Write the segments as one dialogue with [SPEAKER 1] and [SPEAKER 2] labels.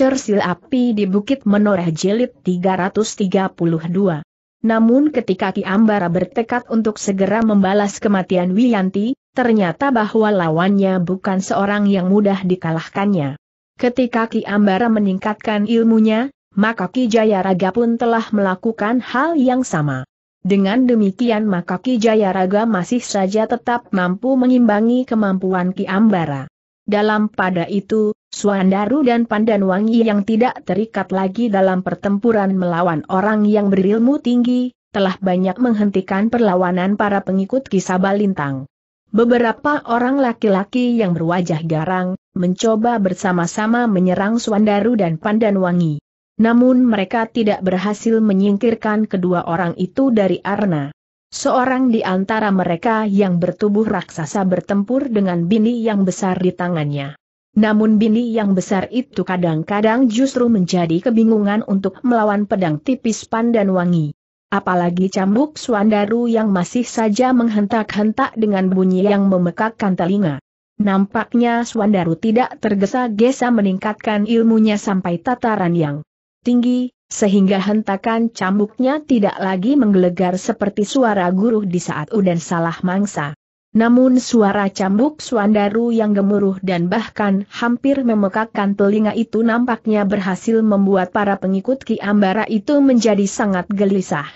[SPEAKER 1] Cersil api di Bukit Menoreh Jelit 332. Namun ketika Ki Ambara bertekad untuk segera membalas kematian Wiyanti, ternyata bahwa lawannya bukan seorang yang mudah dikalahkannya. Ketika Ki Ambara meningkatkan ilmunya, maka Ki Jayaraga pun telah melakukan hal yang sama. Dengan demikian maka Ki Jayaraga masih saja tetap mampu mengimbangi kemampuan Ki Ambara. Dalam pada itu, Suandaru dan Pandanwangi yang tidak terikat lagi dalam pertempuran melawan orang yang berilmu tinggi, telah banyak menghentikan perlawanan para pengikut kisah Balintang. Beberapa orang laki-laki yang berwajah garang, mencoba bersama-sama menyerang Suandaru dan Pandanwangi. Namun mereka tidak berhasil menyingkirkan kedua orang itu dari Arna. Seorang di antara mereka yang bertubuh raksasa bertempur dengan bini yang besar di tangannya. Namun bini yang besar itu kadang-kadang justru menjadi kebingungan untuk melawan pedang tipis pandan wangi. Apalagi cambuk Suandaru yang masih saja menghentak-hentak dengan bunyi yang memekakkan telinga. Nampaknya Suandaru tidak tergesa-gesa meningkatkan ilmunya sampai tataran yang tinggi, sehingga hentakan cambuknya tidak lagi menggelegar seperti suara guruh di saat udan salah mangsa. Namun suara cambuk Suandaru yang gemuruh dan bahkan hampir memekakkan telinga itu nampaknya berhasil membuat para pengikut Ki Ambara itu menjadi sangat gelisah.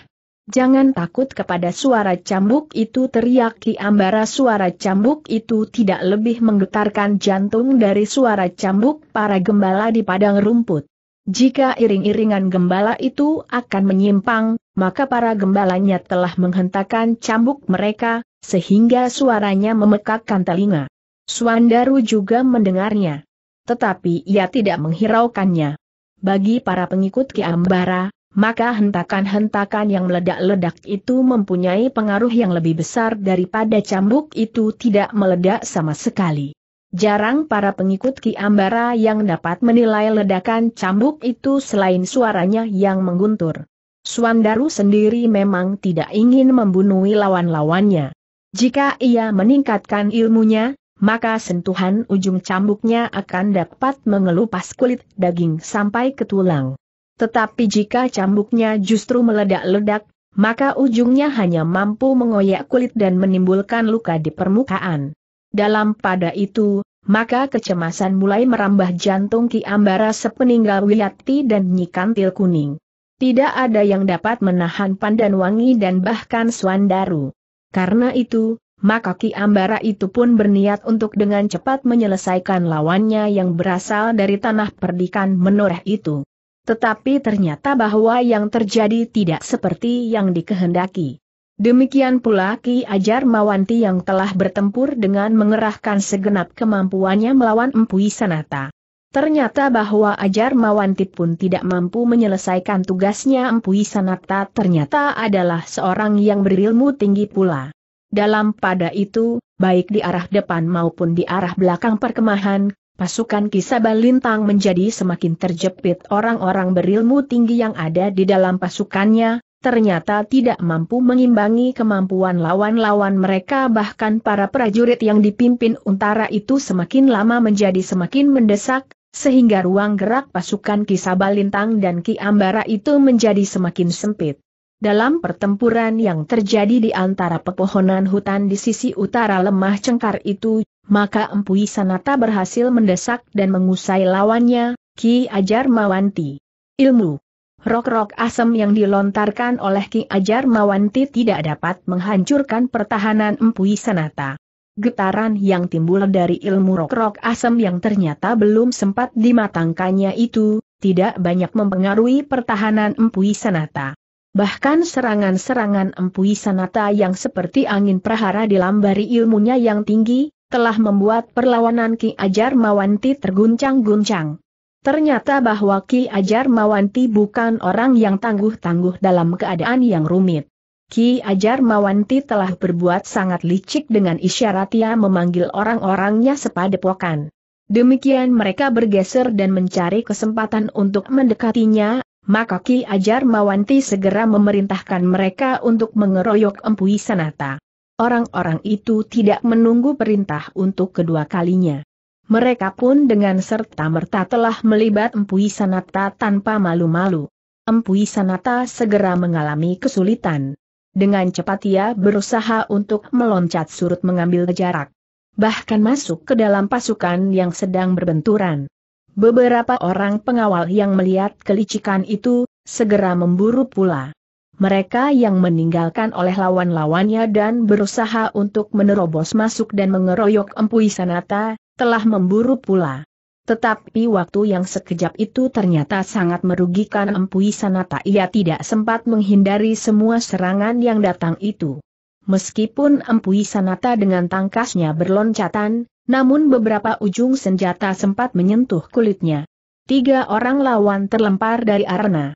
[SPEAKER 1] Jangan takut kepada suara cambuk itu teriak Ki Ambara suara cambuk itu tidak lebih menggetarkan jantung dari suara cambuk para gembala di padang rumput. Jika iring-iringan gembala itu akan menyimpang, maka para gembalanya telah menghentakkan cambuk mereka, sehingga suaranya memekakkan telinga. Suandaru juga mendengarnya. Tetapi ia tidak menghiraukannya. Bagi para pengikut Ambara, maka hentakan-hentakan yang meledak-ledak itu mempunyai pengaruh yang lebih besar daripada cambuk itu tidak meledak sama sekali. Jarang para pengikut Ki Ambara yang dapat menilai ledakan cambuk itu selain suaranya yang mengguntur. Suandaru sendiri memang tidak ingin membunuh lawan-lawannya. Jika ia meningkatkan ilmunya, maka sentuhan ujung cambuknya akan dapat mengelupas kulit daging sampai ke tulang. Tetapi jika cambuknya justru meledak-ledak, maka ujungnya hanya mampu mengoyak kulit dan menimbulkan luka di permukaan. Dalam pada itu, maka kecemasan mulai merambah jantung Ki Ambara sepeninggal Wiyati dan Nyikantil Kuning. Tidak ada yang dapat menahan Pandan Wangi dan bahkan Swandaru. Karena itu, maka Ki Ambara itu pun berniat untuk dengan cepat menyelesaikan lawannya yang berasal dari tanah perdikan menoreh itu. Tetapi ternyata bahwa yang terjadi tidak seperti yang dikehendaki. Demikian pula Ki Ajar Mawanti yang telah bertempur dengan mengerahkan segenap kemampuannya melawan Empu Sanata. Ternyata bahwa Ajar Mawanti pun tidak mampu menyelesaikan tugasnya Empu Sanata ternyata adalah seorang yang berilmu tinggi pula. Dalam pada itu, baik di arah depan maupun di arah belakang perkemahan, pasukan kisah Lintang menjadi semakin terjepit orang-orang berilmu tinggi yang ada di dalam pasukannya, ternyata tidak mampu mengimbangi kemampuan lawan-lawan mereka bahkan para prajurit yang dipimpin untara itu semakin lama menjadi semakin mendesak, sehingga ruang gerak pasukan Ki Sabalintang dan Ki Ambara itu menjadi semakin sempit. Dalam pertempuran yang terjadi di antara pepohonan hutan di sisi utara lemah cengkar itu, maka Empu Sanata berhasil mendesak dan mengusai lawannya, Ki Ajar Mawanti. Ilmu Rok-rok asem yang dilontarkan oleh Ki Ajar Mawanti tidak dapat menghancurkan pertahanan Empu Senata. Getaran yang timbul dari ilmu rok-rok asem yang ternyata belum sempat dimatangkannya itu, tidak banyak mempengaruhi pertahanan Empu Senata. Bahkan serangan-serangan Empu Senata yang seperti angin prahara dilambari ilmunya yang tinggi, telah membuat perlawanan Ki Ajar Mawanti terguncang-guncang. Ternyata bahwa Ki Ajar Mawanti bukan orang yang tangguh-tangguh dalam keadaan yang rumit. Ki Ajar Mawanti telah berbuat sangat licik dengan isyarat ia memanggil orang-orangnya sepadepokan. Demikian mereka bergeser dan mencari kesempatan untuk mendekatinya, maka Ki Ajar Mawanti segera memerintahkan mereka untuk mengeroyok Empui Sanata. Orang-orang itu tidak menunggu perintah untuk kedua kalinya. Mereka pun dengan serta-merta telah melibat Empuisanata Sanata tanpa malu-malu. Empuisanata Sanata segera mengalami kesulitan. Dengan cepat ia berusaha untuk meloncat surut mengambil jarak. Bahkan masuk ke dalam pasukan yang sedang berbenturan. Beberapa orang pengawal yang melihat kelicikan itu, segera memburu pula mereka yang meninggalkan oleh lawan-lawannya dan berusaha untuk menerobos masuk dan mengeroyok Empu Sanata, telah memburu pula. Tetapi waktu yang sekejap itu ternyata sangat merugikan Empu Sanata ia tidak sempat menghindari semua serangan yang datang itu. Meskipun Empu Sanata dengan tangkasnya berloncatan, namun beberapa ujung senjata sempat menyentuh kulitnya. Tiga orang lawan terlempar dari arena.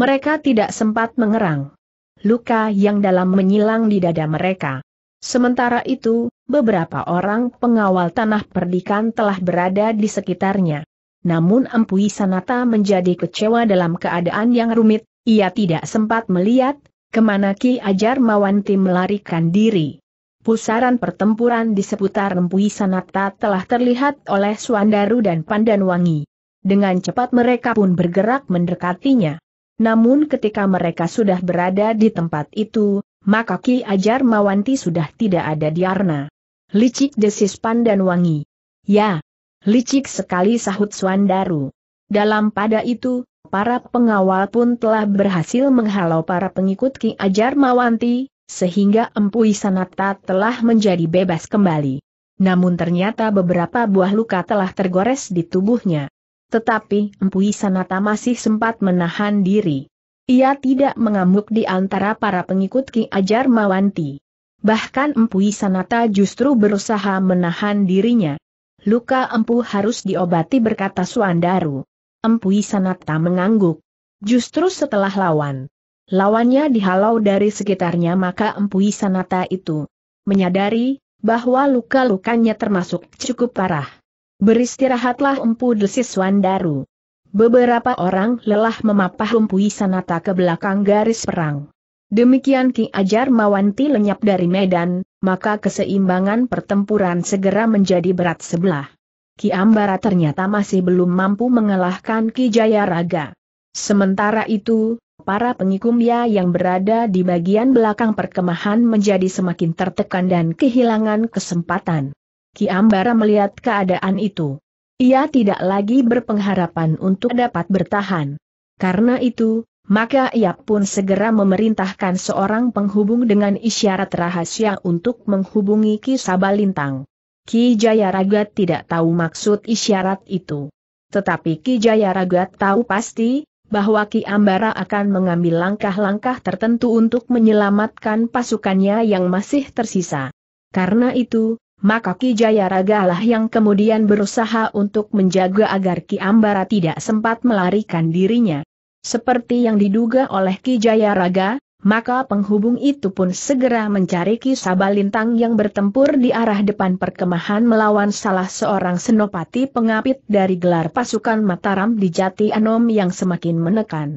[SPEAKER 1] Mereka tidak sempat mengerang. Luka yang dalam menyilang di dada mereka. Sementara itu, beberapa orang pengawal tanah perdikan telah berada di sekitarnya. Namun Empui Sanata menjadi kecewa dalam keadaan yang rumit, ia tidak sempat melihat, kemana Ki Ajar Mawanti melarikan diri. Pusaran pertempuran di seputar Empui Sanata telah terlihat oleh Suandaru dan Pandanwangi. Dengan cepat mereka pun bergerak mendekatinya. Namun ketika mereka sudah berada di tempat itu, maka Ki Ajar Mawanti sudah tidak ada di Arna. Licik desis pandan wangi. Ya, licik sekali sahut Swandaru. Dalam pada itu, para pengawal pun telah berhasil menghalau para pengikut Ki Ajar Mawanti, sehingga Empu Isanata telah menjadi bebas kembali. Namun ternyata beberapa buah luka telah tergores di tubuhnya. Tetapi Empu Sanata masih sempat menahan diri. Ia tidak mengamuk di antara para pengikut Ki Ajar Mawanti. Bahkan Empu Sanata justru berusaha menahan dirinya. Luka Empu harus diobati berkata Suandaru. Empu Sanata mengangguk. Justru setelah lawan. Lawannya dihalau dari sekitarnya maka Empu Sanata itu menyadari bahwa luka-lukanya termasuk cukup parah. Beristirahatlah empu desis Wandaru. Beberapa orang lelah memapah rumpui sanata ke belakang garis perang. Demikian Ki Ajar Mawanti lenyap dari medan, maka keseimbangan pertempuran segera menjadi berat sebelah. Ki Ambara ternyata masih belum mampu mengalahkan Ki Jayaraga. Sementara itu, para pengikumnya yang berada di bagian belakang perkemahan menjadi semakin tertekan dan kehilangan kesempatan. Ki Ambara melihat keadaan itu. Ia tidak lagi berpengharapan untuk dapat bertahan. Karena itu, maka ia pun segera memerintahkan seorang penghubung dengan isyarat rahasia untuk menghubungi Ki Sabalintang. Ki Jayaragat tidak tahu maksud isyarat itu. Tetapi Ki Jayaragat tahu pasti, bahwa Ki Ambara akan mengambil langkah-langkah tertentu untuk menyelamatkan pasukannya yang masih tersisa. Karena itu, maka Ki Jayaraga lah yang kemudian berusaha untuk menjaga agar Ki Ambara tidak sempat melarikan dirinya. Seperti yang diduga oleh Ki Jayaraga, maka penghubung itu pun segera mencari Ki Sabalintang yang bertempur di arah depan perkemahan melawan salah seorang senopati pengapit dari gelar pasukan Mataram di Jati Anom yang semakin menekan.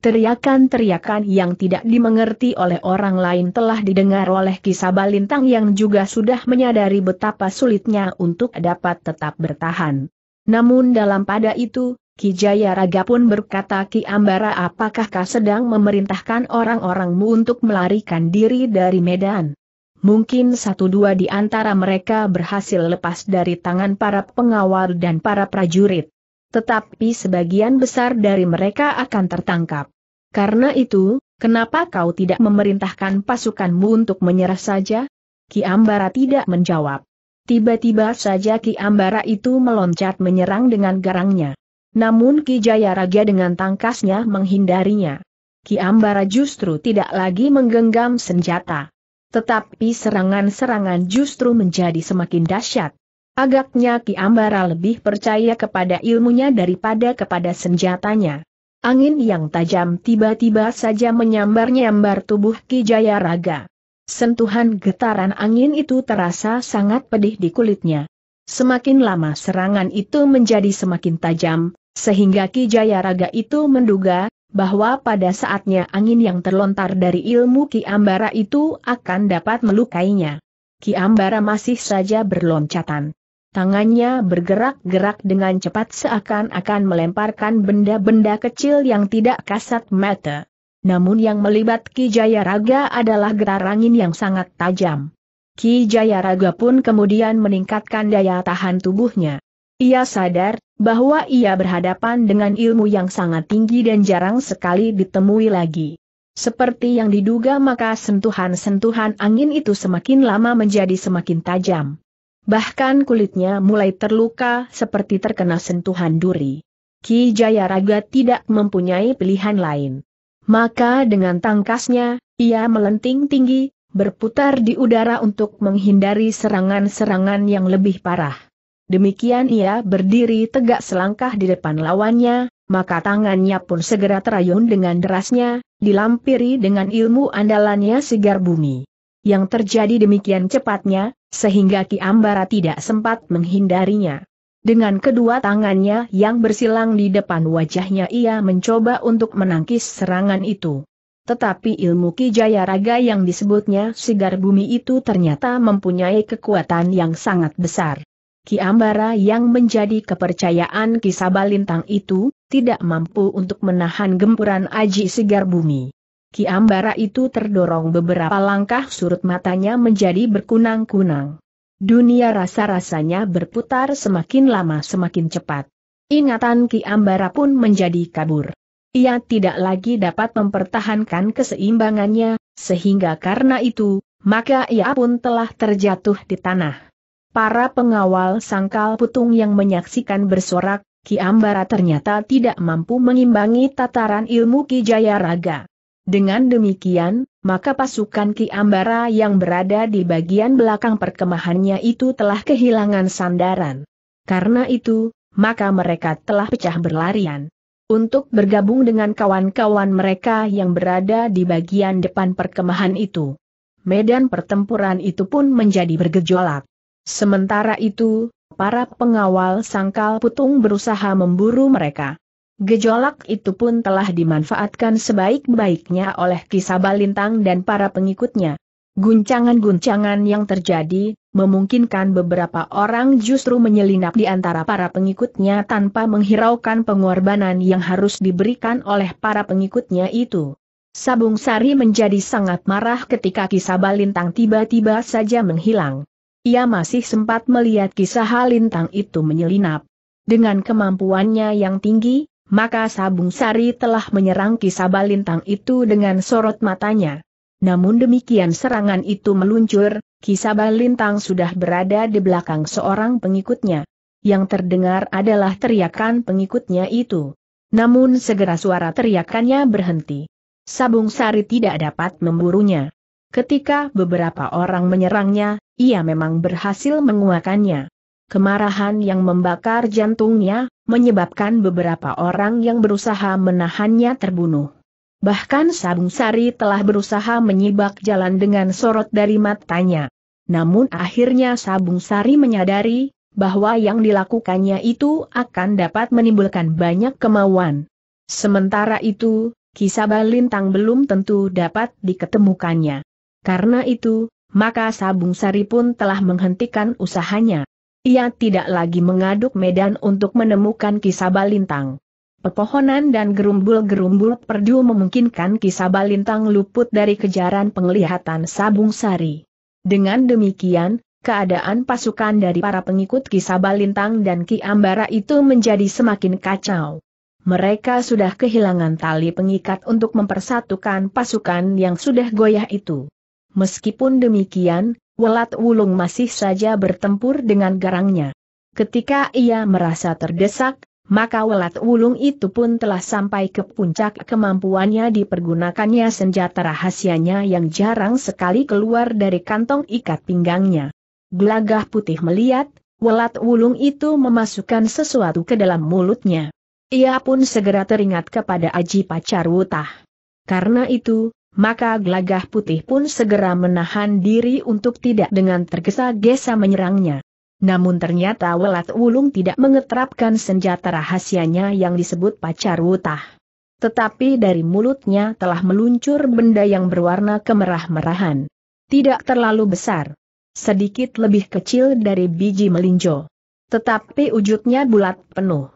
[SPEAKER 1] Teriakan-teriakan yang tidak dimengerti oleh orang lain telah didengar oleh kisah Balintang yang juga sudah menyadari betapa sulitnya untuk dapat tetap bertahan. Namun dalam pada itu, Ki Jaya Raga pun berkata Ki Ambara apakah kau sedang memerintahkan orang-orangmu untuk melarikan diri dari Medan? Mungkin satu dua di antara mereka berhasil lepas dari tangan para pengawal dan para prajurit tetapi sebagian besar dari mereka akan tertangkap. Karena itu, kenapa kau tidak memerintahkan pasukanmu untuk menyerah saja? Ki Ambara tidak menjawab. Tiba-tiba saja Ki Ambara itu meloncat menyerang dengan garangnya. Namun Ki Jayaraga dengan tangkasnya menghindarinya. Ki Ambara justru tidak lagi menggenggam senjata. Tetapi serangan-serangan justru menjadi semakin dahsyat. Agaknya Ki Ambara lebih percaya kepada ilmunya daripada kepada senjatanya. Angin yang tajam tiba-tiba saja menyambar-nyambar tubuh Ki Jayaraga. Sentuhan getaran angin itu terasa sangat pedih di kulitnya. Semakin lama serangan itu menjadi semakin tajam, sehingga Ki Jayaraga itu menduga bahwa pada saatnya angin yang terlontar dari ilmu Ki Ambara itu akan dapat melukainya. Ki Ambara masih saja berloncatan. Tangannya bergerak-gerak dengan cepat seakan-akan melemparkan benda-benda kecil yang tidak kasat mata. Namun yang melibat Ki Jayaraga adalah getar angin yang sangat tajam. Ki Jayaraga pun kemudian meningkatkan daya tahan tubuhnya. Ia sadar bahwa ia berhadapan dengan ilmu yang sangat tinggi dan jarang sekali ditemui lagi. Seperti yang diduga maka sentuhan-sentuhan angin itu semakin lama menjadi semakin tajam. Bahkan kulitnya mulai terluka seperti terkena sentuhan duri. Ki Jayaraga tidak mempunyai pilihan lain. Maka dengan tangkasnya, ia melenting tinggi, berputar di udara untuk menghindari serangan-serangan yang lebih parah. Demikian ia berdiri tegak selangkah di depan lawannya, maka tangannya pun segera terayun dengan derasnya, dilampiri dengan ilmu andalannya segar bumi. Yang terjadi demikian cepatnya, sehingga Ki Ambara tidak sempat menghindarinya. Dengan kedua tangannya yang bersilang di depan wajahnya ia mencoba untuk menangkis serangan itu. Tetapi ilmu Ki Jayaraga yang disebutnya Sigar Bumi itu ternyata mempunyai kekuatan yang sangat besar. Ki Ambara yang menjadi kepercayaan Ki Sabalintang itu, tidak mampu untuk menahan gempuran Aji Sigar Bumi. Ki Ambara itu terdorong beberapa langkah surut matanya menjadi berkunang-kunang. Dunia rasa-rasanya berputar semakin lama semakin cepat. Ingatan Ki Ambara pun menjadi kabur. Ia tidak lagi dapat mempertahankan keseimbangannya, sehingga karena itu, maka ia pun telah terjatuh di tanah. Para pengawal sangkal putung yang menyaksikan bersorak, Ki Ambara ternyata tidak mampu mengimbangi tataran ilmu Ki Jaya Raga. Dengan demikian, maka pasukan Ki Ambara yang berada di bagian belakang perkemahannya itu telah kehilangan sandaran. Karena itu, maka mereka telah pecah berlarian. Untuk bergabung dengan kawan-kawan mereka yang berada di bagian depan perkemahan itu. Medan pertempuran itu pun menjadi bergejolak. Sementara itu, para pengawal sangkal putung berusaha memburu mereka. Gejolak itu pun telah dimanfaatkan sebaik-baiknya oleh lintang dan para pengikutnya. Guncangan-guncangan yang terjadi, memungkinkan beberapa orang justru menyelinap di antara para pengikutnya tanpa menghiraukan pengorbanan yang harus diberikan oleh para pengikutnya itu. Sabung Sari menjadi sangat marah ketika lintang tiba-tiba saja menghilang. Ia masih sempat melihat kisah Halintang itu menyelinap. Dengan kemampuannya yang tinggi, maka Sabung Sari telah menyerang Kisaba itu dengan sorot matanya. Namun demikian serangan itu meluncur, kisabalintang sudah berada di belakang seorang pengikutnya. Yang terdengar adalah teriakan pengikutnya itu. Namun segera suara teriakannya berhenti. Sabung Sari tidak dapat memburunya. Ketika beberapa orang menyerangnya, ia memang berhasil menguakannya. Kemarahan yang membakar jantungnya menyebabkan beberapa orang yang berusaha menahannya terbunuh. Bahkan Sabung Sari telah berusaha menyibak jalan dengan sorot dari matanya. Namun akhirnya Sabung Sari menyadari, bahwa yang dilakukannya itu akan dapat menimbulkan banyak kemauan. Sementara itu, kisah Lintang belum tentu dapat diketemukannya. Karena itu, maka Sabung Sari pun telah menghentikan usahanya. Ia tidak lagi mengaduk medan untuk menemukan kisah balintang. Pepohonan dan gerumbul-gerumbul perdu memungkinkan kisah balintang luput dari kejaran penglihatan Sabung Sari. Dengan demikian, keadaan pasukan dari para pengikut kisah balintang dan Ki Ambara itu menjadi semakin kacau. Mereka sudah kehilangan tali pengikat untuk mempersatukan pasukan yang sudah goyah itu. Meskipun demikian, Welat Wulung masih saja bertempur dengan garangnya. Ketika ia merasa terdesak, maka Welat Wulung itu pun telah sampai ke puncak kemampuannya dipergunakannya senjata rahasianya yang jarang sekali keluar dari kantong ikat pinggangnya. Gelagah putih melihat, Welat Wulung itu memasukkan sesuatu ke dalam mulutnya. Ia pun segera teringat kepada Aji Pacar Wutah. Karena itu, maka gelagah putih pun segera menahan diri untuk tidak dengan tergesa-gesa menyerangnya. Namun ternyata Welat Wulung tidak mengetrapkan senjata rahasianya yang disebut pacar wutah. Tetapi dari mulutnya telah meluncur benda yang berwarna kemerah-merahan. Tidak terlalu besar. Sedikit lebih kecil dari biji melinjo. Tetapi wujudnya bulat penuh.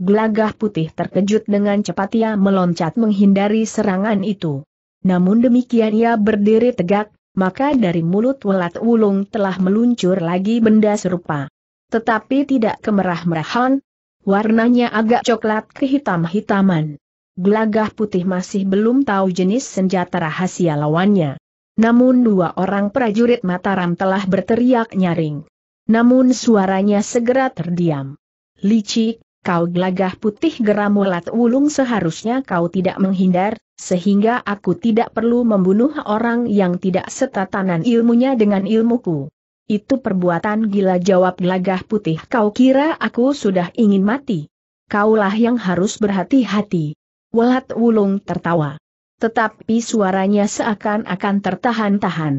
[SPEAKER 1] Gelagah putih terkejut dengan cepat ia meloncat menghindari serangan itu. Namun demikian ia berdiri tegak, maka dari mulut welat ulung telah meluncur lagi benda serupa. Tetapi tidak kemerah-merahan, warnanya agak coklat kehitam-hitaman. Gelagah putih masih belum tahu jenis senjata rahasia lawannya. Namun dua orang prajurit Mataram telah berteriak nyaring. Namun suaranya segera terdiam. Licik, kau gelagah putih geram ulat ulung seharusnya kau tidak menghindar, sehingga aku tidak perlu membunuh orang yang tidak setatanan ilmunya dengan ilmuku. Itu perbuatan gila jawab gelagah putih kau kira aku sudah ingin mati. Kaulah yang harus berhati-hati. Welat ulung tertawa. Tetapi suaranya seakan-akan tertahan-tahan.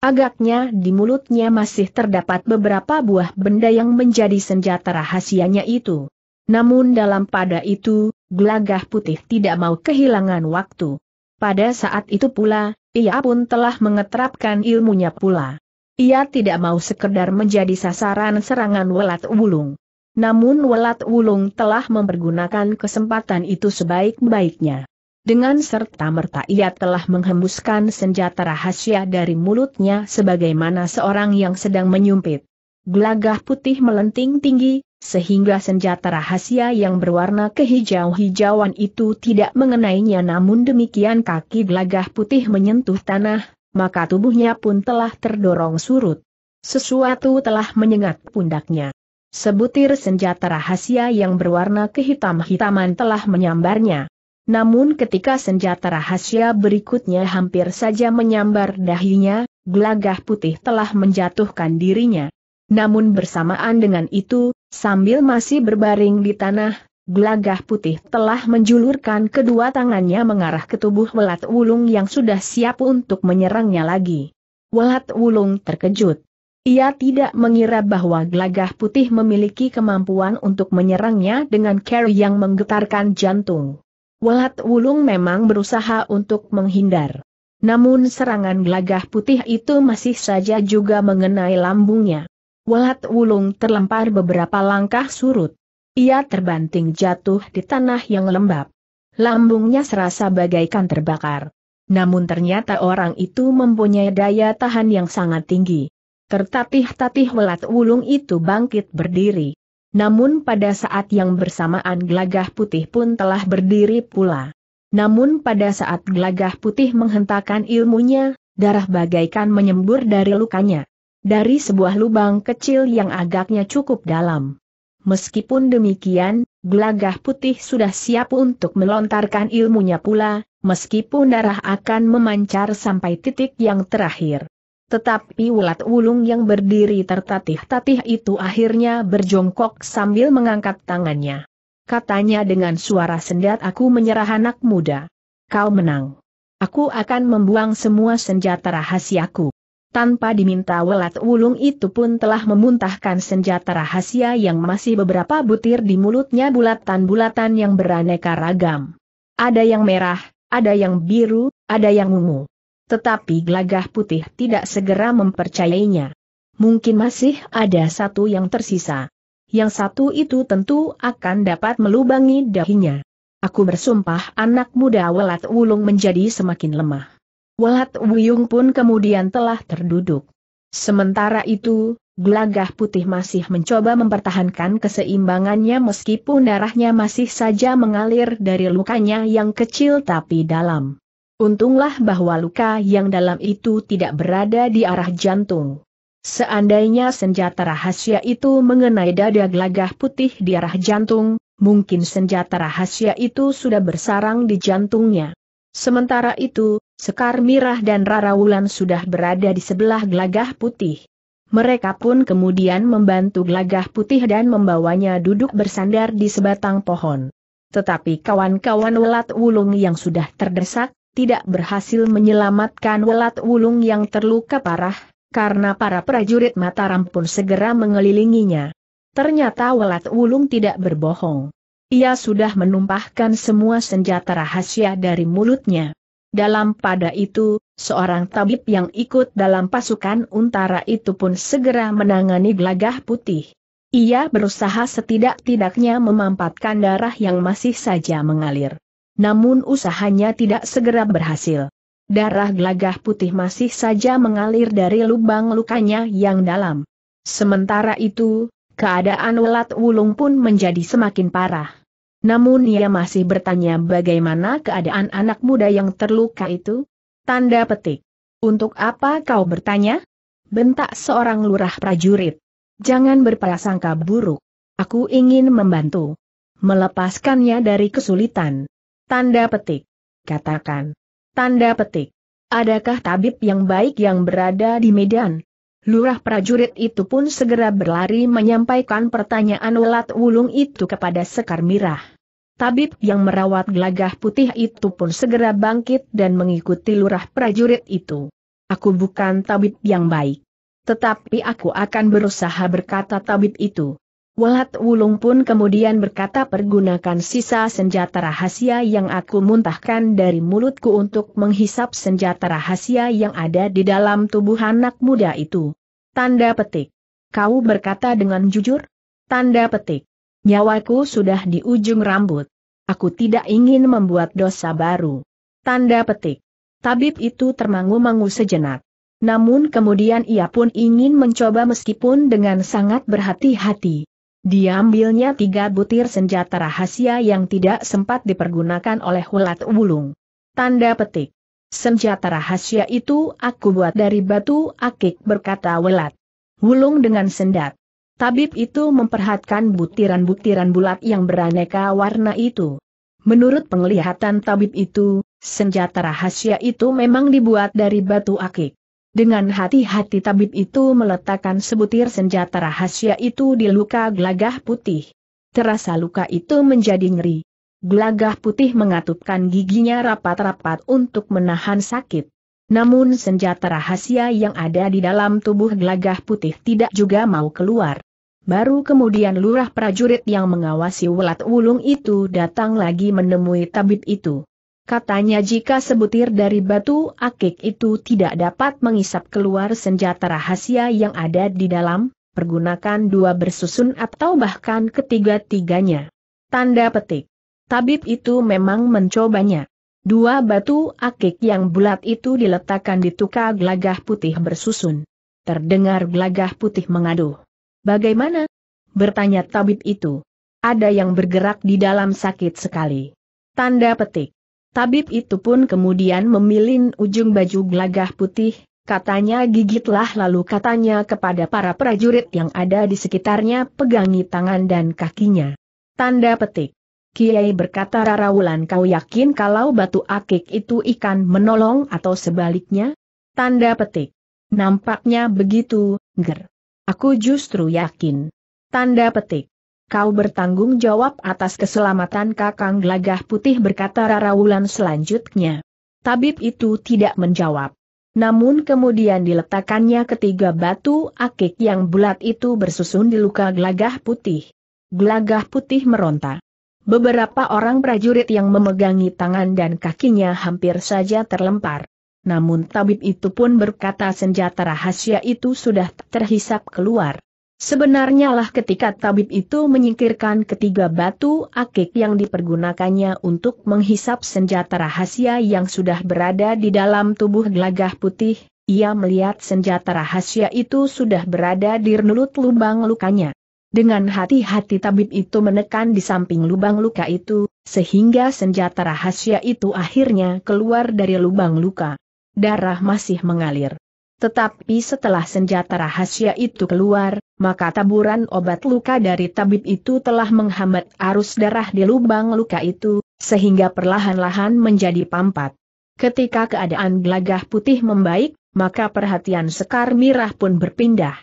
[SPEAKER 1] Agaknya di mulutnya masih terdapat beberapa buah benda yang menjadi senjata rahasianya itu. Namun dalam pada itu, Glagah putih tidak mau kehilangan waktu. Pada saat itu pula, ia pun telah mengetrapkan ilmunya pula. Ia tidak mau sekedar menjadi sasaran serangan welat wulung. Namun welat wulung telah mempergunakan kesempatan itu sebaik-baiknya. Dengan serta-merta ia telah menghembuskan senjata rahasia dari mulutnya sebagaimana seorang yang sedang menyumpit. Glagah putih melenting tinggi, sehingga senjata rahasia yang berwarna kehijau-hijauan itu tidak mengenainya namun demikian kaki gelagah putih menyentuh tanah, maka tubuhnya pun telah terdorong surut. Sesuatu telah menyengat pundaknya. Sebutir senjata rahasia yang berwarna kehitam-hitaman telah menyambarnya. Namun ketika senjata rahasia berikutnya hampir saja menyambar dahinya, gelagah putih telah menjatuhkan dirinya. Namun bersamaan dengan itu, Sambil masih berbaring di tanah, Glagah putih telah menjulurkan kedua tangannya mengarah ke tubuh Welat Wulung yang sudah siap untuk menyerangnya lagi. Welat Wulung terkejut. Ia tidak mengira bahwa Glagah putih memiliki kemampuan untuk menyerangnya dengan cara yang menggetarkan jantung. Welat Wulung memang berusaha untuk menghindar. Namun serangan Glagah putih itu masih saja juga mengenai lambungnya. Walat Wulung terlempar beberapa langkah surut. Ia terbanting jatuh di tanah yang lembab. Lambungnya serasa bagaikan terbakar. Namun ternyata orang itu mempunyai daya tahan yang sangat tinggi. Tertatih-tatih Walat wulung itu bangkit berdiri. Namun pada saat yang bersamaan gelagah putih pun telah berdiri pula. Namun pada saat gelagah putih menghentakkan ilmunya, darah bagaikan menyembur dari lukanya dari sebuah lubang kecil yang agaknya cukup dalam. Meskipun demikian, gelagah putih sudah siap untuk melontarkan ilmunya pula, meskipun darah akan memancar sampai titik yang terakhir. Tetapi ulat ulung yang berdiri tertatih-tatih itu akhirnya berjongkok sambil mengangkat tangannya. Katanya dengan suara sendat aku menyerah anak muda. Kau menang. Aku akan membuang semua senjata rahasiaku tanpa diminta welat wulung itu pun telah memuntahkan senjata rahasia yang masih beberapa butir di mulutnya bulatan-bulatan yang beraneka ragam. Ada yang merah, ada yang biru, ada yang ungu. Tetapi gelagah putih tidak segera mempercayainya. Mungkin masih ada satu yang tersisa. Yang satu itu tentu akan dapat melubangi dahinya. Aku bersumpah anak muda welat wulung menjadi semakin lemah. Welat Wuyung pun kemudian telah terduduk. Sementara itu, Glagah putih masih mencoba mempertahankan keseimbangannya meskipun darahnya masih saja mengalir dari lukanya yang kecil tapi dalam. Untunglah bahwa luka yang dalam itu tidak berada di arah jantung. Seandainya senjata rahasia itu mengenai dada Glagah putih di arah jantung, mungkin senjata rahasia itu sudah bersarang di jantungnya. Sementara itu, Sekar Mirah dan Rara Wulan sudah berada di sebelah gelagah putih. Mereka pun kemudian membantu gelagah putih dan membawanya duduk bersandar di sebatang pohon. Tetapi kawan-kawan welat wulung yang sudah terdesak, tidak berhasil menyelamatkan welat wulung yang terluka parah, karena para prajurit Mataram pun segera mengelilinginya. Ternyata welat wulung tidak berbohong. Ia sudah menumpahkan semua senjata rahasia dari mulutnya. Dalam pada itu, seorang tabib yang ikut dalam pasukan untara itu pun segera menangani gelagah putih. Ia berusaha setidak-tidaknya memampatkan darah yang masih saja mengalir. Namun usahanya tidak segera berhasil. Darah gelagah putih masih saja mengalir dari lubang lukanya yang dalam. Sementara itu, keadaan Welat Wulung pun menjadi semakin parah. Namun ia masih bertanya bagaimana keadaan anak muda yang terluka itu? Tanda petik. Untuk apa kau bertanya? Bentak seorang lurah prajurit. Jangan berprasangka buruk. Aku ingin membantu. Melepaskannya dari kesulitan. Tanda petik. Katakan. Tanda petik. Adakah tabib yang baik yang berada di Medan? Lurah prajurit itu pun segera berlari menyampaikan pertanyaan ulat wulung itu kepada Sekar Mirah. Tabib yang merawat gelagah putih itu pun segera bangkit dan mengikuti lurah prajurit itu. Aku bukan tabib yang baik. Tetapi aku akan berusaha berkata tabib itu. Walat Wulung pun kemudian berkata pergunakan sisa senjata rahasia yang aku muntahkan dari mulutku untuk menghisap senjata rahasia yang ada di dalam tubuh anak muda itu. Tanda petik. Kau berkata dengan jujur? Tanda petik. Nyawaku sudah di ujung rambut. Aku tidak ingin membuat dosa baru. Tanda petik. Tabib itu termangu-mangu sejenak. Namun kemudian ia pun ingin mencoba meskipun dengan sangat berhati-hati. Diambilnya tiga butir senjata rahasia yang tidak sempat dipergunakan oleh ulat wulung. Tanda petik. Senjata rahasia itu aku buat dari batu akik berkata welat. Wulung dengan sendat. Tabib itu memperhatikan butiran-butiran bulat yang beraneka warna itu. Menurut penglihatan tabib itu, senjata rahasia itu memang dibuat dari batu akik. Dengan hati-hati tabib itu meletakkan sebutir senjata rahasia itu di luka gelagah putih. Terasa luka itu menjadi ngeri. Gelagah putih mengatupkan giginya rapat-rapat untuk menahan sakit. Namun senjata rahasia yang ada di dalam tubuh gelagah putih tidak juga mau keluar. Baru kemudian lurah prajurit yang mengawasi ulat wulung itu datang lagi menemui tabib itu. Katanya jika sebutir dari batu akik itu tidak dapat mengisap keluar senjata rahasia yang ada di dalam, pergunakan dua bersusun atau bahkan ketiga-tiganya. Tanda petik. Tabib itu memang mencobanya. Dua batu akik yang bulat itu diletakkan di tuka gelagah putih bersusun. Terdengar gelagah putih mengaduh. Bagaimana? Bertanya tabib itu. Ada yang bergerak di dalam sakit sekali. Tanda petik. Tabib itu pun kemudian memilin ujung baju gelagah putih, katanya gigitlah lalu katanya kepada para prajurit yang ada di sekitarnya pegangi tangan dan kakinya. Tanda petik. Kiai berkata Raraulan kau yakin kalau batu akik itu ikan menolong atau sebaliknya? Tanda petik. Nampaknya begitu, ger. Aku justru yakin. Tanda petik. Kau bertanggung jawab atas keselamatan Kakang glagah Putih berkata Rara selanjutnya. Tabib itu tidak menjawab. Namun kemudian diletakkannya ketiga batu akik yang bulat itu bersusun di luka glagah putih. Gelagah putih meronta. Beberapa orang prajurit yang memegangi tangan dan kakinya hampir saja terlempar. Namun tabib itu pun berkata senjata rahasia itu sudah terhisap keluar. Sebenarnya lah ketika tabib itu menyingkirkan ketiga batu akik yang dipergunakannya untuk menghisap senjata rahasia yang sudah berada di dalam tubuh gelagah putih, ia melihat senjata rahasia itu sudah berada di renulut lubang lukanya. Dengan hati-hati tabib itu menekan di samping lubang luka itu, sehingga senjata rahasia itu akhirnya keluar dari lubang luka. Darah masih mengalir. Tetapi setelah senjata rahasia itu keluar, maka taburan obat luka dari tabib itu telah menghambat arus darah di lubang luka itu, sehingga perlahan-lahan menjadi pampat. Ketika keadaan gelagah putih membaik, maka perhatian Sekar Mirah pun berpindah.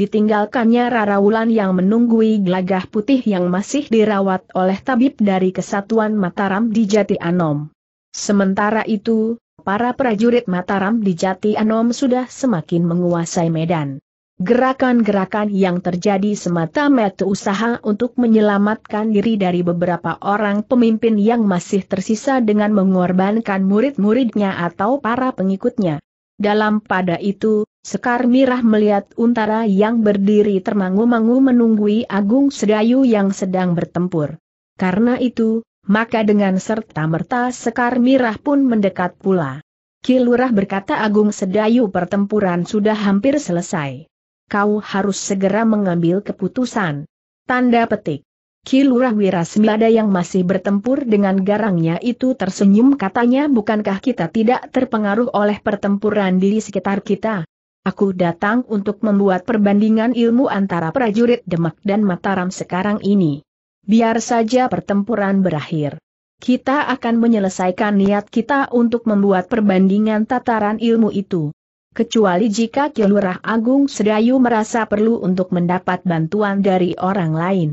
[SPEAKER 1] Ditinggalkannya Rara Wulan yang menunggui gelagah putih yang masih dirawat oleh tabib dari Kesatuan Mataram di Jati Anom. Sementara itu, Para prajurit Mataram di Jati Anom sudah semakin menguasai medan. Gerakan-gerakan yang terjadi semata-mata usaha untuk menyelamatkan diri dari beberapa orang pemimpin yang masih tersisa dengan mengorbankan murid-muridnya atau para pengikutnya. Dalam pada itu, Sekar Mirah melihat untara yang berdiri termangu-mangu menunggui Agung Sedayu yang sedang bertempur. Karena itu, maka dengan serta-merta Sekar Mirah pun mendekat pula. Kilurah berkata Agung Sedayu pertempuran sudah hampir selesai. Kau harus segera mengambil keputusan. Tanda petik. Kilurah Wirasmiada yang masih bertempur dengan garangnya itu tersenyum katanya bukankah kita tidak terpengaruh oleh pertempuran di sekitar kita. Aku datang untuk membuat perbandingan ilmu antara prajurit Demak dan Mataram sekarang ini. Biar saja pertempuran berakhir. Kita akan menyelesaikan niat kita untuk membuat perbandingan tataran ilmu itu. Kecuali jika Kilurah Agung Sedayu merasa perlu untuk mendapat bantuan dari orang lain.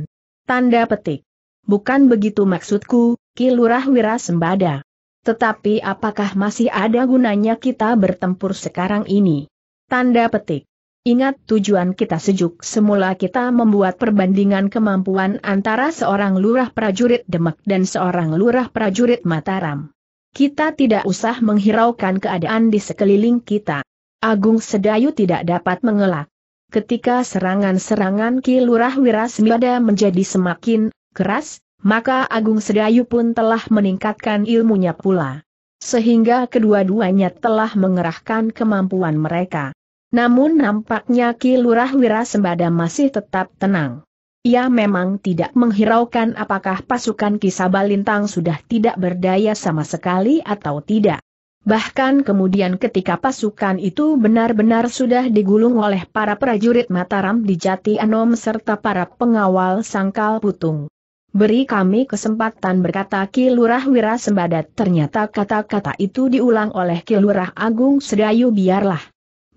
[SPEAKER 1] Tanda petik. Bukan begitu maksudku, Kilurah Wirasembada. Tetapi apakah masih ada gunanya kita bertempur sekarang ini? Tanda petik. Ingat tujuan kita sejuk semula kita membuat perbandingan kemampuan antara seorang lurah prajurit Demak dan seorang lurah prajurit Mataram. Kita tidak usah menghiraukan keadaan di sekeliling kita. Agung Sedayu tidak dapat mengelak. Ketika serangan-serangan Ki Lurah Wirasmiada menjadi semakin keras, maka Agung Sedayu pun telah meningkatkan ilmunya pula. Sehingga kedua-duanya telah mengerahkan kemampuan mereka. Namun nampaknya Ki Lurah Wirasembada masih tetap tenang. Ia memang tidak menghiraukan apakah pasukan Kisabalintang sudah tidak berdaya sama sekali atau tidak. Bahkan kemudian ketika pasukan itu benar-benar sudah digulung oleh para prajurit Mataram di Jati Anom serta para pengawal Sangkal Putung. Beri kami kesempatan berkata Ki Lurah Wirasembada ternyata kata-kata itu diulang oleh Ki Lurah Agung Sedayu biarlah.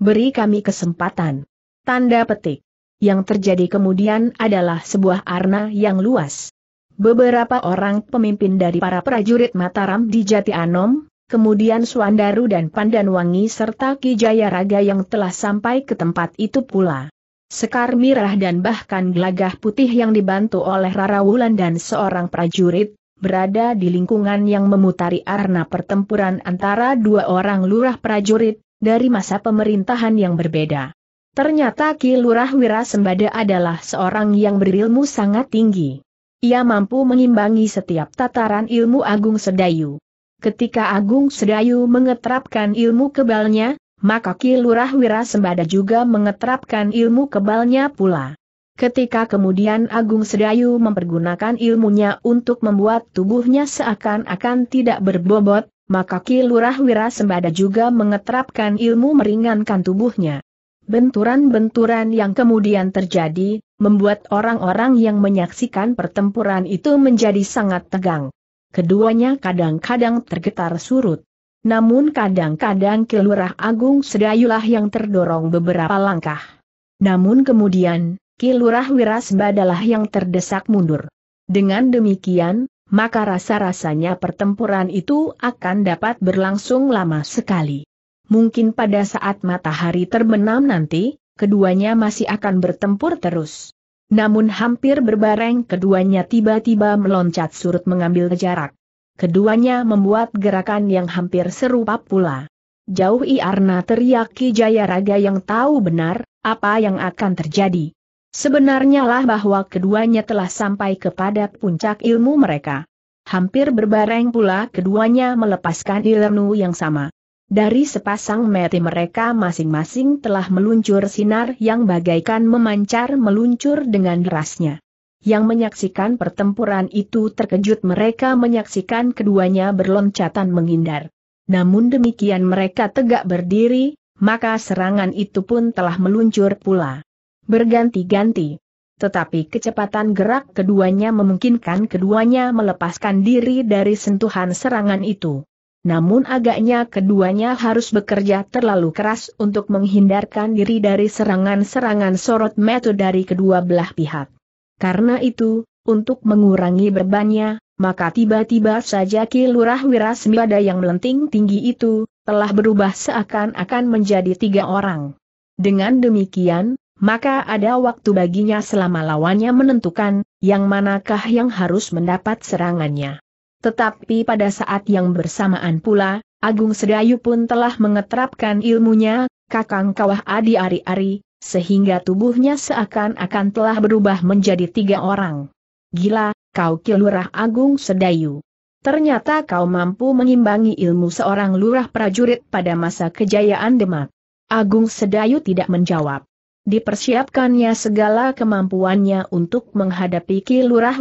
[SPEAKER 1] Beri kami kesempatan. Tanda petik. Yang terjadi kemudian adalah sebuah arna yang luas. Beberapa orang pemimpin dari para prajurit Mataram di Jati Anom, kemudian Suandaru dan Pandanwangi serta Kijaya Raga yang telah sampai ke tempat itu pula. Sekar Mirah dan bahkan gelagah putih yang dibantu oleh Rara Wulan dan seorang prajurit, berada di lingkungan yang memutari arna pertempuran antara dua orang lurah prajurit, dari masa pemerintahan yang berbeda. Ternyata Ki Lurah Wirasembada adalah seorang yang berilmu sangat tinggi. Ia mampu mengimbangi setiap tataran ilmu Agung Sedayu. Ketika Agung Sedayu mengetrapkan ilmu kebalnya, maka Ki Lurah Wirasembada juga mengetrapkan ilmu kebalnya pula. Ketika kemudian Agung Sedayu mempergunakan ilmunya untuk membuat tubuhnya seakan-akan tidak berbobot, maka Ki Lurah Wirasembada juga mengeterapkan ilmu meringankan tubuhnya. Benturan-benturan yang kemudian terjadi, membuat orang-orang yang menyaksikan pertempuran itu menjadi sangat tegang. Keduanya kadang-kadang tergetar surut. Namun kadang-kadang Kilurah Agung Sedayulah yang terdorong beberapa langkah. Namun kemudian, Ki Lurah Wirasembadalah yang terdesak mundur. Dengan demikian, maka rasa-rasanya pertempuran itu akan dapat berlangsung lama sekali. Mungkin pada saat matahari terbenam nanti, keduanya masih akan bertempur terus. Namun hampir berbareng keduanya tiba-tiba meloncat surut mengambil jarak. Keduanya membuat gerakan yang hampir serupa pula. Jauh Iarna teriak Ki Jayaraga yang tahu benar, apa yang akan terjadi. Sebenarnya lah bahwa keduanya telah sampai kepada puncak ilmu mereka. Hampir berbareng pula keduanya melepaskan ilmu yang sama. Dari sepasang mati mereka masing-masing telah meluncur sinar yang bagaikan memancar meluncur dengan derasnya. Yang menyaksikan pertempuran itu terkejut mereka menyaksikan keduanya berloncatan menghindar. Namun demikian mereka tegak berdiri, maka serangan itu pun telah meluncur pula berganti-ganti. Tetapi kecepatan gerak keduanya memungkinkan keduanya melepaskan diri dari sentuhan serangan itu. Namun agaknya keduanya harus bekerja terlalu keras untuk menghindarkan diri dari serangan-serangan sorot metode dari kedua belah pihak. Karena itu, untuk mengurangi bebannya, maka tiba-tiba saja Ki Lurah Wirasmiada yang melenting tinggi itu, telah berubah seakan-akan menjadi tiga orang. Dengan demikian, maka ada waktu baginya selama lawannya menentukan, yang manakah yang harus mendapat serangannya. Tetapi pada saat yang bersamaan pula, Agung Sedayu pun telah mengeterapkan ilmunya, kakang kawah adi ari-ari, sehingga tubuhnya seakan-akan telah berubah menjadi tiga orang. Gila, kau kilurah Agung Sedayu. Ternyata kau mampu mengimbangi ilmu seorang lurah prajurit pada masa kejayaan Demak. Agung Sedayu tidak menjawab dipersiapkannya segala kemampuannya untuk menghadapi Ki Lurah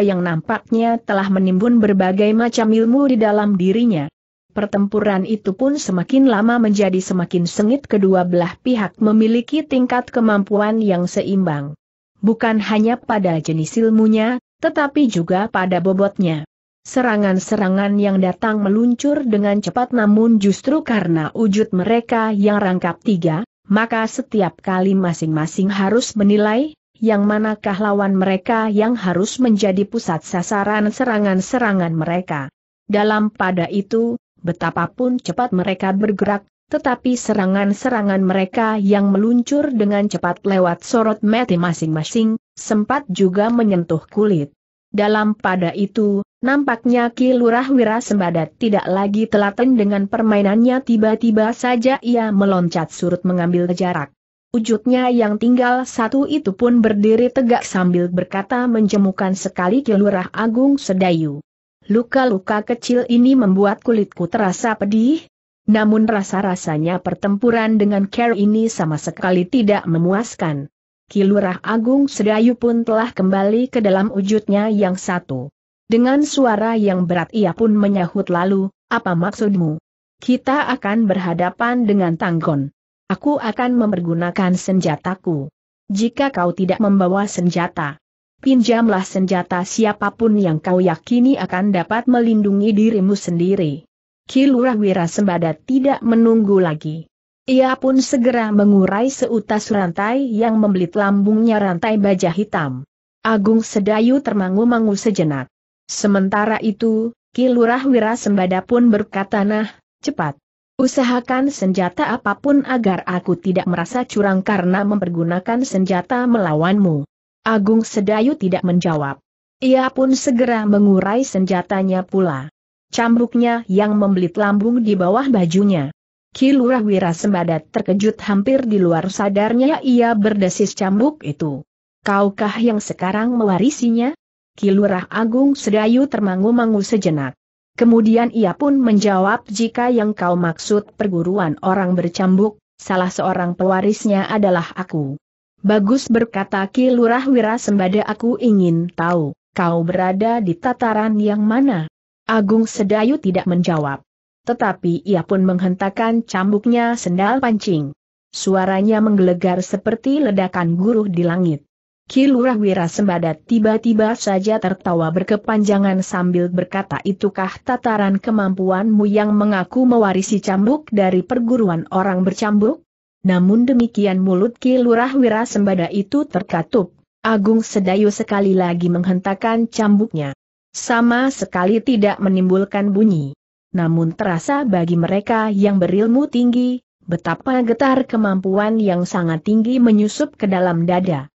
[SPEAKER 1] yang nampaknya telah menimbun berbagai macam ilmu di dalam dirinya. Pertempuran itu pun semakin lama menjadi semakin sengit kedua belah pihak memiliki tingkat kemampuan yang seimbang. Bukan hanya pada jenis ilmunya, tetapi juga pada bobotnya. Serangan-serangan yang datang meluncur dengan cepat namun justru karena wujud mereka yang rangkap tiga, maka setiap kali masing-masing harus menilai, yang manakah lawan mereka yang harus menjadi pusat sasaran serangan-serangan mereka. Dalam pada itu, betapapun cepat mereka bergerak, tetapi serangan-serangan mereka yang meluncur dengan cepat lewat sorot mati masing-masing, sempat juga menyentuh kulit. Dalam pada itu, nampaknya Ki Lurah Wirasembada tidak lagi telaten dengan permainannya tiba-tiba saja ia meloncat surut mengambil jarak. Wujudnya yang tinggal satu itu pun berdiri tegak sambil berkata menjemukan sekali Ki Lurah Agung Sedayu. Luka-luka kecil ini membuat kulitku terasa pedih, namun rasa-rasanya pertempuran dengan Care ini sama sekali tidak memuaskan. Kilurah Agung Sedayu pun telah kembali ke dalam wujudnya yang satu. Dengan suara yang berat ia pun menyahut lalu, apa maksudmu? Kita akan berhadapan dengan Tanggon. Aku akan mempergunakan senjataku. Jika kau tidak membawa senjata, pinjamlah senjata siapapun yang kau yakini akan dapat melindungi dirimu sendiri. Kilurah Wirasembada tidak menunggu lagi. Ia pun segera mengurai seutas rantai yang membelit lambungnya rantai baja hitam. Agung Sedayu termangu-mangu sejenak. Sementara itu, Kilurah sembada pun berkata nah, cepat. Usahakan senjata apapun agar aku tidak merasa curang karena mempergunakan senjata melawanmu. Agung Sedayu tidak menjawab. Ia pun segera mengurai senjatanya pula. Cambuknya yang membelit lambung di bawah bajunya. Kilurah Wirasembada terkejut hampir di luar sadarnya ia berdesis cambuk itu. Kaukah yang sekarang mewarisinya? Kilurah Agung Sedayu termangu-mangu sejenak. Kemudian ia pun menjawab jika yang kau maksud perguruan orang bercambuk, salah seorang pewarisnya adalah aku. Bagus berkata Kilurah Wirasembada aku ingin tahu, kau berada di tataran yang mana? Agung Sedayu tidak menjawab tetapi ia pun menghentakkan cambuknya sendal pancing. Suaranya menggelegar seperti ledakan guruh di langit. Kilurah sembada tiba-tiba saja tertawa berkepanjangan sambil berkata itukah tataran kemampuanmu yang mengaku mewarisi cambuk dari perguruan orang bercambuk? Namun demikian mulut Kilurah sembada itu terkatup. Agung Sedayu sekali lagi menghentakkan cambuknya. Sama sekali tidak menimbulkan bunyi namun terasa bagi mereka yang berilmu tinggi, betapa getar kemampuan yang sangat tinggi menyusup ke dalam dada.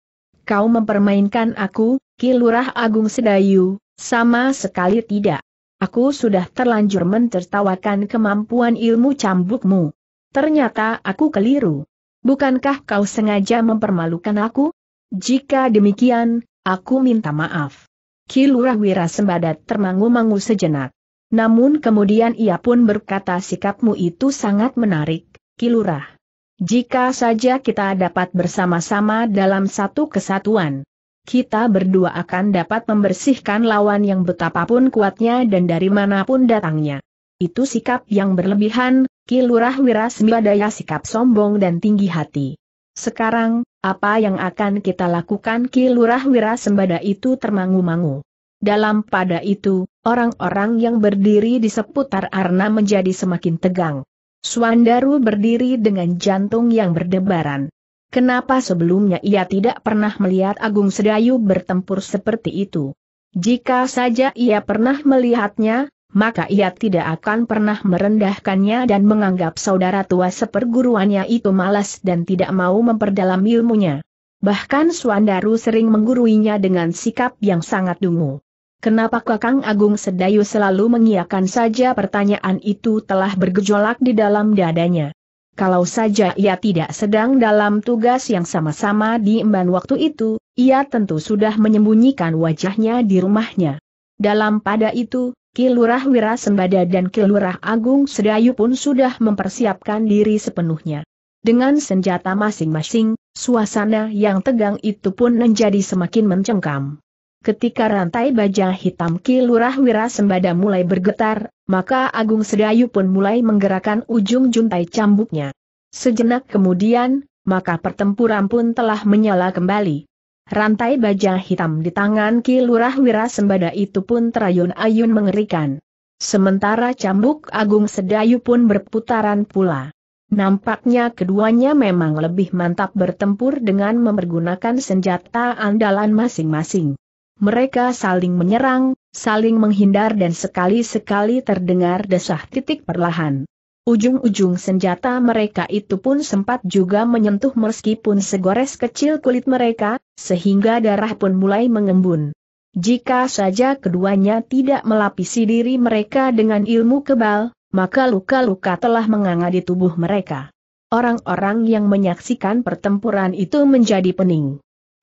[SPEAKER 1] Kau mempermainkan aku, Kilurah Agung Sedayu, sama sekali tidak. Aku sudah terlanjur mentertawakan kemampuan ilmu cambukmu. Ternyata aku keliru. Bukankah kau sengaja mempermalukan aku? Jika demikian, aku minta maaf. Kilurah Wirasembada termangu-mangu sejenak. Namun kemudian ia pun berkata sikapmu itu sangat menarik, Kilurah. Jika saja kita dapat bersama-sama dalam satu kesatuan, kita berdua akan dapat membersihkan lawan yang betapapun kuatnya dan dari manapun datangnya. Itu sikap yang berlebihan, Kilurah Wirasmiadaya sikap sombong dan tinggi hati. Sekarang, apa yang akan kita lakukan kilurah Lurah Wirasembada itu termangu-mangu. Dalam pada itu, orang-orang yang berdiri di seputar Arna menjadi semakin tegang. Suandaru berdiri dengan jantung yang berdebaran. Kenapa sebelumnya ia tidak pernah melihat Agung Sedayu bertempur seperti itu? Jika saja ia pernah melihatnya, maka ia tidak akan pernah merendahkannya dan menganggap saudara tua seperguruannya itu malas dan tidak mau memperdalam ilmunya. Bahkan Suandaru sering mengguruinya dengan sikap yang sangat dungu. Kenapa Kakang Agung Sedayu selalu mengiakan saja pertanyaan itu telah bergejolak di dalam dadanya. Kalau saja ia tidak sedang dalam tugas yang sama-sama diemban waktu itu, ia tentu sudah menyembunyikan wajahnya di rumahnya. Dalam pada itu, Kilurah Wirasembada dan Kilurah Agung Sedayu pun sudah mempersiapkan diri sepenuhnya. Dengan senjata masing-masing, suasana yang tegang itu pun menjadi semakin mencengkam. Ketika rantai baja hitam Ki Lurah Wirasembada mulai bergetar, maka Agung Sedayu pun mulai menggerakkan ujung juntai cambuknya. Sejenak kemudian, maka pertempuran pun telah menyala kembali. Rantai baja hitam di tangan Ki Lurah Wirasembada itu pun terayun-ayun mengerikan. Sementara cambuk Agung Sedayu pun berputaran pula. Nampaknya keduanya memang lebih mantap bertempur dengan mempergunakan senjata andalan masing-masing. Mereka saling menyerang, saling menghindar dan sekali-sekali terdengar desah titik perlahan. Ujung-ujung senjata mereka itu pun sempat juga menyentuh meskipun segores kecil kulit mereka, sehingga darah pun mulai mengembun. Jika saja keduanya tidak melapisi diri mereka dengan ilmu kebal, maka luka-luka telah menganga di tubuh mereka. Orang-orang yang menyaksikan pertempuran itu menjadi pening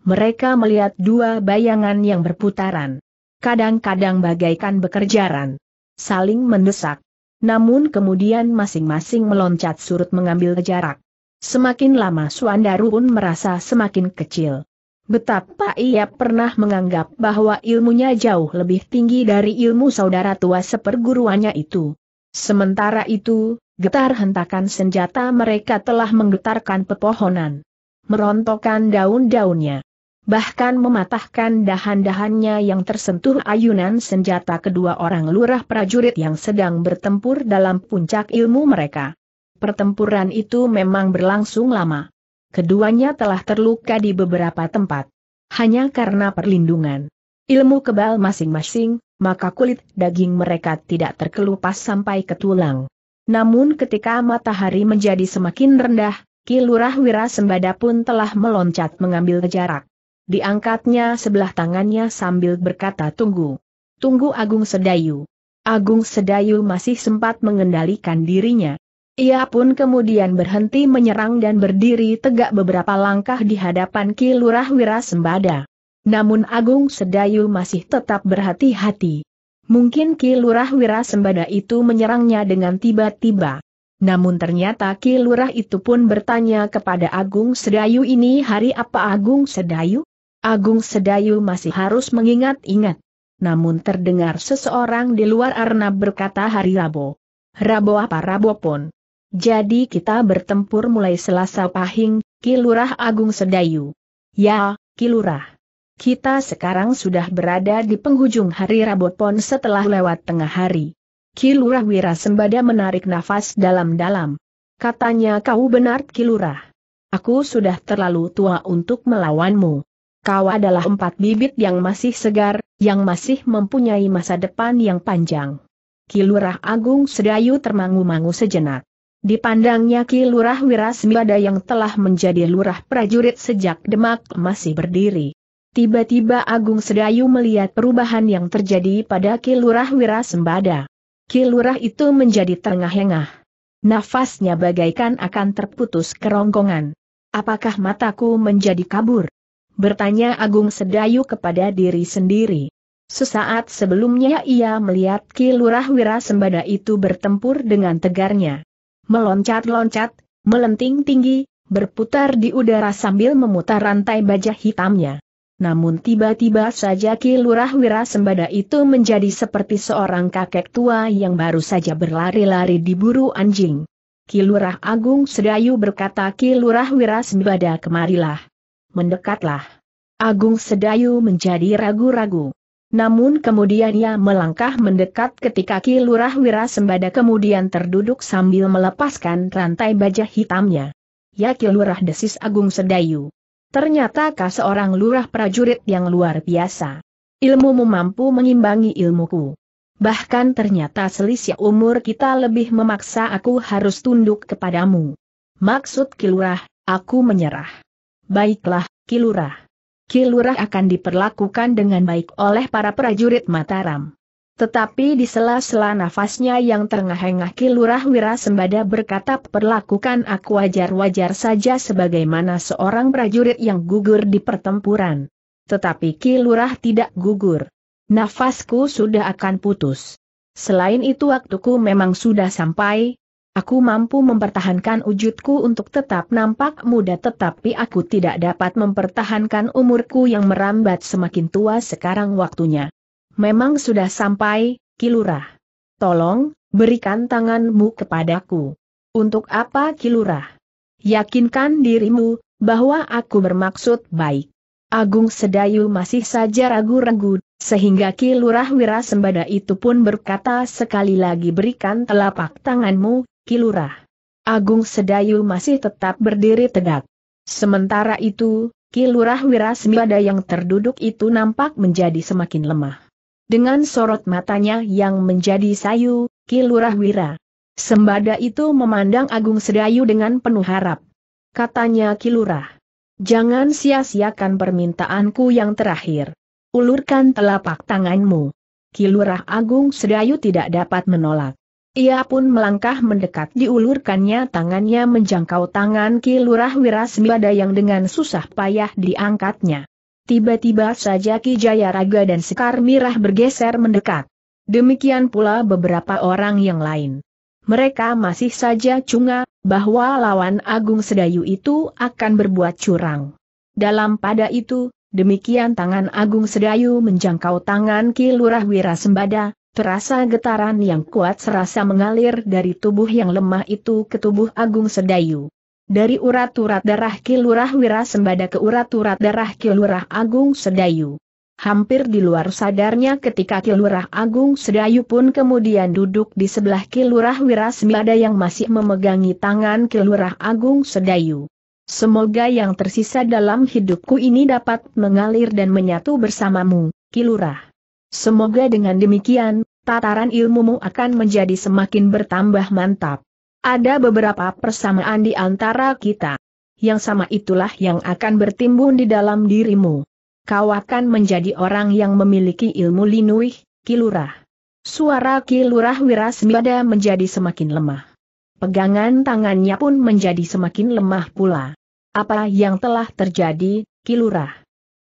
[SPEAKER 1] mereka melihat dua bayangan yang berputaran. Kadang-kadang bagaikan bekerjaran. Saling mendesak. Namun kemudian masing-masing meloncat surut mengambil jarak. Semakin lama Suandaru pun merasa semakin kecil. Betapa ia pernah menganggap bahwa ilmunya jauh lebih tinggi dari ilmu saudara tua seperguruannya itu. Sementara itu, getar hentakan senjata mereka telah menggetarkan pepohonan. merontokkan daun-daunnya bahkan mematahkan dahan-dahannya yang tersentuh ayunan senjata kedua orang lurah prajurit yang sedang bertempur dalam puncak ilmu mereka. Pertempuran itu memang berlangsung lama. Keduanya telah terluka di beberapa tempat. Hanya karena perlindungan ilmu kebal masing-masing, maka kulit daging mereka tidak terkelupas sampai ke tulang. Namun ketika matahari menjadi semakin rendah, Kilurah Wirasembada pun telah meloncat mengambil jarak diangkatnya sebelah tangannya sambil berkata tunggu. Tunggu Agung Sedayu. Agung Sedayu masih sempat mengendalikan dirinya. Ia pun kemudian berhenti menyerang dan berdiri tegak beberapa langkah di hadapan Ki Lurah Wirasembada. Namun Agung Sedayu masih tetap berhati-hati. Mungkin Ki Lurah Wirasembada itu menyerangnya dengan tiba-tiba. Namun ternyata Ki Lurah itu pun bertanya kepada Agung Sedayu ini hari apa Agung Sedayu? Agung Sedayu masih harus mengingat-ingat. Namun terdengar seseorang di luar Arna berkata hari Rabu. Rabu apa Rabu pun. Jadi kita bertempur mulai Selasa Pahing, Kilurah Agung Sedayu. Ya, Kilurah. Kita sekarang sudah berada di penghujung hari Rabu Pon setelah lewat tengah hari. Kilurah Wirasembada menarik nafas dalam-dalam. Katanya kau benar Kilurah. Aku sudah terlalu tua untuk melawanmu kau adalah empat bibit yang masih segar, yang masih mempunyai masa depan yang panjang. Kilurah Agung Sedayu termangu-mangu sejenak. Dipandangnya Kilurah Wirasmiada yang telah menjadi lurah prajurit sejak Demak masih berdiri. Tiba-tiba Agung Sedayu melihat perubahan yang terjadi pada Kilurah Wirasembada. Kilurah itu menjadi terengah-engah. Nafasnya bagaikan akan terputus kerongkongan. Apakah mataku menjadi kabur? bertanya Agung Sedayu kepada diri sendiri. Sesaat sebelumnya ia melihat Ki Lurah Wirasembada itu bertempur dengan tegarnya. Meloncat-loncat, melenting tinggi, berputar di udara sambil memutar rantai baja hitamnya. Namun tiba-tiba saja Ki Lurah Wirasembada itu menjadi seperti seorang kakek tua yang baru saja berlari-lari diburu anjing. Ki Lurah Agung Sedayu berkata Ki Lurah Wirasembada kemarilah mendekatlah. Agung Sedayu menjadi ragu-ragu. Namun kemudian ia melangkah mendekat ketika Ki Lurah Wirasembada kemudian terduduk sambil melepaskan rantai baja hitamnya. Ya Ki Lurah desis Agung Sedayu. Ternyata kau seorang lurah prajurit yang luar biasa. Ilmumu mampu mengimbangi ilmuku. Bahkan ternyata selisih umur kita lebih memaksa aku harus tunduk kepadamu. Maksud Ki Lurah, aku menyerah. Baiklah, Kilurah. Kilurah akan diperlakukan dengan baik oleh para prajurit Mataram. Tetapi di sela-sela nafasnya yang terengah-engah Kilurah Wirasembada berkata perlakukan aku wajar-wajar saja sebagaimana seorang prajurit yang gugur di pertempuran. Tetapi Kilurah tidak gugur. Nafasku sudah akan putus. Selain itu waktuku memang sudah sampai, Aku mampu mempertahankan wujudku untuk tetap nampak muda tetapi aku tidak dapat mempertahankan umurku yang merambat semakin tua sekarang waktunya. Memang sudah sampai, Kilurah. Tolong, berikan tanganmu kepadaku. Untuk apa Kilurah? Yakinkan dirimu, bahwa aku bermaksud baik. Agung Sedayu masih saja ragu-ragu, sehingga Kilurah Wirasembada itu pun berkata sekali lagi berikan telapak tanganmu, Kilurah. Agung Sedayu masih tetap berdiri tegak. Sementara itu, Kilurah Wirasmiada yang terduduk itu nampak menjadi semakin lemah. Dengan sorot matanya yang menjadi sayu, Kilurah Wira. Sembada itu memandang Agung Sedayu dengan penuh harap. Katanya Kilurah. Jangan sia-siakan permintaanku yang terakhir. Ulurkan telapak tanganmu. Kilurah Agung Sedayu tidak dapat menolak. Ia pun melangkah mendekat diulurkannya tangannya menjangkau tangan Kilurah Lurah Wirasmiada yang dengan susah payah diangkatnya. Tiba-tiba saja Ki Jayaraga dan Sekar Mirah bergeser mendekat. Demikian pula beberapa orang yang lain. Mereka masih saja cunga, bahwa lawan Agung Sedayu itu akan berbuat curang. Dalam pada itu, Demikian tangan Agung Sedayu menjangkau tangan Ki Lurah Wirasembada, Terasa getaran yang kuat serasa mengalir dari tubuh yang lemah itu ke tubuh Agung Sedayu. Dari urat-urat darah Kilurah wira sembada ke urat-urat darah Kilurah Agung Sedayu. Hampir di luar sadarnya ketika Kilurah Agung Sedayu pun kemudian duduk di sebelah Kilurah Wirasembada yang masih memegangi tangan Kilurah Agung Sedayu. Semoga yang tersisa dalam hidupku ini dapat mengalir dan menyatu bersamamu, Kilurah. Semoga dengan demikian, tataran ilmumu akan menjadi semakin bertambah mantap. Ada beberapa persamaan di antara kita. Yang sama itulah yang akan bertimbun di dalam dirimu. Kau akan menjadi orang yang memiliki ilmu linuih, kilurah. Suara kilurah Wirasmada menjadi semakin lemah. Pegangan tangannya pun menjadi semakin lemah pula. Apa yang telah terjadi, kilurah?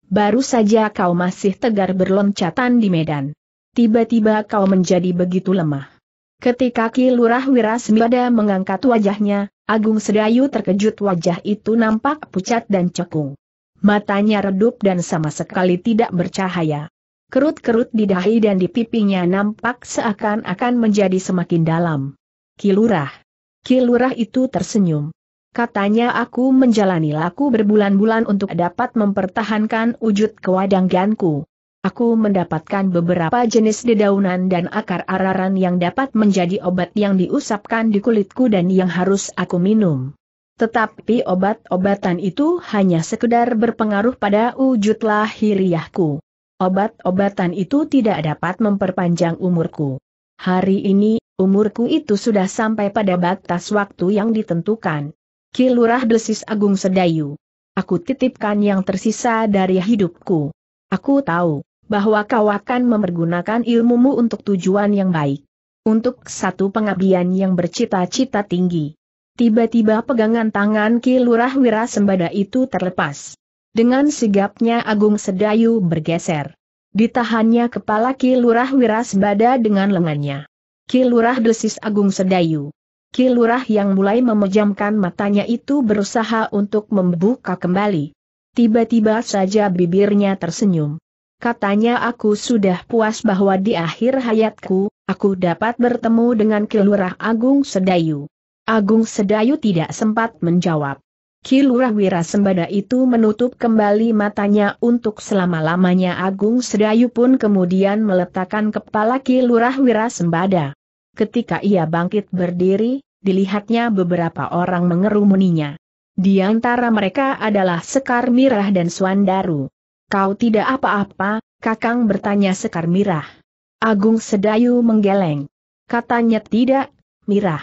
[SPEAKER 1] Baru saja kau masih tegar berloncatan di medan tiba-tiba kau menjadi begitu lemah. Ketika Ki Lurah Wirasmiada mengangkat wajahnya, Agung Sedayu terkejut wajah itu nampak pucat dan cekung. Matanya redup dan sama sekali tidak bercahaya. Kerut-kerut di dahi dan di pipinya nampak seakan-akan menjadi semakin dalam. Ki Lurah. Ki Lurah itu tersenyum. Katanya aku menjalani laku berbulan-bulan untuk dapat mempertahankan wujud kewadangganku aku mendapatkan beberapa jenis dedaunan dan akar araran yang dapat menjadi obat yang diusapkan di kulitku dan yang harus aku minum. Tetapi obat-obatan itu hanya sekedar berpengaruh pada wujud lahiriahku. Obat-obatan itu tidak dapat memperpanjang umurku. Hari ini, umurku itu sudah sampai pada batas waktu yang ditentukan. Kilurah Desis Agung Sedayu. Aku titipkan yang tersisa dari hidupku. Aku tahu, bahwa kau akan mempergunakan ilmumu untuk tujuan yang baik. Untuk satu pengabdian yang bercita-cita tinggi. Tiba-tiba pegangan tangan Ki Lurah Wirasembada itu terlepas. Dengan sigapnya Agung Sedayu bergeser. Ditahannya kepala Ki Lurah Wirasembada dengan lengannya. Ki Lurah desis Agung Sedayu. Ki Lurah yang mulai memejamkan matanya itu berusaha untuk membuka kembali. Tiba-tiba saja bibirnya tersenyum. Katanya aku sudah puas bahwa di akhir hayatku, aku dapat bertemu dengan Kilurah Agung Sedayu. Agung Sedayu tidak sempat menjawab. Kilurah Wirasembada itu menutup kembali matanya untuk selama-lamanya Agung Sedayu pun kemudian meletakkan kepala Kilurah Wirasembada. Ketika ia bangkit berdiri, dilihatnya beberapa orang mengerumuninya. Di antara mereka adalah Sekar Mirah dan Suandaru. Kau tidak apa-apa, Kakang bertanya Sekar Mirah. Agung Sedayu menggeleng. Katanya tidak, Mirah.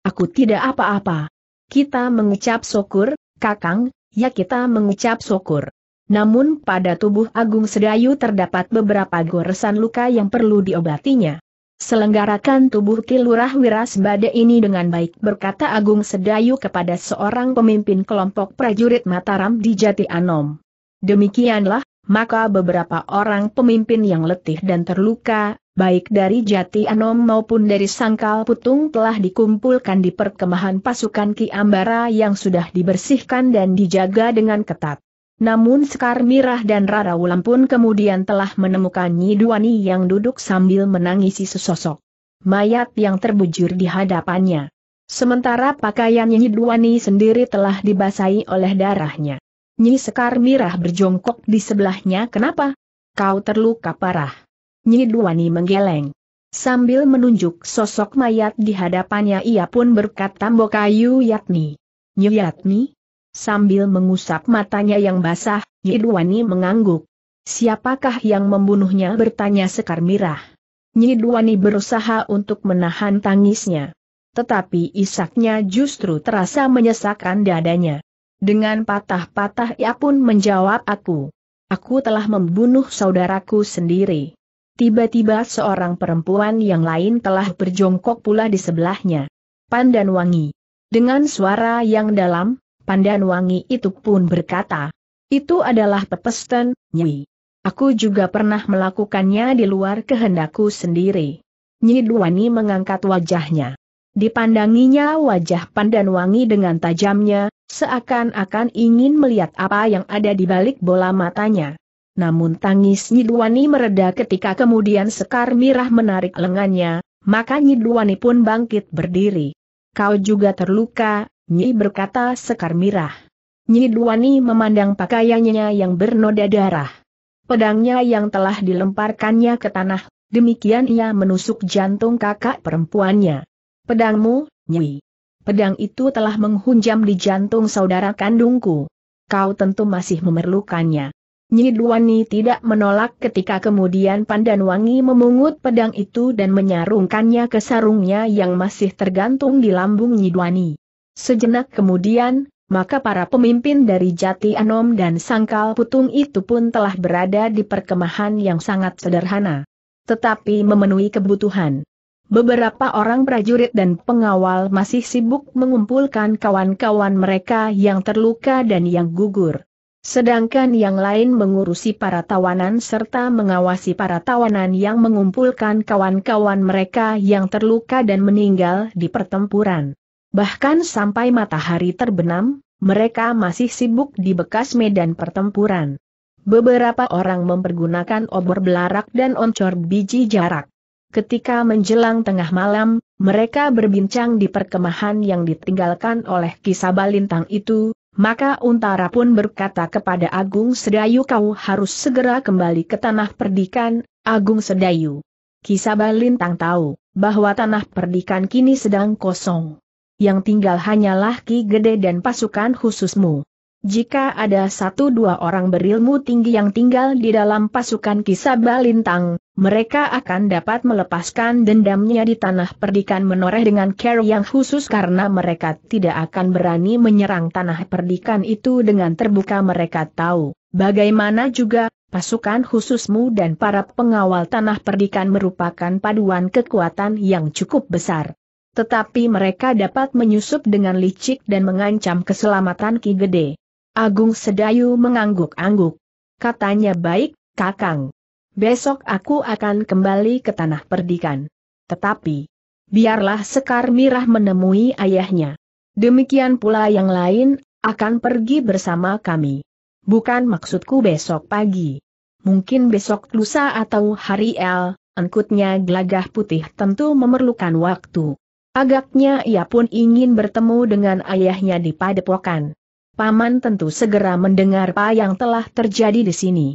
[SPEAKER 1] Aku tidak apa-apa. Kita mengucap syukur, Kakang, ya kita mengucap syukur. Namun pada tubuh Agung Sedayu terdapat beberapa goresan luka yang perlu diobatinya. Selenggarakan tubuh Kilurah Wirasbada ini dengan baik berkata Agung Sedayu kepada seorang pemimpin kelompok prajurit Mataram di Jati Anom. Demikianlah, maka beberapa orang pemimpin yang letih dan terluka, baik dari Jati Anom maupun dari Sangkal Putung telah dikumpulkan di perkemahan pasukan Ki Ambara yang sudah dibersihkan dan dijaga dengan ketat. Namun Sekar Mirah dan Rara Wulan pun kemudian telah menemukan Nyiduani yang duduk sambil menangisi sesosok. Mayat yang terbujur di hadapannya. Sementara pakaian Nyiduani sendiri telah dibasahi oleh darahnya. Nyi Sekar Mirah berjongkok di sebelahnya kenapa? Kau terluka parah. Nyi Duwani menggeleng. Sambil menunjuk sosok mayat di hadapannya ia pun berkata kayu Yatni. Nyi Yatni? Sambil mengusap matanya yang basah, Nyi Duwani mengangguk. Siapakah yang membunuhnya bertanya Sekar Mirah. Nyi Duwani berusaha untuk menahan tangisnya. Tetapi isaknya justru terasa menyesakkan dadanya. Dengan patah-patah ia pun menjawab aku. Aku telah membunuh saudaraku sendiri. Tiba-tiba seorang perempuan yang lain telah berjongkok pula di sebelahnya. Pandan Wangi. Dengan suara yang dalam, Pandan Wangi itu pun berkata, itu adalah pepesten, Nyi. Aku juga pernah melakukannya di luar kehendakku sendiri. Nyi Duwani mengangkat wajahnya. Dipandanginya wajah Pandan Wangi dengan tajamnya, seakan-akan ingin melihat apa yang ada di balik bola matanya. Namun tangis Nyidwani mereda ketika kemudian Sekar Mirah menarik lengannya, maka Nyidwani pun bangkit berdiri. Kau juga terluka, Nyi berkata Sekar Mirah. Nyidwani memandang pakaiannya yang bernoda darah. Pedangnya yang telah dilemparkannya ke tanah, demikian ia menusuk jantung kakak perempuannya. Pedangmu, Nyi. Pedang itu telah menghunjam di jantung saudara kandungku. Kau tentu masih memerlukannya. Nyidwani tidak menolak ketika kemudian Wangi memungut pedang itu dan menyarungkannya ke sarungnya yang masih tergantung di lambung Nyidwani. Sejenak kemudian, maka para pemimpin dari Jati Anom dan Sangkal Putung itu pun telah berada di perkemahan yang sangat sederhana. Tetapi memenuhi kebutuhan. Beberapa orang prajurit dan pengawal masih sibuk mengumpulkan kawan-kawan mereka yang terluka dan yang gugur. Sedangkan yang lain mengurusi para tawanan serta mengawasi para tawanan yang mengumpulkan kawan-kawan mereka yang terluka dan meninggal di pertempuran. Bahkan sampai matahari terbenam, mereka masih sibuk di bekas medan pertempuran. Beberapa orang mempergunakan obor belarak dan oncor biji jarak. Ketika menjelang tengah malam, mereka berbincang di perkemahan yang ditinggalkan oleh kisah balintang itu, maka Untara pun berkata kepada Agung Sedayu kau harus segera kembali ke tanah perdikan, Agung Sedayu. Kisah balintang tahu, bahwa tanah perdikan kini sedang kosong. Yang tinggal hanyalah Ki Gede dan pasukan khususmu. Jika ada satu dua orang berilmu tinggi yang tinggal di dalam pasukan kisah Balintang, mereka akan dapat melepaskan dendamnya di tanah perdikan menoreh dengan care yang khusus karena mereka tidak akan berani menyerang tanah perdikan itu dengan terbuka mereka tahu. Bagaimana juga, pasukan khususmu dan para pengawal tanah perdikan merupakan paduan kekuatan yang cukup besar tetapi mereka dapat menyusup dengan licik dan mengancam keselamatan Ki Gede. Agung Sedayu mengangguk-angguk. Katanya baik, Kakang. Besok aku akan kembali ke tanah perdikan. Tetapi, biarlah Sekar Mirah menemui ayahnya. Demikian pula yang lain, akan pergi bersama kami. Bukan maksudku besok pagi. Mungkin besok lusa atau hari El, angkutnya gelagah putih tentu memerlukan waktu. Agaknya ia pun ingin bertemu dengan ayahnya di padepokan. Paman tentu segera mendengar apa yang telah terjadi di sini.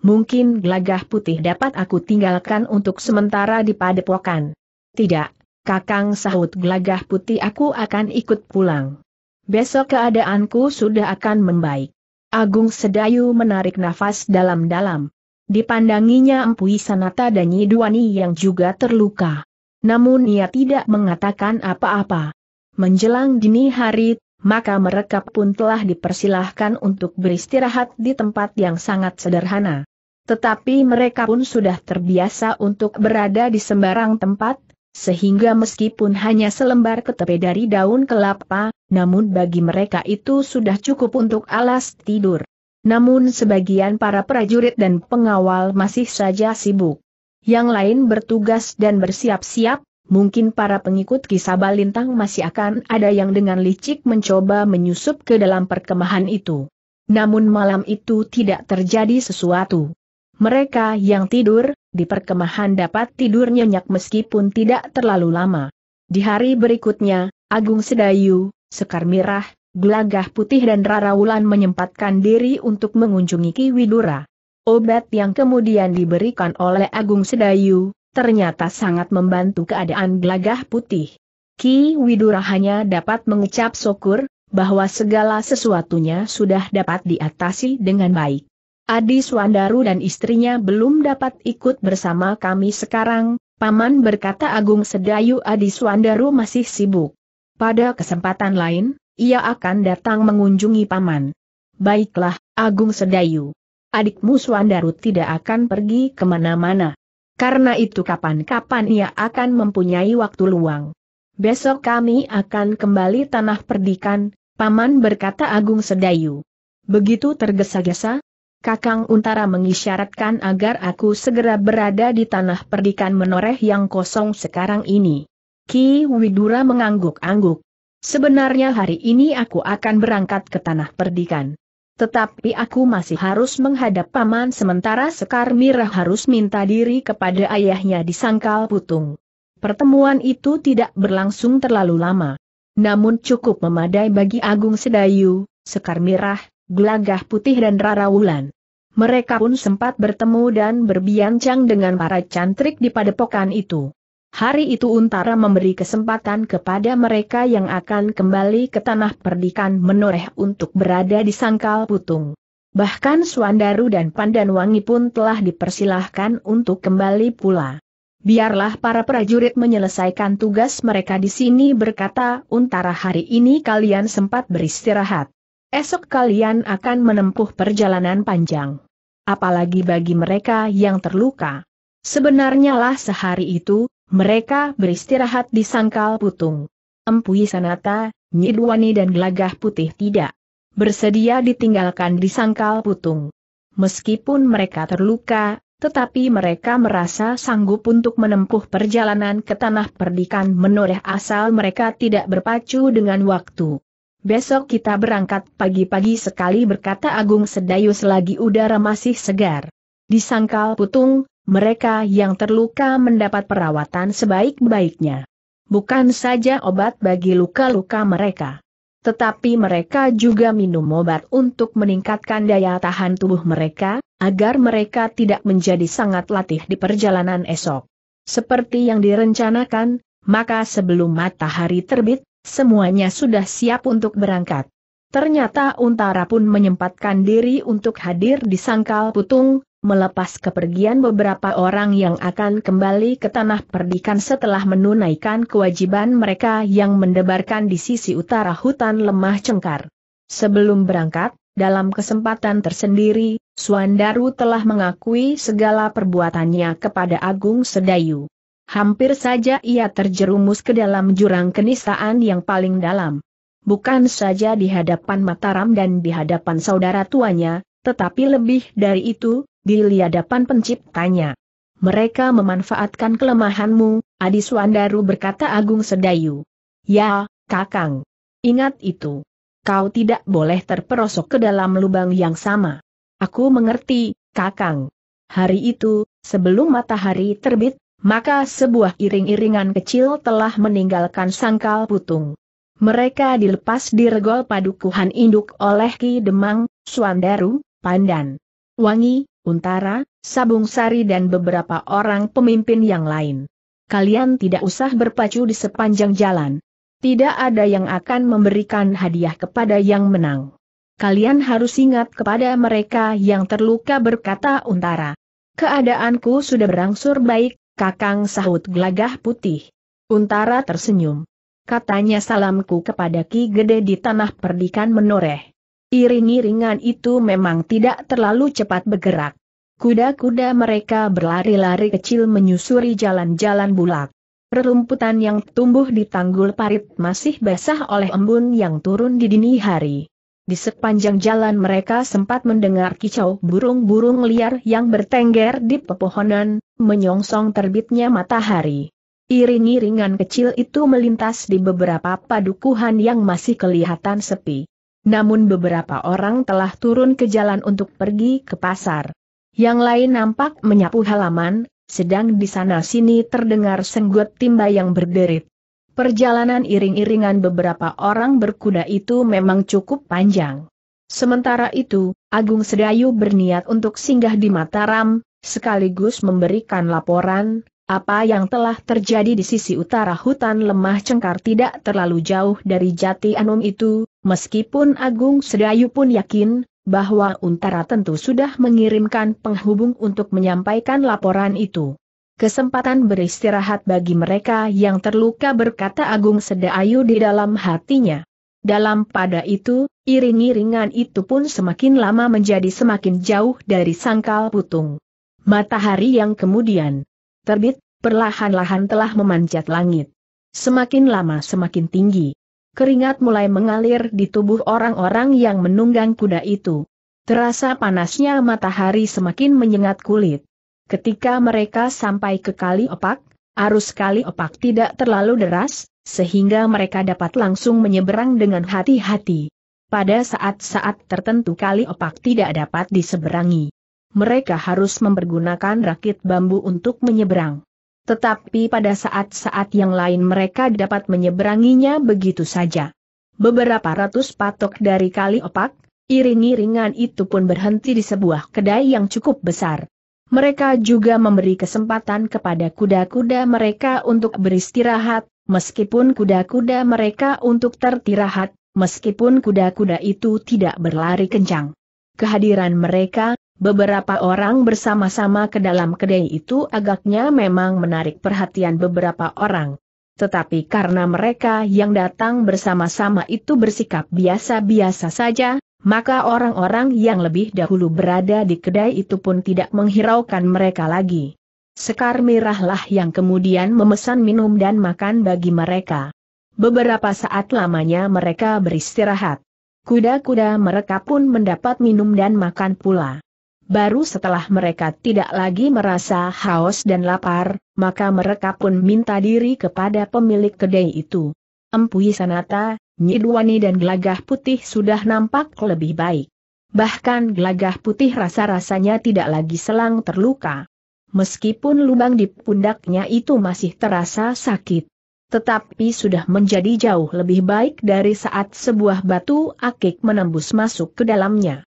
[SPEAKER 1] Mungkin gelagah putih dapat aku tinggalkan untuk sementara di padepokan. Tidak, kakang sahut gelagah putih aku akan ikut pulang. Besok keadaanku sudah akan membaik. Agung Sedayu menarik nafas dalam-dalam. Dipandanginya Empu Sanata dan Nyiduani yang juga terluka. Namun ia tidak mengatakan apa-apa. Menjelang dini hari, maka mereka pun telah dipersilahkan untuk beristirahat di tempat yang sangat sederhana. Tetapi mereka pun sudah terbiasa untuk berada di sembarang tempat, sehingga meskipun hanya selembar ketepe dari daun kelapa, namun bagi mereka itu sudah cukup untuk alas tidur. Namun sebagian para prajurit dan pengawal masih saja sibuk. Yang lain bertugas dan bersiap-siap, mungkin para pengikut kisah balintang masih akan ada yang dengan licik mencoba menyusup ke dalam perkemahan itu. Namun malam itu tidak terjadi sesuatu. Mereka yang tidur, di perkemahan dapat tidur nyenyak meskipun tidak terlalu lama. Di hari berikutnya, Agung Sedayu, Sekar Mirah, Gelagah Putih dan Rara Wulan menyempatkan diri untuk mengunjungi Ki Widura. Obat yang kemudian diberikan oleh Agung Sedayu, ternyata sangat membantu keadaan gelagah putih. Ki Widura hanya dapat mengucap syukur, bahwa segala sesuatunya sudah dapat diatasi dengan baik. Adi Swandaru dan istrinya belum dapat ikut bersama kami sekarang, Paman berkata Agung Sedayu Adi Swandaru masih sibuk. Pada kesempatan lain, ia akan datang mengunjungi Paman. Baiklah, Agung Sedayu. Adikmu Swandaru tidak akan pergi kemana-mana. Karena itu kapan-kapan ia akan mempunyai waktu luang. Besok kami akan kembali tanah perdikan, Paman berkata Agung Sedayu. Begitu tergesa-gesa, Kakang Untara mengisyaratkan agar aku segera berada di tanah perdikan menoreh yang kosong sekarang ini. Ki Widura mengangguk-angguk. Sebenarnya hari ini aku akan berangkat ke tanah perdikan tetapi aku masih harus menghadap paman sementara Sekar Mirah harus minta diri kepada ayahnya di Sangkal Putung. Pertemuan itu tidak berlangsung terlalu lama. Namun cukup memadai bagi Agung Sedayu, Sekar Mirah, Gelagah Putih dan Rara Wulan. Mereka pun sempat bertemu dan berbincang dengan para cantrik di padepokan itu. Hari itu Untara memberi kesempatan kepada mereka yang akan kembali ke tanah perdikan menoreh untuk berada di sangkal putung. Bahkan Suandaru dan Pandanwangi pun telah dipersilahkan untuk kembali pula. Biarlah para prajurit menyelesaikan tugas mereka di sini berkata Untara hari ini kalian sempat beristirahat. Esok kalian akan menempuh perjalanan panjang. Apalagi bagi mereka yang terluka. Sebenarnya lah sehari itu, mereka beristirahat di sangkal putung. Empu Sanata, Nyidwani dan Gelagah Putih tidak bersedia ditinggalkan di sangkal putung. Meskipun mereka terluka, tetapi mereka merasa sanggup untuk menempuh perjalanan ke tanah perdikan menoreh asal mereka tidak berpacu dengan waktu. Besok kita berangkat pagi-pagi sekali berkata Agung Sedayu. Selagi udara masih segar. Di sangkal putung, mereka yang terluka mendapat perawatan sebaik-baiknya. Bukan saja obat bagi luka-luka mereka. Tetapi mereka juga minum obat untuk meningkatkan daya tahan tubuh mereka, agar mereka tidak menjadi sangat latih di perjalanan esok. Seperti yang direncanakan, maka sebelum matahari terbit, semuanya sudah siap untuk berangkat. Ternyata Untara pun menyempatkan diri untuk hadir di Sangkal Putung, melepas kepergian beberapa orang yang akan kembali ke tanah perdikan setelah menunaikan kewajiban mereka yang mendebarkan di sisi utara hutan lemah cengkar. Sebelum berangkat, dalam kesempatan tersendiri, Suandaru telah mengakui segala perbuatannya kepada Agung Sedayu. Hampir saja ia terjerumus ke dalam jurang kenistaan yang paling dalam. Bukan saja di hadapan Mataram dan di hadapan saudara tuanya, tetapi lebih dari itu, di liadapan penciptanya. Mereka memanfaatkan kelemahanmu, Adi Swandaru berkata Agung Sedayu. Ya, Kakang. Ingat itu. Kau tidak boleh terperosok ke dalam lubang yang sama. Aku mengerti, Kakang. Hari itu, sebelum matahari terbit, maka sebuah iring-iringan kecil telah meninggalkan sangkal putung. Mereka dilepas di regol padukuhan induk oleh Ki Demang, Suandaru, Pandan, Wangi, Untara, Sabung Sari dan beberapa orang pemimpin yang lain. Kalian tidak usah berpacu di sepanjang jalan. Tidak ada yang akan memberikan hadiah kepada yang menang. Kalian harus ingat kepada mereka yang terluka berkata Untara. Keadaanku sudah berangsur baik, kakang sahut gelagah putih. Untara tersenyum. Katanya salamku kepada Ki Gede di tanah perdikan menoreh. Iring-iringan itu memang tidak terlalu cepat bergerak. Kuda-kuda mereka berlari-lari kecil menyusuri jalan-jalan bulak. Rerumputan yang tumbuh di tanggul parit masih basah oleh embun yang turun di dini hari. Di sepanjang jalan mereka sempat mendengar kicau burung-burung liar yang bertengger di pepohonan, menyongsong terbitnya matahari. Iring-iringan kecil itu melintas di beberapa padukuhan yang masih kelihatan sepi. Namun beberapa orang telah turun ke jalan untuk pergi ke pasar. Yang lain nampak menyapu halaman, sedang di sana-sini terdengar senggut timba yang berderit. Perjalanan iring-iringan beberapa orang berkuda itu memang cukup panjang. Sementara itu, Agung Sedayu berniat untuk singgah di Mataram, sekaligus memberikan laporan, apa yang telah terjadi di sisi utara hutan lemah cengkar tidak terlalu jauh dari jati Anum itu, meskipun Agung Sedayu pun yakin, bahwa Untara tentu sudah mengirimkan penghubung untuk menyampaikan laporan itu. Kesempatan beristirahat bagi mereka yang terluka berkata Agung Sedayu di dalam hatinya. Dalam pada itu, iring-iringan itu pun semakin lama menjadi semakin jauh dari sangkal putung. Matahari yang kemudian terbit, perlahan-lahan telah memanjat langit. Semakin lama semakin tinggi. Keringat mulai mengalir di tubuh orang-orang yang menunggang kuda itu. Terasa panasnya matahari semakin menyengat kulit. Ketika mereka sampai ke kali opak, arus kali opak tidak terlalu deras, sehingga mereka dapat langsung menyeberang dengan hati-hati. Pada saat-saat tertentu kali opak tidak dapat diseberangi. Mereka harus mempergunakan rakit bambu untuk menyeberang. Tetapi pada saat-saat yang lain mereka dapat menyeberanginya begitu saja. Beberapa ratus patok dari kali opak, iring-iringan itu pun berhenti di sebuah kedai yang cukup besar. Mereka juga memberi kesempatan kepada kuda-kuda mereka untuk beristirahat, meskipun kuda-kuda mereka untuk tertirahat, meskipun kuda-kuda itu tidak berlari kencang. Kehadiran mereka, Beberapa orang bersama-sama ke dalam kedai itu agaknya memang menarik perhatian beberapa orang. Tetapi karena mereka yang datang bersama-sama itu bersikap biasa-biasa saja, maka orang-orang yang lebih dahulu berada di kedai itu pun tidak menghiraukan mereka lagi. Sekar Mirahlah yang kemudian memesan minum dan makan bagi mereka. Beberapa saat lamanya mereka beristirahat. Kuda-kuda mereka pun mendapat minum dan makan pula. Baru setelah mereka tidak lagi merasa haus dan lapar, maka mereka pun minta diri kepada pemilik kedai itu. Empui Sanata, Nyidwani dan Gelagah Putih sudah nampak lebih baik. Bahkan Gelagah Putih rasa-rasanya tidak lagi selang terluka. Meskipun lubang di pundaknya itu masih terasa sakit. Tetapi sudah menjadi jauh lebih baik dari saat sebuah batu akik menembus masuk ke dalamnya.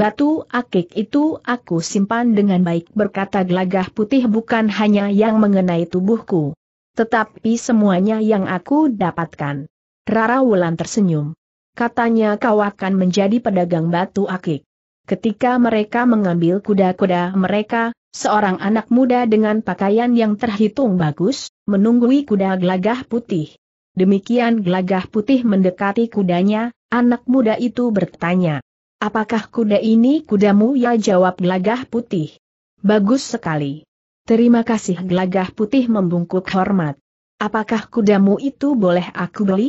[SPEAKER 1] Batu akik itu aku simpan dengan baik berkata gelagah putih bukan hanya yang mengenai tubuhku. Tetapi semuanya yang aku dapatkan. Rara Wulan tersenyum. Katanya kau akan menjadi pedagang batu akik. Ketika mereka mengambil kuda-kuda mereka, seorang anak muda dengan pakaian yang terhitung bagus, menunggui kuda gelagah putih. Demikian gelagah putih mendekati kudanya, anak muda itu bertanya. Apakah kuda ini kudamu ya jawab gelagah putih? Bagus sekali. Terima kasih gelagah putih membungkuk hormat. Apakah kudamu itu boleh aku beli?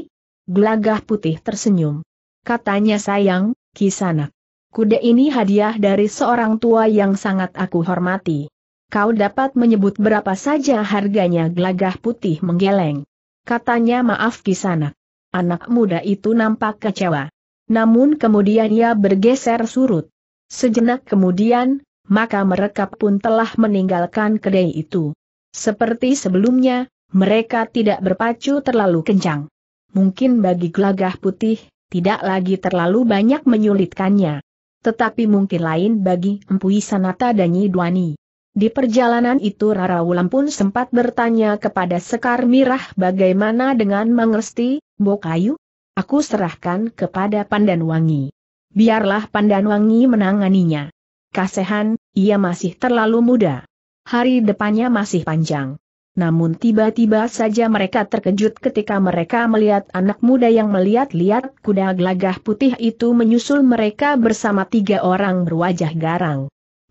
[SPEAKER 1] Gelagah putih tersenyum. Katanya sayang, kisanak. Kuda ini hadiah dari seorang tua yang sangat aku hormati. Kau dapat menyebut berapa saja harganya gelagah putih menggeleng. Katanya maaf kisanak. Anak muda itu nampak kecewa. Namun kemudian ia bergeser surut. Sejenak kemudian, maka mereka pun telah meninggalkan kedai itu. Seperti sebelumnya, mereka tidak berpacu terlalu kencang. Mungkin bagi gelagah putih, tidak lagi terlalu banyak menyulitkannya. Tetapi mungkin lain bagi Empui Sanata dan Yidwani. Di perjalanan itu Rara Wulan pun sempat bertanya kepada Sekar Mirah bagaimana dengan Mangesti Bokayu, aku serahkan kepada Pandan Wangi. Biarlah Pandan Wangi menanganinya. Kasehan, ia masih terlalu muda. Hari depannya masih panjang. Namun tiba-tiba saja mereka terkejut ketika mereka melihat anak muda yang melihat-lihat kuda gelagah putih itu menyusul mereka bersama tiga orang berwajah garang.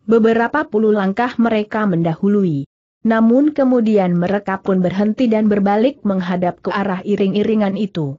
[SPEAKER 1] Beberapa puluh langkah mereka mendahului. Namun kemudian mereka pun berhenti dan berbalik menghadap ke arah iring-iringan itu.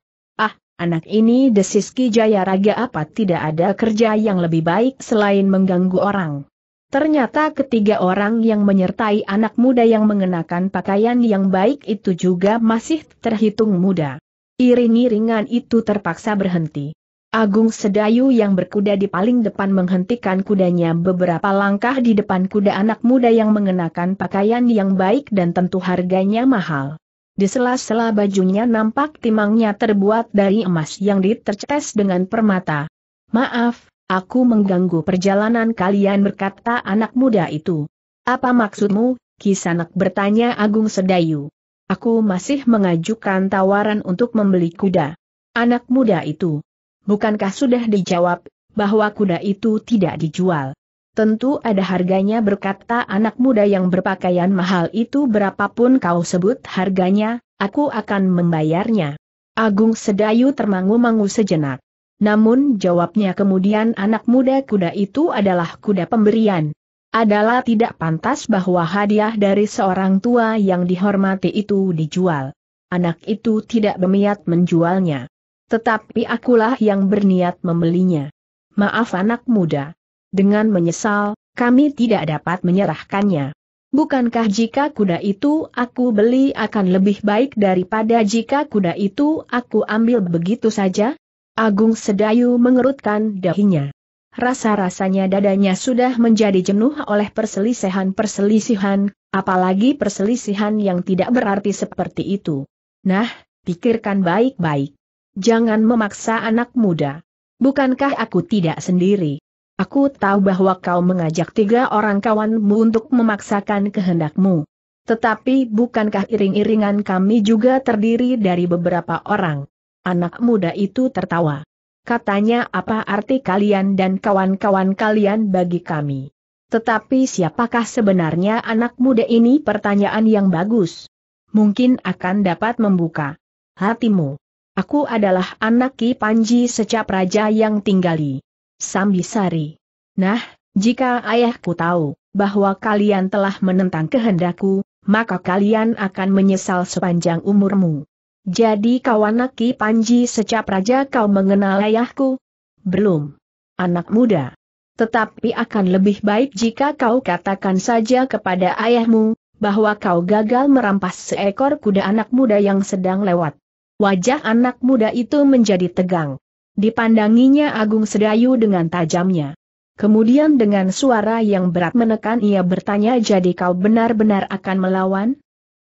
[SPEAKER 1] Anak ini desis Ki Jayaraga apa tidak ada kerja yang lebih baik selain mengganggu orang. Ternyata ketiga orang yang menyertai anak muda yang mengenakan pakaian yang baik itu juga masih terhitung muda. Iring-iringan itu terpaksa berhenti. Agung Sedayu yang berkuda di paling depan menghentikan kudanya beberapa langkah di depan kuda anak muda yang mengenakan pakaian yang baik dan tentu harganya mahal. Di sela-sela bajunya nampak timangnya terbuat dari emas yang ditercetes dengan permata. Maaf, aku mengganggu perjalanan kalian berkata anak muda itu. Apa maksudmu, Kisanak bertanya Agung Sedayu. Aku masih mengajukan tawaran untuk membeli kuda. Anak muda itu. Bukankah sudah dijawab, bahwa kuda itu tidak dijual? Tentu ada harganya berkata anak muda yang berpakaian mahal itu berapapun kau sebut harganya, aku akan membayarnya. Agung Sedayu termangu-mangu sejenak. Namun jawabnya kemudian anak muda kuda itu adalah kuda pemberian. Adalah tidak pantas bahwa hadiah dari seorang tua yang dihormati itu dijual. Anak itu tidak berniat menjualnya. Tetapi akulah yang berniat membelinya. Maaf anak muda dengan menyesal, kami tidak dapat menyerahkannya. Bukankah jika kuda itu aku beli akan lebih baik daripada jika kuda itu aku ambil begitu saja? Agung Sedayu mengerutkan dahinya. Rasa-rasanya dadanya sudah menjadi jenuh oleh perselisihan-perselisihan, apalagi perselisihan yang tidak berarti seperti itu. Nah, pikirkan baik-baik. Jangan memaksa anak muda. Bukankah aku tidak sendiri? Aku tahu bahwa kau mengajak tiga orang kawanmu untuk memaksakan kehendakmu. Tetapi bukankah iring-iringan kami juga terdiri dari beberapa orang? Anak muda itu tertawa. Katanya apa arti kalian dan kawan-kawan kalian bagi kami? Tetapi siapakah sebenarnya anak muda ini pertanyaan yang bagus? Mungkin akan dapat membuka hatimu. Aku adalah anak Ki Panji secap raja yang tinggali Sambisari. Nah, jika ayahku tahu bahwa kalian telah menentang kehendakku, maka kalian akan menyesal sepanjang umurmu. Jadi kawanaki Panji secap raja kau mengenal ayahku? Belum. Anak muda. Tetapi akan lebih baik jika kau katakan saja kepada ayahmu, bahwa kau gagal merampas seekor kuda anak muda yang sedang lewat. Wajah anak muda itu menjadi tegang. Dipandanginya Agung Sedayu dengan tajamnya. Kemudian dengan suara yang berat menekan ia bertanya jadi kau benar-benar akan melawan?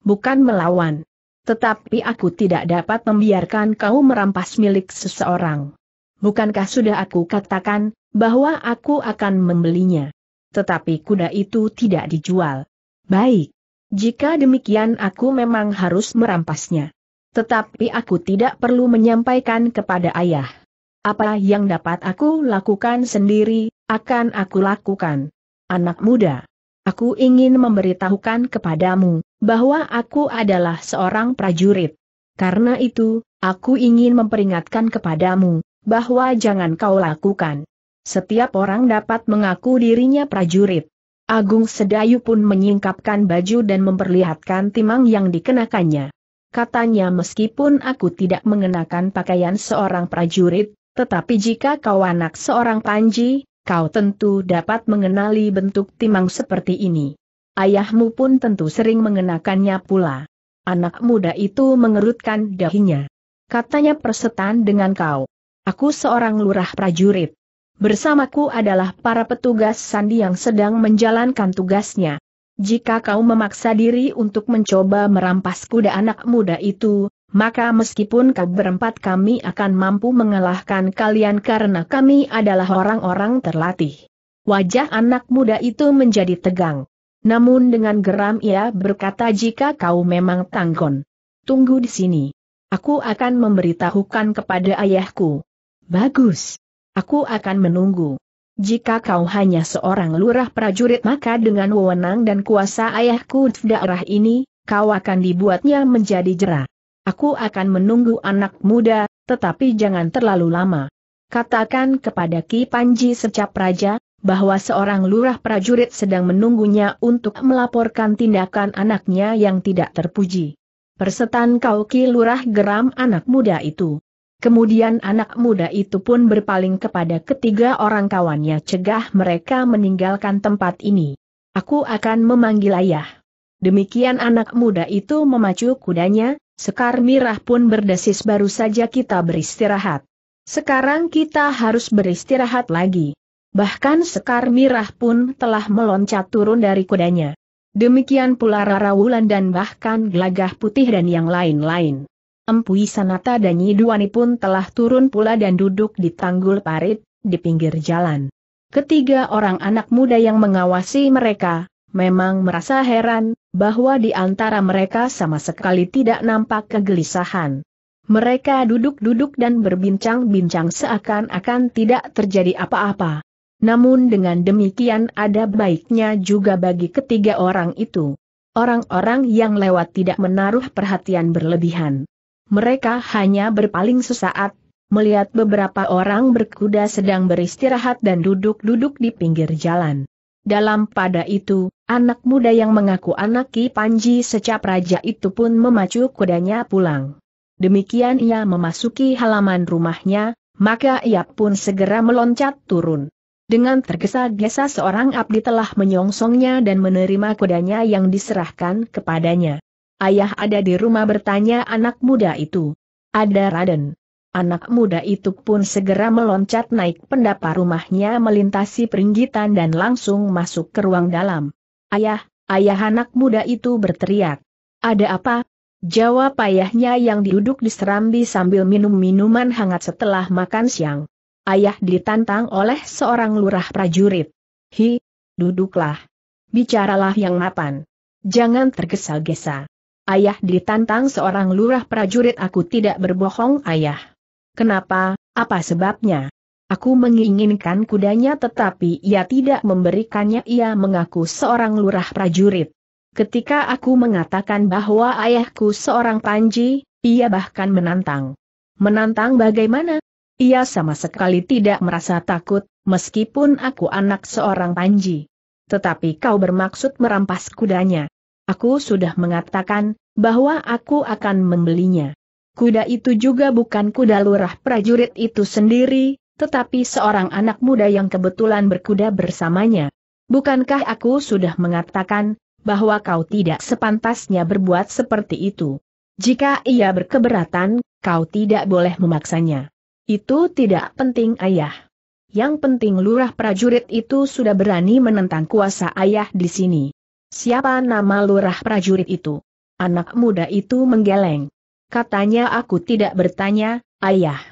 [SPEAKER 1] Bukan melawan. Tetapi aku tidak dapat membiarkan kau merampas milik seseorang. Bukankah sudah aku katakan, bahwa aku akan membelinya. Tetapi kuda itu tidak dijual. Baik. Jika demikian aku memang harus merampasnya. Tetapi aku tidak perlu menyampaikan kepada ayah. Apa yang dapat aku lakukan sendiri, akan aku lakukan. Anak muda. Aku ingin memberitahukan kepadamu, bahwa aku adalah seorang prajurit. Karena itu, aku ingin memperingatkan kepadamu, bahwa jangan kau lakukan. Setiap orang dapat mengaku dirinya prajurit. Agung Sedayu pun menyingkapkan baju dan memperlihatkan timang yang dikenakannya. Katanya meskipun aku tidak mengenakan pakaian seorang prajurit, tetapi jika kau anak seorang Panji, kau tentu dapat mengenali bentuk timang seperti ini. Ayahmu pun tentu sering mengenakannya pula. Anak muda itu mengerutkan dahinya. Katanya persetan dengan kau. Aku seorang lurah prajurit. Bersamaku adalah para petugas sandi yang sedang menjalankan tugasnya. Jika kau memaksa diri untuk mencoba merampas kuda anak muda itu, maka meskipun kau berempat kami akan mampu mengalahkan kalian karena kami adalah orang-orang terlatih. Wajah anak muda itu menjadi tegang. Namun dengan geram ia berkata jika kau memang tanggon. Tunggu di sini. Aku akan memberitahukan kepada ayahku. Bagus. Aku akan menunggu. Jika kau hanya seorang lurah prajurit maka dengan wewenang dan kuasa ayahku di daerah ini, kau akan dibuatnya menjadi jerah. Aku akan menunggu anak muda, tetapi jangan terlalu lama. Katakan kepada Ki Panji secap raja, bahwa seorang lurah prajurit sedang menunggunya untuk melaporkan tindakan anaknya yang tidak terpuji. Persetan kau Ki Lurah geram anak muda itu. Kemudian anak muda itu pun berpaling kepada ketiga orang kawannya cegah mereka meninggalkan tempat ini. Aku akan memanggil ayah. Demikian anak muda itu memacu kudanya, Sekar Mirah pun berdesis baru saja kita beristirahat. Sekarang kita harus beristirahat lagi. Bahkan Sekar Mirah pun telah meloncat turun dari kudanya. Demikian pula Rara Wulan dan bahkan Gelagah Putih dan yang lain-lain. Empui Sanata dan Nyiduani pun telah turun pula dan duduk di tanggul parit, di pinggir jalan. Ketiga orang anak muda yang mengawasi mereka, memang merasa heran, bahwa di antara mereka sama sekali tidak nampak kegelisahan. Mereka duduk-duduk dan berbincang-bincang seakan-akan tidak terjadi apa-apa. Namun dengan demikian ada baiknya juga bagi ketiga orang itu. Orang-orang yang lewat tidak menaruh perhatian berlebihan. Mereka hanya berpaling sesaat, melihat beberapa orang berkuda sedang beristirahat dan duduk-duduk di pinggir jalan. Dalam pada itu, Anak muda yang mengaku anak Ki Panji secap raja itu pun memacu kudanya pulang. Demikian ia memasuki halaman rumahnya, maka ia pun segera meloncat turun. Dengan tergesa-gesa seorang abdi telah menyongsongnya dan menerima kudanya yang diserahkan kepadanya. Ayah ada di rumah bertanya anak muda itu. Ada Raden. Anak muda itu pun segera meloncat naik pendapa rumahnya melintasi peringgitan dan langsung masuk ke ruang dalam. Ayah, ayah anak muda itu berteriak. Ada apa? Jawab ayahnya yang duduk di serambi sambil minum minuman hangat setelah makan siang. Ayah ditantang oleh seorang lurah prajurit. Hi, duduklah. Bicaralah yang mapan. Jangan tergesa-gesa. Ayah ditantang seorang lurah prajurit aku tidak berbohong ayah. Kenapa, apa sebabnya? Aku menginginkan kudanya tetapi ia tidak memberikannya ia mengaku seorang lurah prajurit. Ketika aku mengatakan bahwa ayahku seorang panji, ia bahkan menantang. Menantang bagaimana? Ia sama sekali tidak merasa takut, meskipun aku anak seorang panji. Tetapi kau bermaksud merampas kudanya. Aku sudah mengatakan, bahwa aku akan membelinya. Kuda itu juga bukan kuda lurah prajurit itu sendiri, tetapi seorang anak muda yang kebetulan berkuda bersamanya. Bukankah aku sudah mengatakan, bahwa kau tidak sepantasnya berbuat seperti itu? Jika ia berkeberatan, kau tidak boleh memaksanya. Itu tidak penting ayah. Yang penting lurah prajurit itu sudah berani menentang kuasa ayah di sini. Siapa nama lurah prajurit itu? Anak muda itu menggeleng. Katanya aku tidak bertanya, ayah.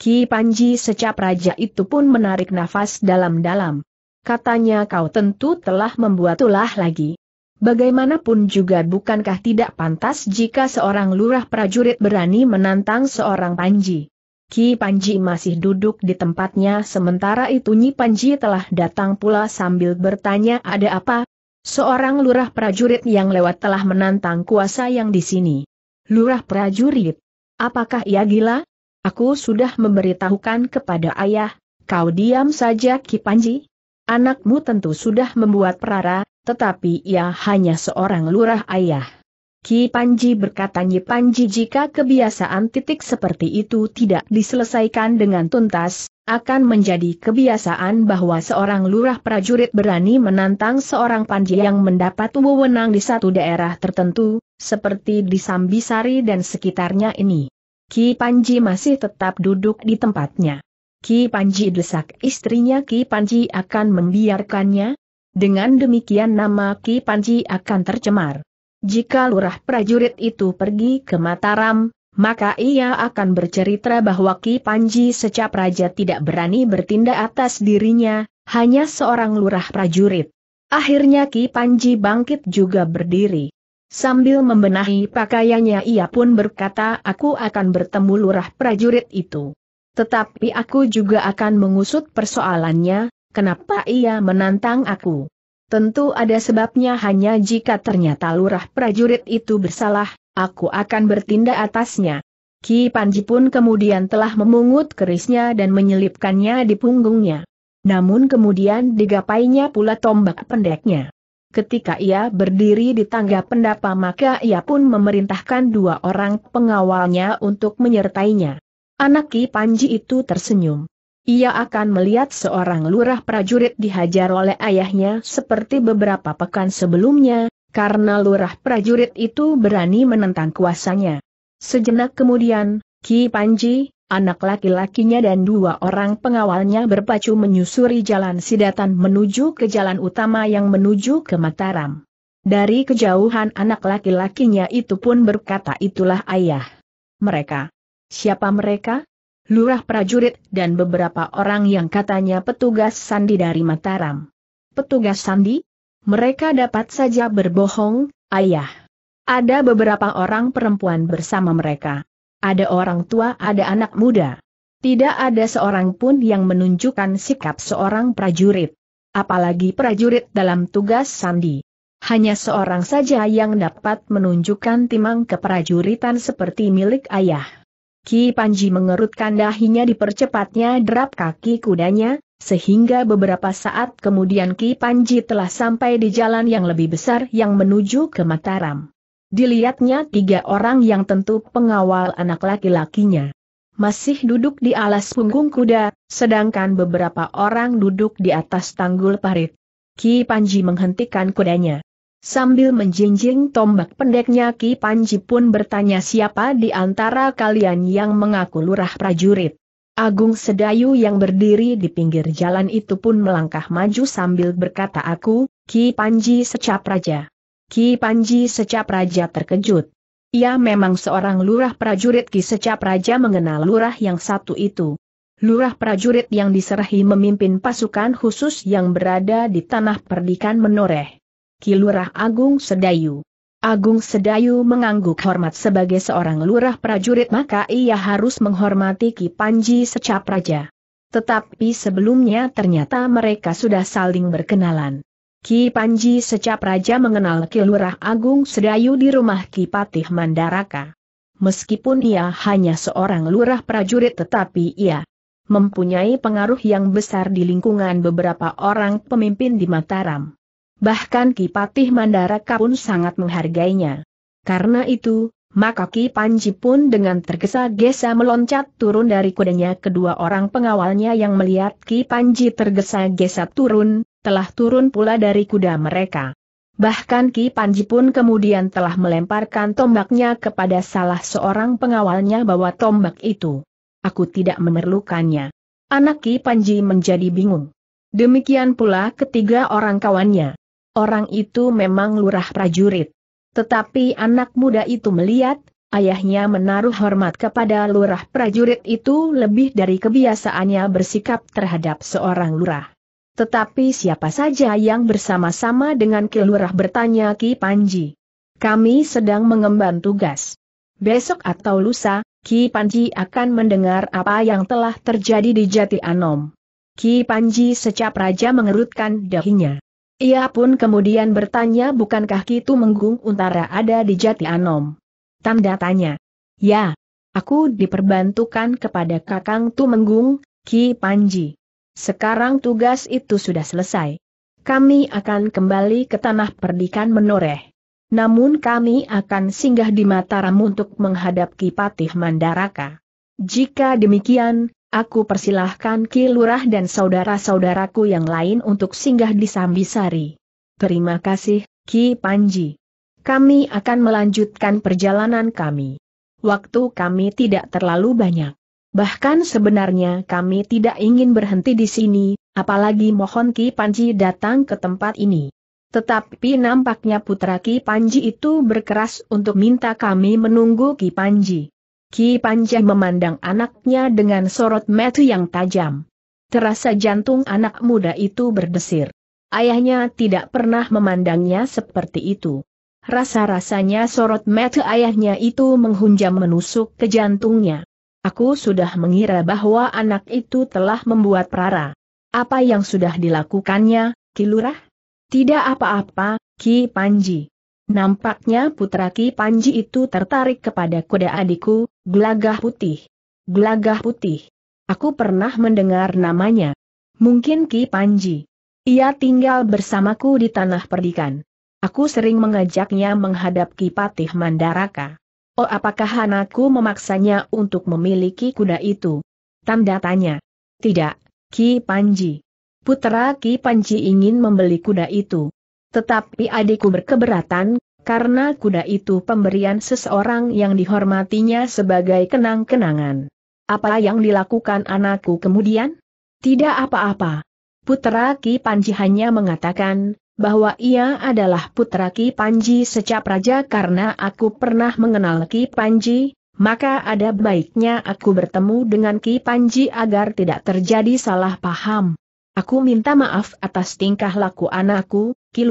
[SPEAKER 1] Ki Panji secap raja itu pun menarik nafas dalam-dalam. Katanya kau tentu telah membuat ulah lagi. Bagaimanapun juga bukankah tidak pantas jika seorang lurah prajurit berani menantang seorang Panji. Ki Panji masih duduk di tempatnya sementara itu Nyi Panji telah datang pula sambil bertanya ada apa. Seorang lurah prajurit yang lewat telah menantang kuasa yang di sini. Lurah prajurit? Apakah ia gila? Aku sudah memberitahukan kepada ayah, kau diam saja Ki Panji. Anakmu tentu sudah membuat perara, tetapi ia hanya seorang lurah ayah. Ki Panji berkata Nyi Panji jika kebiasaan titik seperti itu tidak diselesaikan dengan tuntas, akan menjadi kebiasaan bahwa seorang lurah prajurit berani menantang seorang panji yang mendapat wewenang di satu daerah tertentu, seperti di Sambisari dan sekitarnya ini. Ki Panji masih tetap duduk di tempatnya. Ki Panji desak istrinya Ki Panji akan membiarkannya? Dengan demikian nama Ki Panji akan tercemar. Jika lurah prajurit itu pergi ke Mataram, maka ia akan bercerita bahwa Ki Panji secap raja tidak berani bertindak atas dirinya, hanya seorang lurah prajurit. Akhirnya Ki Panji bangkit juga berdiri. Sambil membenahi pakaiannya ia pun berkata aku akan bertemu lurah prajurit itu. Tetapi aku juga akan mengusut persoalannya, kenapa ia menantang aku. Tentu ada sebabnya hanya jika ternyata lurah prajurit itu bersalah, aku akan bertindak atasnya. Ki Panji pun kemudian telah memungut kerisnya dan menyelipkannya di punggungnya. Namun kemudian digapainya pula tombak pendeknya. Ketika ia berdiri di tangga pendapa maka ia pun memerintahkan dua orang pengawalnya untuk menyertainya. Anak Ki Panji itu tersenyum. Ia akan melihat seorang lurah prajurit dihajar oleh ayahnya seperti beberapa pekan sebelumnya, karena lurah prajurit itu berani menentang kuasanya. Sejenak kemudian, Ki Panji, anak laki-lakinya dan dua orang pengawalnya berpacu menyusuri jalan Sidatan menuju ke jalan utama yang menuju ke Mataram. Dari kejauhan anak laki-lakinya itu pun berkata itulah ayah. Mereka. Siapa mereka? Lurah prajurit dan beberapa orang yang katanya petugas sandi dari Mataram. Petugas sandi? Mereka dapat saja berbohong, ayah. Ada beberapa orang perempuan bersama mereka. Ada orang tua, ada anak muda. Tidak ada seorang pun yang menunjukkan sikap seorang prajurit. Apalagi prajurit dalam tugas sandi. Hanya seorang saja yang dapat menunjukkan timang keprajuritan seperti milik ayah. Ki Panji mengerutkan dahinya dipercepatnya derap kaki kudanya, sehingga beberapa saat kemudian Ki Panji telah sampai di jalan yang lebih besar yang menuju ke Mataram. Dilihatnya tiga orang yang tentu pengawal anak laki-lakinya. Masih duduk di alas punggung kuda, sedangkan beberapa orang duduk di atas tanggul parit. Ki Panji menghentikan kudanya. Sambil menjinjing tombak pendeknya Ki Panji pun bertanya siapa di antara kalian yang mengaku lurah prajurit. Agung Sedayu yang berdiri di pinggir jalan itu pun melangkah maju sambil berkata aku, Ki Panji secap raja. Ki Panji secap raja terkejut. Ia memang seorang lurah prajurit Ki secap raja mengenal lurah yang satu itu. Lurah prajurit yang diserahi memimpin pasukan khusus yang berada di tanah perdikan menoreh. Ki Lurah Agung Sedayu. Agung Sedayu mengangguk hormat sebagai seorang lurah prajurit maka ia harus menghormati Ki Panji secap raja. Tetapi sebelumnya ternyata mereka sudah saling berkenalan. Ki Panji secap raja mengenal Ki Lurah Agung Sedayu di rumah Ki Patih Mandaraka. Meskipun ia hanya seorang lurah prajurit tetapi ia mempunyai pengaruh yang besar di lingkungan beberapa orang pemimpin di Mataram. Bahkan Ki Patih Mandaraka pun sangat menghargainya. Karena itu, maka Ki Panji pun dengan tergesa-gesa meloncat turun dari kudanya kedua orang pengawalnya yang melihat Ki Panji tergesa-gesa turun, telah turun pula dari kuda mereka. Bahkan Ki Panji pun kemudian telah melemparkan tombaknya kepada salah seorang pengawalnya bahwa tombak itu. Aku tidak memerlukannya. Anak Ki Panji menjadi bingung. Demikian pula ketiga orang kawannya. Orang itu memang lurah prajurit. Tetapi anak muda itu melihat, ayahnya menaruh hormat kepada lurah prajurit itu lebih dari kebiasaannya bersikap terhadap seorang lurah. Tetapi siapa saja yang bersama-sama dengan kelurah bertanya Ki Panji. Kami sedang mengemban tugas. Besok atau lusa, Ki Panji akan mendengar apa yang telah terjadi di Jati Anom. Ki Panji secap raja mengerutkan dahinya. Ia pun kemudian bertanya bukankah Ki Tumenggung Untara ada di Jati Anom. Tanda tanya. Ya, aku diperbantukan kepada Kakang Tumenggung, Ki Panji. Sekarang tugas itu sudah selesai. Kami akan kembali ke tanah perdikan menoreh. Namun kami akan singgah di Mataram untuk menghadapi Patih Mandaraka. Jika demikian, aku persilahkan Ki Lurah dan saudara-saudaraku yang lain untuk singgah di Sambisari. Terima kasih, Ki Panji. Kami akan melanjutkan perjalanan kami. Waktu kami tidak terlalu banyak. Bahkan sebenarnya kami tidak ingin berhenti di sini, apalagi mohon Ki Panji datang ke tempat ini. Tetapi nampaknya putra Ki Panji itu berkeras untuk minta kami menunggu Ki Panji. Ki Panji memandang anaknya dengan sorot mata yang tajam. Terasa jantung anak muda itu berdesir. Ayahnya tidak pernah memandangnya seperti itu. Rasa-rasanya sorot mata ayahnya itu menghunjam menusuk ke jantungnya. Aku sudah mengira bahwa anak itu telah membuat prara. Apa yang sudah dilakukannya, Ki Lurah? Tidak apa-apa, Ki Panji. Nampaknya putra Ki Panji itu tertarik kepada kuda adikku, Gelagah Putih. Gelagah Putih. Aku pernah mendengar namanya. Mungkin Ki Panji. Ia tinggal bersamaku di tanah perdikan. Aku sering mengajaknya menghadap Ki Patih Mandaraka. Oh apakah anakku memaksanya untuk memiliki kuda itu? Tanda tanya. Tidak, Ki Panji. Putra Ki Panji ingin membeli kuda itu. Tetapi adikku berkeberatan, karena kuda itu pemberian seseorang yang dihormatinya sebagai kenang-kenangan. Apa yang dilakukan anakku kemudian? Tidak apa-apa. Putra Ki Panji hanya mengatakan, bahwa ia adalah putra Ki Panji secap raja karena aku pernah mengenal Ki Panji, maka ada baiknya aku bertemu dengan Ki Panji agar tidak terjadi salah paham. Aku minta maaf atas tingkah laku anakku, Ki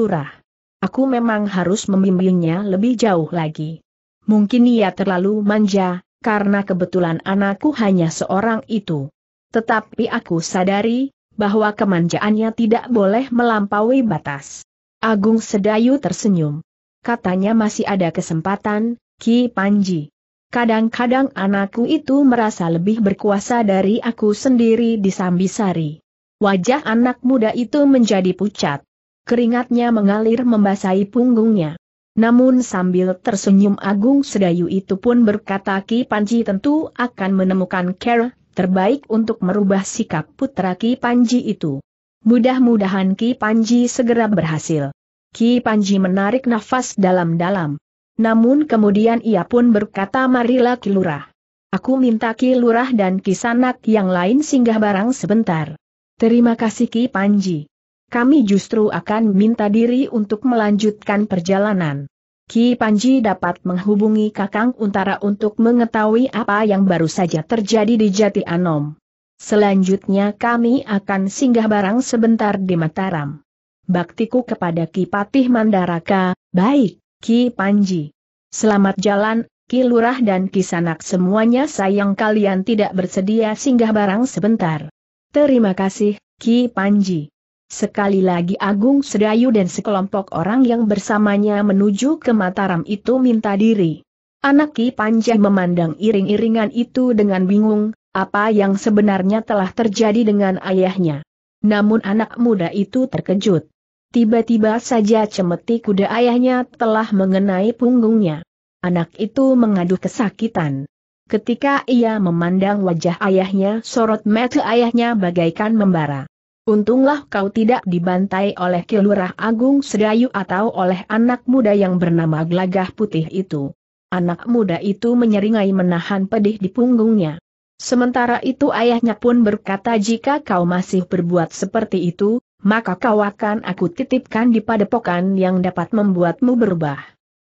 [SPEAKER 1] Aku memang harus membimbingnya lebih jauh lagi. Mungkin ia terlalu manja, karena kebetulan anakku hanya seorang itu. Tetapi aku sadari, bahwa kemanjaannya tidak boleh melampaui batas. Agung Sedayu tersenyum. Katanya masih ada kesempatan, Ki Panji. Kadang-kadang anakku itu merasa lebih berkuasa dari aku sendiri di Sambisari. Wajah anak muda itu menjadi pucat. Keringatnya mengalir membasahi punggungnya. Namun sambil tersenyum Agung Sedayu itu pun berkata Ki Panji tentu akan menemukan Kera terbaik untuk merubah sikap putra Ki Panji itu. Mudah-mudahan Ki Panji segera berhasil. Ki Panji menarik nafas dalam-dalam. Namun kemudian ia pun berkata marilah Ki Lurah. Aku minta Ki Lurah dan Ki Sanak yang lain singgah barang sebentar. Terima kasih Ki Panji. Kami justru akan minta diri untuk melanjutkan perjalanan. Ki Panji dapat menghubungi Kakang Untara untuk mengetahui apa yang baru saja terjadi di Jati Anom. Selanjutnya kami akan singgah barang sebentar di Mataram. Baktiku kepada Ki Patih Mandaraka, baik, Ki Panji. Selamat jalan, Ki Lurah dan Ki Sanak semuanya sayang kalian tidak bersedia singgah barang sebentar. Terima kasih, Ki Panji. Sekali lagi Agung Sedayu dan sekelompok orang yang bersamanya menuju ke Mataram itu minta diri. Anak Ki Panjang memandang iring-iringan itu dengan bingung, apa yang sebenarnya telah terjadi dengan ayahnya. Namun anak muda itu terkejut. Tiba-tiba saja cemeti kuda ayahnya telah mengenai punggungnya. Anak itu mengadu kesakitan. Ketika ia memandang wajah ayahnya, sorot mata ayahnya bagaikan membara. Untunglah kau tidak dibantai oleh Kilurah Agung Sedayu atau oleh anak muda yang bernama Glagah Putih itu. Anak muda itu menyeringai menahan pedih di punggungnya. Sementara itu ayahnya pun berkata jika kau masih berbuat seperti itu, maka kau akan aku titipkan di padepokan yang dapat membuatmu berubah.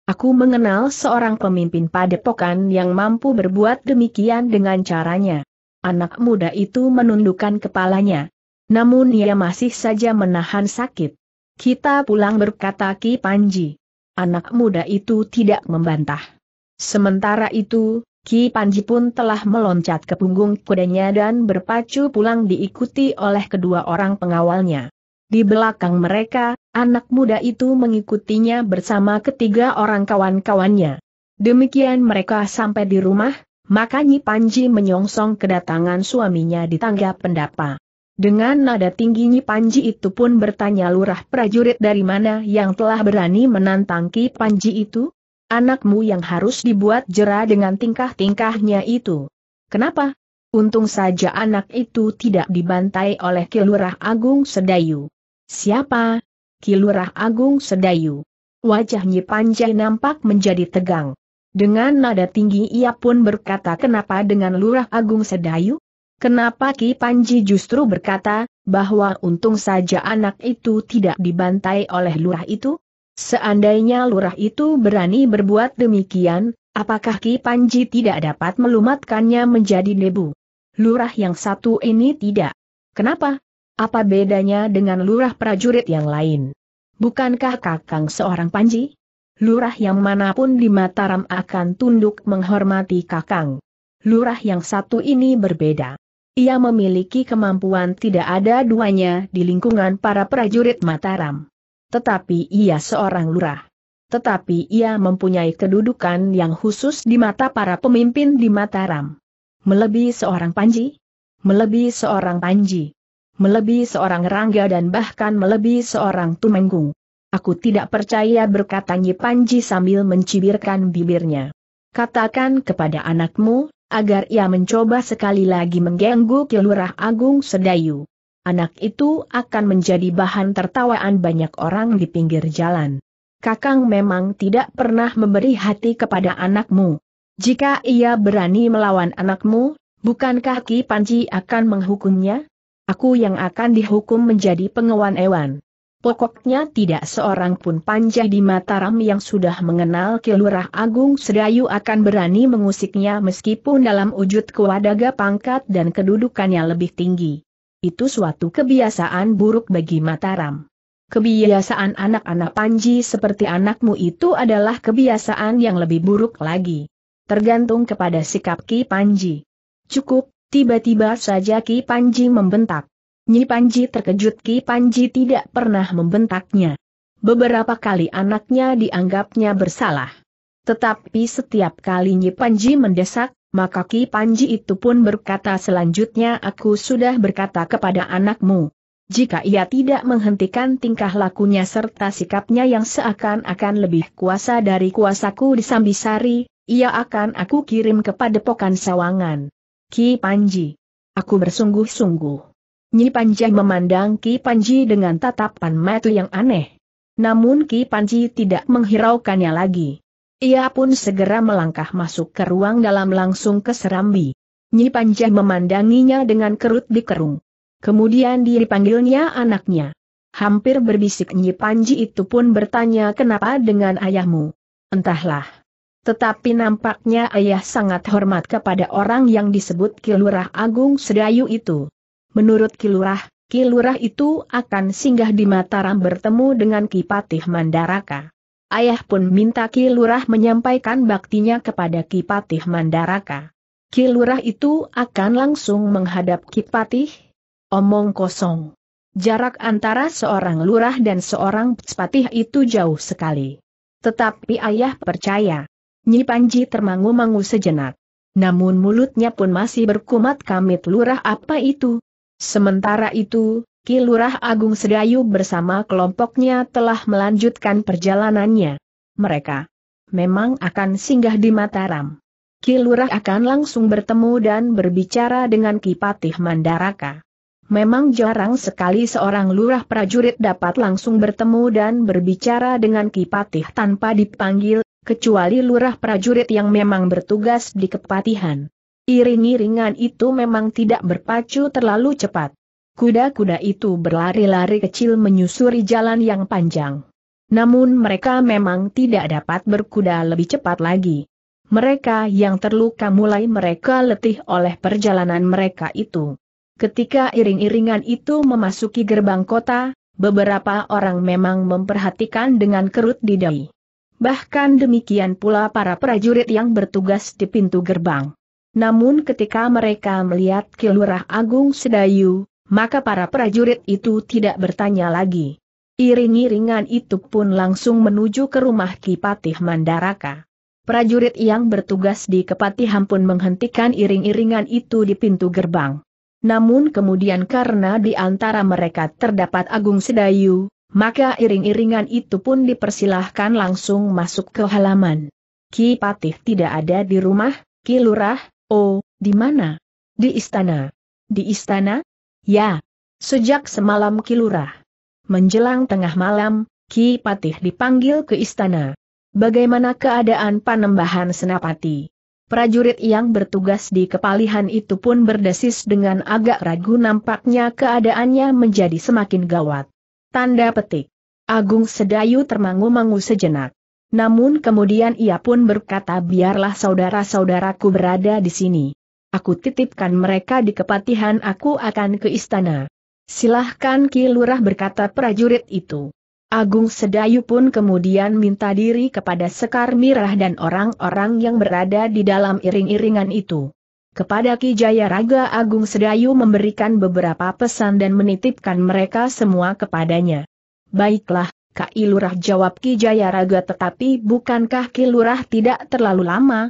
[SPEAKER 1] Aku mengenal seorang pemimpin padepokan yang mampu berbuat demikian dengan caranya. Anak muda itu menundukkan kepalanya, namun ia masih saja menahan sakit. Kita pulang berkata Ki Panji. Anak muda itu tidak membantah. Sementara itu, Ki Panji pun telah meloncat ke punggung kudanya dan berpacu pulang diikuti oleh kedua orang pengawalnya. Di belakang mereka, anak muda itu mengikutinya bersama ketiga orang kawan-kawannya. Demikian mereka sampai di rumah, maka Nyi Panji menyongsong kedatangan suaminya di tangga pendapa. Dengan nada tingginya Panji itu pun bertanya lurah prajurit dari mana yang telah berani menantang Ki Panji itu? Anakmu yang harus dibuat jera dengan tingkah-tingkahnya itu. Kenapa? Untung saja anak itu tidak dibantai oleh Ki Agung Sedayu. Siapa? Ki Agung Sedayu. Wajahnya Panjai nampak menjadi tegang. Dengan nada tinggi ia pun berkata kenapa dengan Lurah Agung Sedayu? Kenapa Ki Panji justru berkata, bahwa untung saja anak itu tidak dibantai oleh lurah itu? Seandainya lurah itu berani berbuat demikian, apakah Ki Panji tidak dapat melumatkannya menjadi debu? Lurah yang satu ini tidak. Kenapa? Apa bedanya dengan lurah prajurit yang lain? Bukankah Kakang seorang Panji? Lurah yang manapun di Mataram akan tunduk menghormati Kakang. Lurah yang satu ini berbeda. Ia memiliki kemampuan tidak ada duanya di lingkungan para prajurit Mataram. Tetapi ia seorang lurah. Tetapi ia mempunyai kedudukan yang khusus di mata para pemimpin di Mataram. Melebihi seorang Panji? Melebihi seorang Panji. Melebihi seorang Rangga dan bahkan melebihi seorang Tumenggung. Aku tidak percaya berkatanya Panji sambil mencibirkan bibirnya. Katakan kepada anakmu, agar ia mencoba sekali lagi mengganggu Kilurah Agung Sedayu. Anak itu akan menjadi bahan tertawaan banyak orang di pinggir jalan. Kakang memang tidak pernah memberi hati kepada anakmu. Jika ia berani melawan anakmu, bukankah Ki Panji akan menghukumnya? Aku yang akan dihukum menjadi pengawan Ewan. Pokoknya tidak seorang pun panjang di Mataram yang sudah mengenal Kilurah Agung Sedayu akan berani mengusiknya meskipun dalam wujud kewadaga pangkat dan kedudukannya lebih tinggi. Itu suatu kebiasaan buruk bagi Mataram. Kebiasaan anak-anak Panji seperti anakmu itu adalah kebiasaan yang lebih buruk lagi. Tergantung kepada sikap Ki Panji. Cukup, tiba-tiba saja Ki Panji membentak. Nyi Panji terkejut Ki Panji tidak pernah membentaknya. Beberapa kali anaknya dianggapnya bersalah. Tetapi setiap kali Nyi Panji mendesak, maka Ki Panji itu pun berkata selanjutnya aku sudah berkata kepada anakmu. Jika ia tidak menghentikan tingkah lakunya serta sikapnya yang seakan-akan lebih kuasa dari kuasaku di Sambisari, ia akan aku kirim kepada Pokan sawangan. Ki Panji. Aku bersungguh-sungguh. Nyi Panji memandang Ki Panji dengan tatapan mata yang aneh. Namun Ki Panji tidak menghiraukannya lagi. Ia pun segera melangkah masuk ke ruang dalam langsung ke serambi. Nyi Panji memandanginya dengan kerut di kerung. Kemudian dipanggilnya anaknya. Hampir berbisik Nyi Panji itu pun bertanya kenapa dengan ayahmu. Entahlah. Tetapi nampaknya ayah sangat hormat kepada orang yang disebut Kilurah Agung Sedayu itu. Menurut Kilurah, Kilurah itu akan singgah di Mataram bertemu dengan Kipatih Mandaraka. Ayah pun minta Kilurah menyampaikan baktinya kepada Kipatih Mandaraka. Kilurah itu akan langsung menghadap Kipatih. Omong kosong. Jarak antara seorang lurah dan seorang pespatih itu jauh sekali. Tetapi ayah percaya. Nyi Panji termangu-mangu sejenak. Namun mulutnya pun masih berkumat kamit lurah apa itu, Sementara itu, Kilurah Agung Sedayu bersama kelompoknya telah melanjutkan perjalanannya. Mereka memang akan singgah di Mataram. Kilurah akan langsung bertemu dan berbicara dengan Kipatih Mandaraka. Memang jarang sekali seorang lurah prajurit dapat langsung bertemu dan berbicara dengan Kipatih tanpa dipanggil, kecuali lurah prajurit yang memang bertugas di kepatihan. Iring-iringan itu memang tidak berpacu terlalu cepat. Kuda-kuda itu berlari-lari kecil menyusuri jalan yang panjang. Namun mereka memang tidak dapat berkuda lebih cepat lagi. Mereka yang terluka mulai mereka letih oleh perjalanan mereka itu. Ketika iring-iringan itu memasuki gerbang kota, beberapa orang memang memperhatikan dengan kerut di dahi. Bahkan demikian pula para prajurit yang bertugas di pintu gerbang. Namun ketika mereka melihat Kilurah Agung Sedayu, maka para prajurit itu tidak bertanya lagi. Iring-iringan itu pun langsung menuju ke rumah Kipatih Mandaraka. Prajurit yang bertugas di Kepatihan pun menghentikan iring-iringan itu di pintu gerbang. Namun kemudian karena di antara mereka terdapat Agung Sedayu, maka iring-iringan itu pun dipersilahkan langsung masuk ke halaman. Kipatih tidak ada di rumah, Kilurah, Oh, di mana? Di istana. Di istana? Ya. Sejak semalam kilurah. Menjelang tengah malam, Ki Patih dipanggil ke istana. Bagaimana keadaan panembahan Senapati? Prajurit yang bertugas di kepalihan itu pun berdesis dengan agak ragu nampaknya keadaannya menjadi semakin gawat. Tanda petik. Agung Sedayu termangu-mangu sejenak. Namun kemudian ia pun berkata biarlah saudara-saudaraku berada di sini. Aku titipkan mereka di kepatihan aku akan ke istana. Silahkan Ki Lurah berkata prajurit itu. Agung Sedayu pun kemudian minta diri kepada Sekar Mirah dan orang-orang yang berada di dalam iring-iringan itu. Kepada Ki Jayaraga Agung Sedayu memberikan beberapa pesan dan menitipkan mereka semua kepadanya. Baiklah, Kak jawab Ki Jayaraga tetapi bukankah kilurah tidak terlalu lama?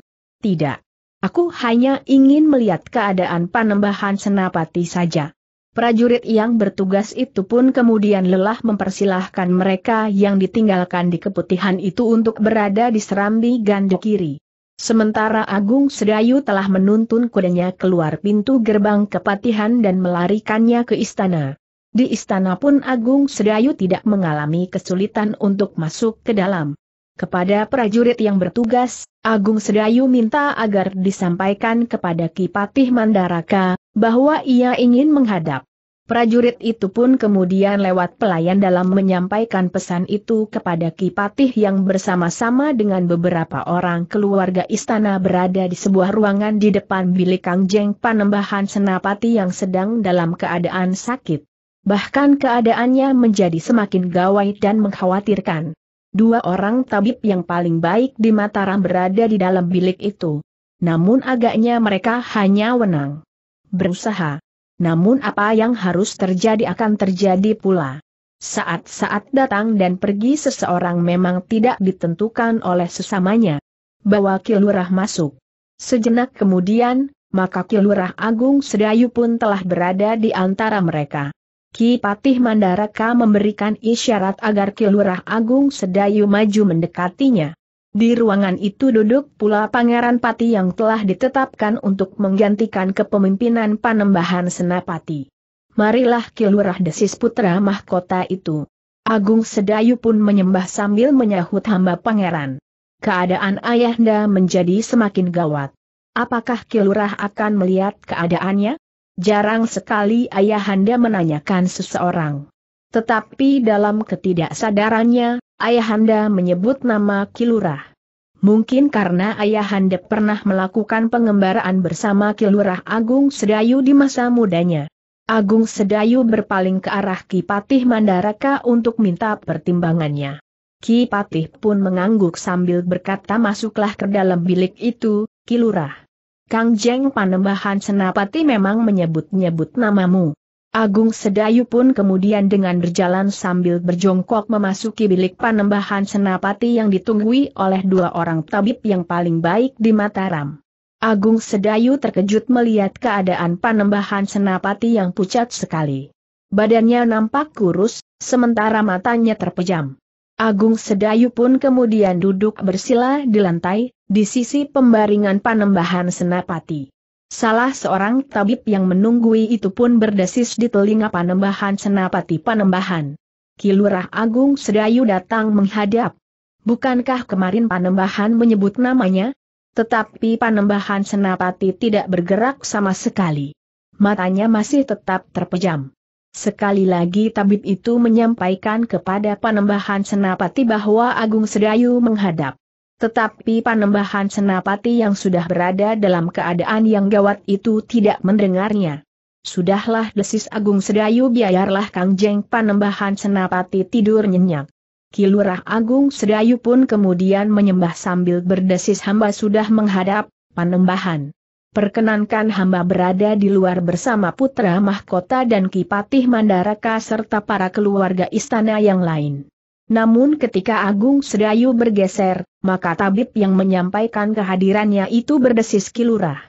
[SPEAKER 1] Tidak. Aku hanya ingin melihat keadaan panembahan senapati saja. Prajurit yang bertugas itu pun kemudian lelah mempersilahkan mereka yang ditinggalkan di keputihan itu untuk berada di serambi ganda kiri. Sementara Agung Sedayu telah menuntun kudanya keluar pintu gerbang kepatihan dan melarikannya ke istana. Di istana pun Agung Sedayu tidak mengalami kesulitan untuk masuk ke dalam. Kepada prajurit yang bertugas, Agung Sedayu minta agar disampaikan kepada Kipatih Mandaraka, bahwa ia ingin menghadap. Prajurit itu pun kemudian lewat pelayan dalam menyampaikan pesan itu kepada Kipatih yang bersama-sama dengan beberapa orang keluarga istana berada di sebuah ruangan di depan bilik kangjeng Panembahan Senapati yang sedang dalam keadaan sakit. Bahkan keadaannya menjadi semakin gawai dan mengkhawatirkan. Dua orang tabib yang paling baik di Mataram berada di dalam bilik itu. Namun agaknya mereka hanya wenang. Berusaha. Namun apa yang harus terjadi akan terjadi pula. Saat-saat datang dan pergi seseorang memang tidak ditentukan oleh sesamanya. Bawa Kilurah masuk. Sejenak kemudian, maka Kilurah Agung Sedayu pun telah berada di antara mereka. Ki Patih Mandaraka memberikan isyarat agar Ki Agung Sedayu maju mendekatinya. Di ruangan itu duduk pula Pangeran Pati yang telah ditetapkan untuk menggantikan kepemimpinan Panembahan Senapati. Marilah Ki desis putra mahkota itu. Agung Sedayu pun menyembah sambil menyahut hamba pangeran. Keadaan ayahnya menjadi semakin gawat. Apakah Ki akan melihat keadaannya? Jarang sekali ayahanda menanyakan seseorang. Tetapi dalam ketidaksadarannya, ayahanda menyebut nama Kilurah. Mungkin karena ayahanda pernah melakukan pengembaraan bersama Kilurah Agung Sedayu di masa mudanya. Agung Sedayu berpaling ke arah Kipatih Mandaraka untuk minta pertimbangannya. Kipatih pun mengangguk sambil berkata masuklah ke dalam bilik itu, Kilurah. Kang Jeng Panembahan Senapati memang menyebut-nyebut namamu. Agung Sedayu pun kemudian dengan berjalan sambil berjongkok memasuki bilik panembahan senapati yang ditunggui oleh dua orang tabib yang paling baik di Mataram. Agung Sedayu terkejut melihat keadaan panembahan senapati yang pucat sekali. Badannya nampak kurus, sementara matanya terpejam. Agung Sedayu pun kemudian duduk bersila di lantai, di sisi pembaringan panembahan senapati. Salah seorang tabib yang menunggui itu pun berdesis di telinga panembahan senapati panembahan. Kilurah Agung Sedayu datang menghadap. Bukankah kemarin panembahan menyebut namanya? Tetapi panembahan senapati tidak bergerak sama sekali. Matanya masih tetap terpejam. Sekali lagi tabib itu menyampaikan kepada panembahan senapati bahwa Agung Sedayu menghadap. Tetapi panembahan senapati yang sudah berada dalam keadaan yang gawat itu tidak mendengarnya. Sudahlah desis Agung Sedayu biarlah Kang Jeng panembahan senapati tidur nyenyak. Kilurah Agung Sedayu pun kemudian menyembah sambil berdesis hamba sudah menghadap, panembahan. Perkenankan hamba berada di luar bersama putra mahkota dan Kipatih Mandaraka serta para keluarga istana yang lain. Namun ketika Agung Sedayu bergeser, maka tabib yang menyampaikan kehadirannya itu berdesis kilurah.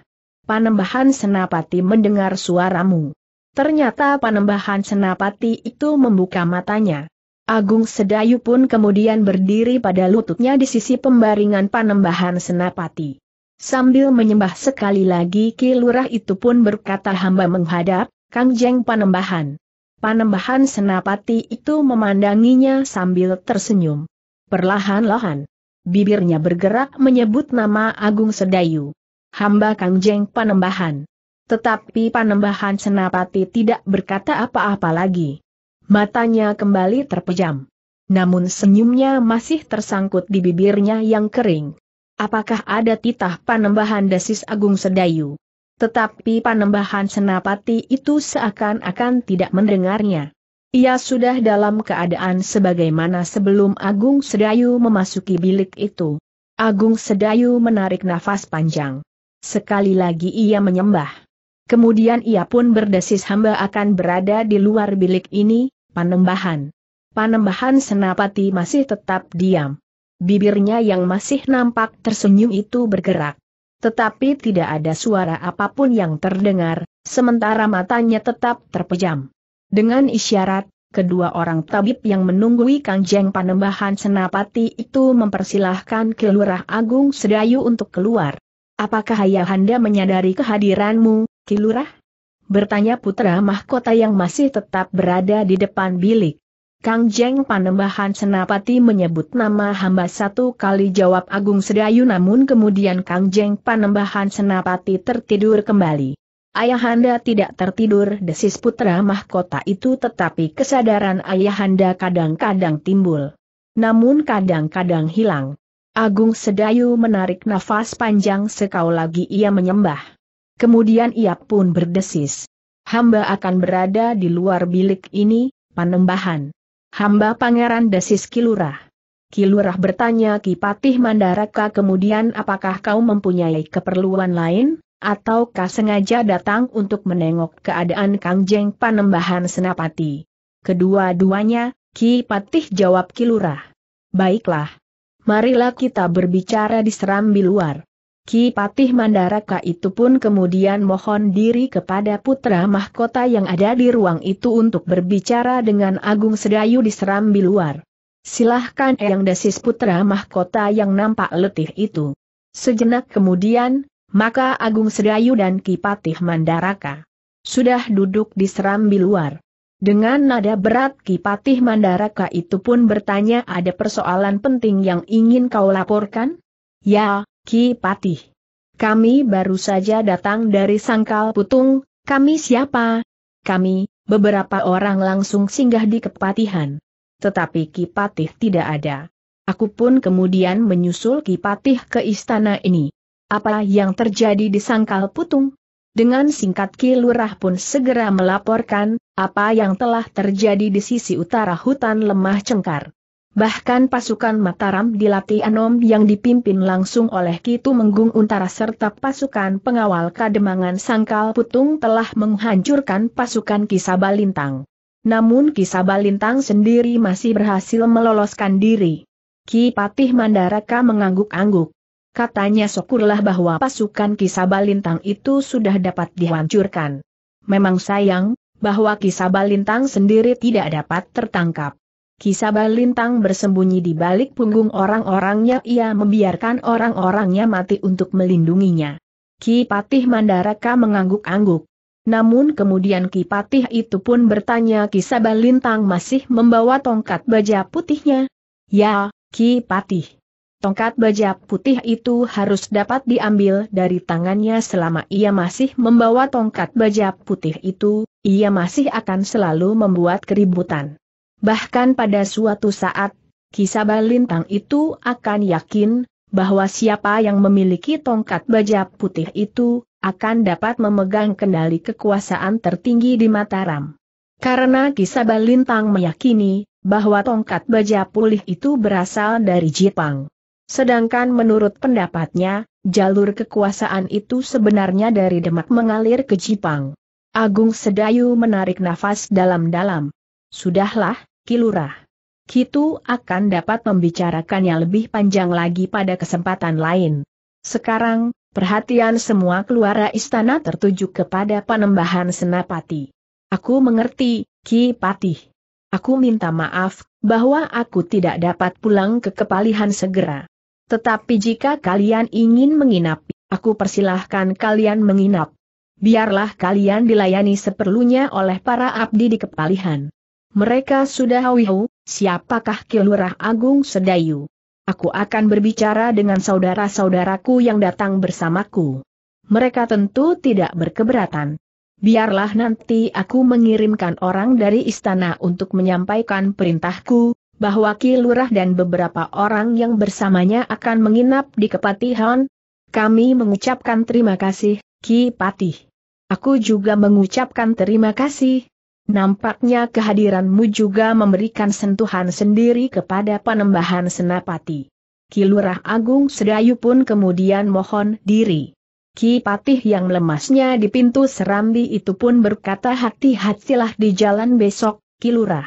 [SPEAKER 1] Panembahan Senapati mendengar suaramu. Ternyata Panembahan Senapati itu membuka matanya. Agung Sedayu pun kemudian berdiri pada lututnya di sisi pembaringan Panembahan Senapati. Sambil menyembah sekali lagi Kilurah itu pun berkata hamba menghadap, Kang Jeng Panembahan. Panembahan senapati itu memandanginya sambil tersenyum. Perlahan-lahan. Bibirnya bergerak menyebut nama Agung Sedayu. Hamba Kangjeng Panembahan. Tetapi Panembahan Senapati tidak berkata apa-apa lagi. Matanya kembali terpejam. Namun senyumnya masih tersangkut di bibirnya yang kering. Apakah ada titah Panembahan Desis Agung Sedayu? Tetapi panembahan senapati itu seakan-akan tidak mendengarnya. Ia sudah dalam keadaan sebagaimana sebelum Agung Sedayu memasuki bilik itu. Agung Sedayu menarik nafas panjang. Sekali lagi ia menyembah. Kemudian ia pun berdesis hamba akan berada di luar bilik ini, panembahan. Panembahan senapati masih tetap diam. Bibirnya yang masih nampak tersenyum itu bergerak tetapi tidak ada suara apapun yang terdengar, sementara matanya tetap terpejam. Dengan isyarat, kedua orang tabib yang menunggui Kangjeng Panembahan Senapati itu mempersilahkan Kilurah Agung Sedayu untuk keluar. Apakah Ayahanda menyadari kehadiranmu, Kilurah? Bertanya putra mahkota yang masih tetap berada di depan bilik. Kang Jeng Panembahan Senapati menyebut nama hamba satu kali jawab Agung Sedayu namun kemudian Kang Jeng Panembahan Senapati tertidur kembali. Ayahanda tidak tertidur desis putra mahkota itu tetapi kesadaran ayahanda kadang-kadang timbul. Namun kadang-kadang hilang. Agung Sedayu menarik nafas panjang sekau lagi ia menyembah. Kemudian ia pun berdesis. Hamba akan berada di luar bilik ini, panembahan. Hamba Pangeran Desis Kilurah. Kilurah bertanya Kipatih Mandaraka kemudian apakah kau mempunyai keperluan lain, ataukah sengaja datang untuk menengok keadaan Kang Jeng Panembahan Senapati? Kedua-duanya, Kipatih jawab Kilurah. Baiklah. Marilah kita berbicara di serambi luar. Ki Patih Mandaraka itu pun kemudian mohon diri kepada putra mahkota yang ada di ruang itu untuk berbicara dengan Agung Sedayu di Serambi luar. Silahkan yang desis putra mahkota yang nampak letih itu. Sejenak kemudian, maka Agung Sedayu dan Ki Patih Mandaraka sudah duduk di Serambi luar. Dengan nada berat Ki Patih Mandaraka itu pun bertanya ada persoalan penting yang ingin kau laporkan? Ya, Ki Patih. Kami baru saja datang dari Sangkal Putung, kami siapa? Kami, beberapa orang langsung singgah di Kepatihan. Tetapi Ki Patih tidak ada. Aku pun kemudian menyusul Ki Patih ke istana ini. Apa yang terjadi di Sangkal Putung? Dengan singkat Ki Lurah pun segera melaporkan, apa yang telah terjadi di sisi utara hutan lemah cengkar. Bahkan pasukan Mataram dilatih Anom yang dipimpin langsung oleh Kitu Menggung Untara serta pasukan pengawal Kademangan Sangkal Putung telah menghancurkan pasukan Kisabalintang. Namun Kisabalintang sendiri masih berhasil meloloskan diri. Ki Patih Mandaraka mengangguk-angguk. Katanya syukurlah bahwa pasukan Kisabalintang itu sudah dapat dihancurkan. Memang sayang, bahwa Kisabalintang sendiri tidak dapat tertangkap. Kisaba Lintang bersembunyi di balik punggung orang-orangnya ia membiarkan orang-orangnya mati untuk melindunginya. Ki Patih Mandaraka mengangguk-angguk. Namun kemudian Ki Patih itu pun bertanya Kisaba Lintang masih membawa tongkat baja putihnya? Ya, Ki Patih. Tongkat baja putih itu harus dapat diambil dari tangannya selama ia masih membawa tongkat baja putih itu, ia masih akan selalu membuat keributan. Bahkan pada suatu saat, kisah balintang itu akan yakin, bahwa siapa yang memiliki tongkat baja putih itu, akan dapat memegang kendali kekuasaan tertinggi di Mataram. Karena kisah balintang meyakini, bahwa tongkat baja pulih itu berasal dari Jepang. Sedangkan menurut pendapatnya, jalur kekuasaan itu sebenarnya dari Demak mengalir ke Jepang. Agung Sedayu menarik nafas dalam-dalam. Sudahlah, Kilurah. Kitu akan dapat membicarakannya lebih panjang lagi pada kesempatan lain. Sekarang, perhatian semua keluarga istana tertuju kepada penembahan Senapati. Aku mengerti, Ki Patih. Aku minta maaf, bahwa aku tidak dapat pulang ke Kepalihan segera. Tetapi jika kalian ingin menginap, aku persilahkan kalian menginap. Biarlah kalian dilayani seperlunya oleh para abdi di Kepalihan. Mereka sudah wihu, siapakah Kilurah Agung Sedayu? Aku akan berbicara dengan saudara-saudaraku yang datang bersamaku. Mereka tentu tidak berkeberatan. Biarlah nanti aku mengirimkan orang dari istana untuk menyampaikan perintahku, bahwa Kilurah dan beberapa orang yang bersamanya akan menginap di Kepatihan. Kami mengucapkan terima kasih, Ki Patih. Aku juga mengucapkan terima kasih, Nampaknya kehadiranmu juga memberikan sentuhan sendiri kepada penembahan senapati. Kilurah Agung Sedayu pun kemudian mohon diri. Ki Patih yang lemasnya di pintu serambi itu pun berkata hati-hatilah di jalan besok, Kilurah.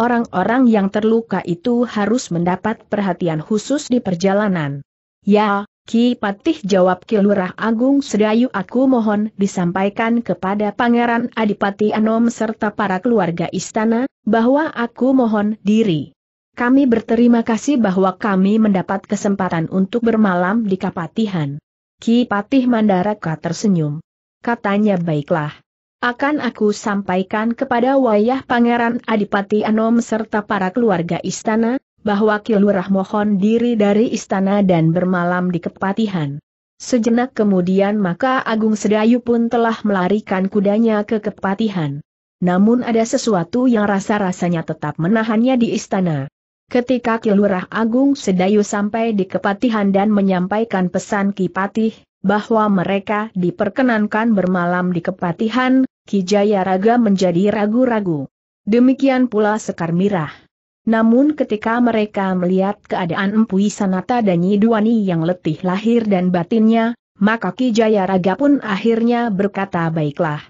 [SPEAKER 1] Orang-orang yang terluka itu harus mendapat perhatian khusus di perjalanan. Ya, Ki Patih jawab Kilurah Agung Sedayu aku mohon disampaikan kepada Pangeran Adipati Anom serta para keluarga istana, bahwa aku mohon diri. Kami berterima kasih bahwa kami mendapat kesempatan untuk bermalam di Kapatihan. Ki Patih Mandaraka tersenyum. Katanya baiklah. Akan aku sampaikan kepada wayah Pangeran Adipati Anom serta para keluarga istana, bahwa Kilurah mohon diri dari istana dan bermalam di Kepatihan. Sejenak kemudian maka Agung Sedayu pun telah melarikan kudanya ke Kepatihan. Namun ada sesuatu yang rasa-rasanya tetap menahannya di istana. Ketika Kilurah Agung Sedayu sampai di Kepatihan dan menyampaikan pesan Kipatih, bahwa mereka diperkenankan bermalam di Kepatihan, Kijaya Raga menjadi ragu-ragu. Demikian pula Sekar Mirah. Namun ketika mereka melihat keadaan Empu Sanata dan Yiduani yang letih lahir dan batinnya, maka Ki Jayaraga pun akhirnya berkata baiklah.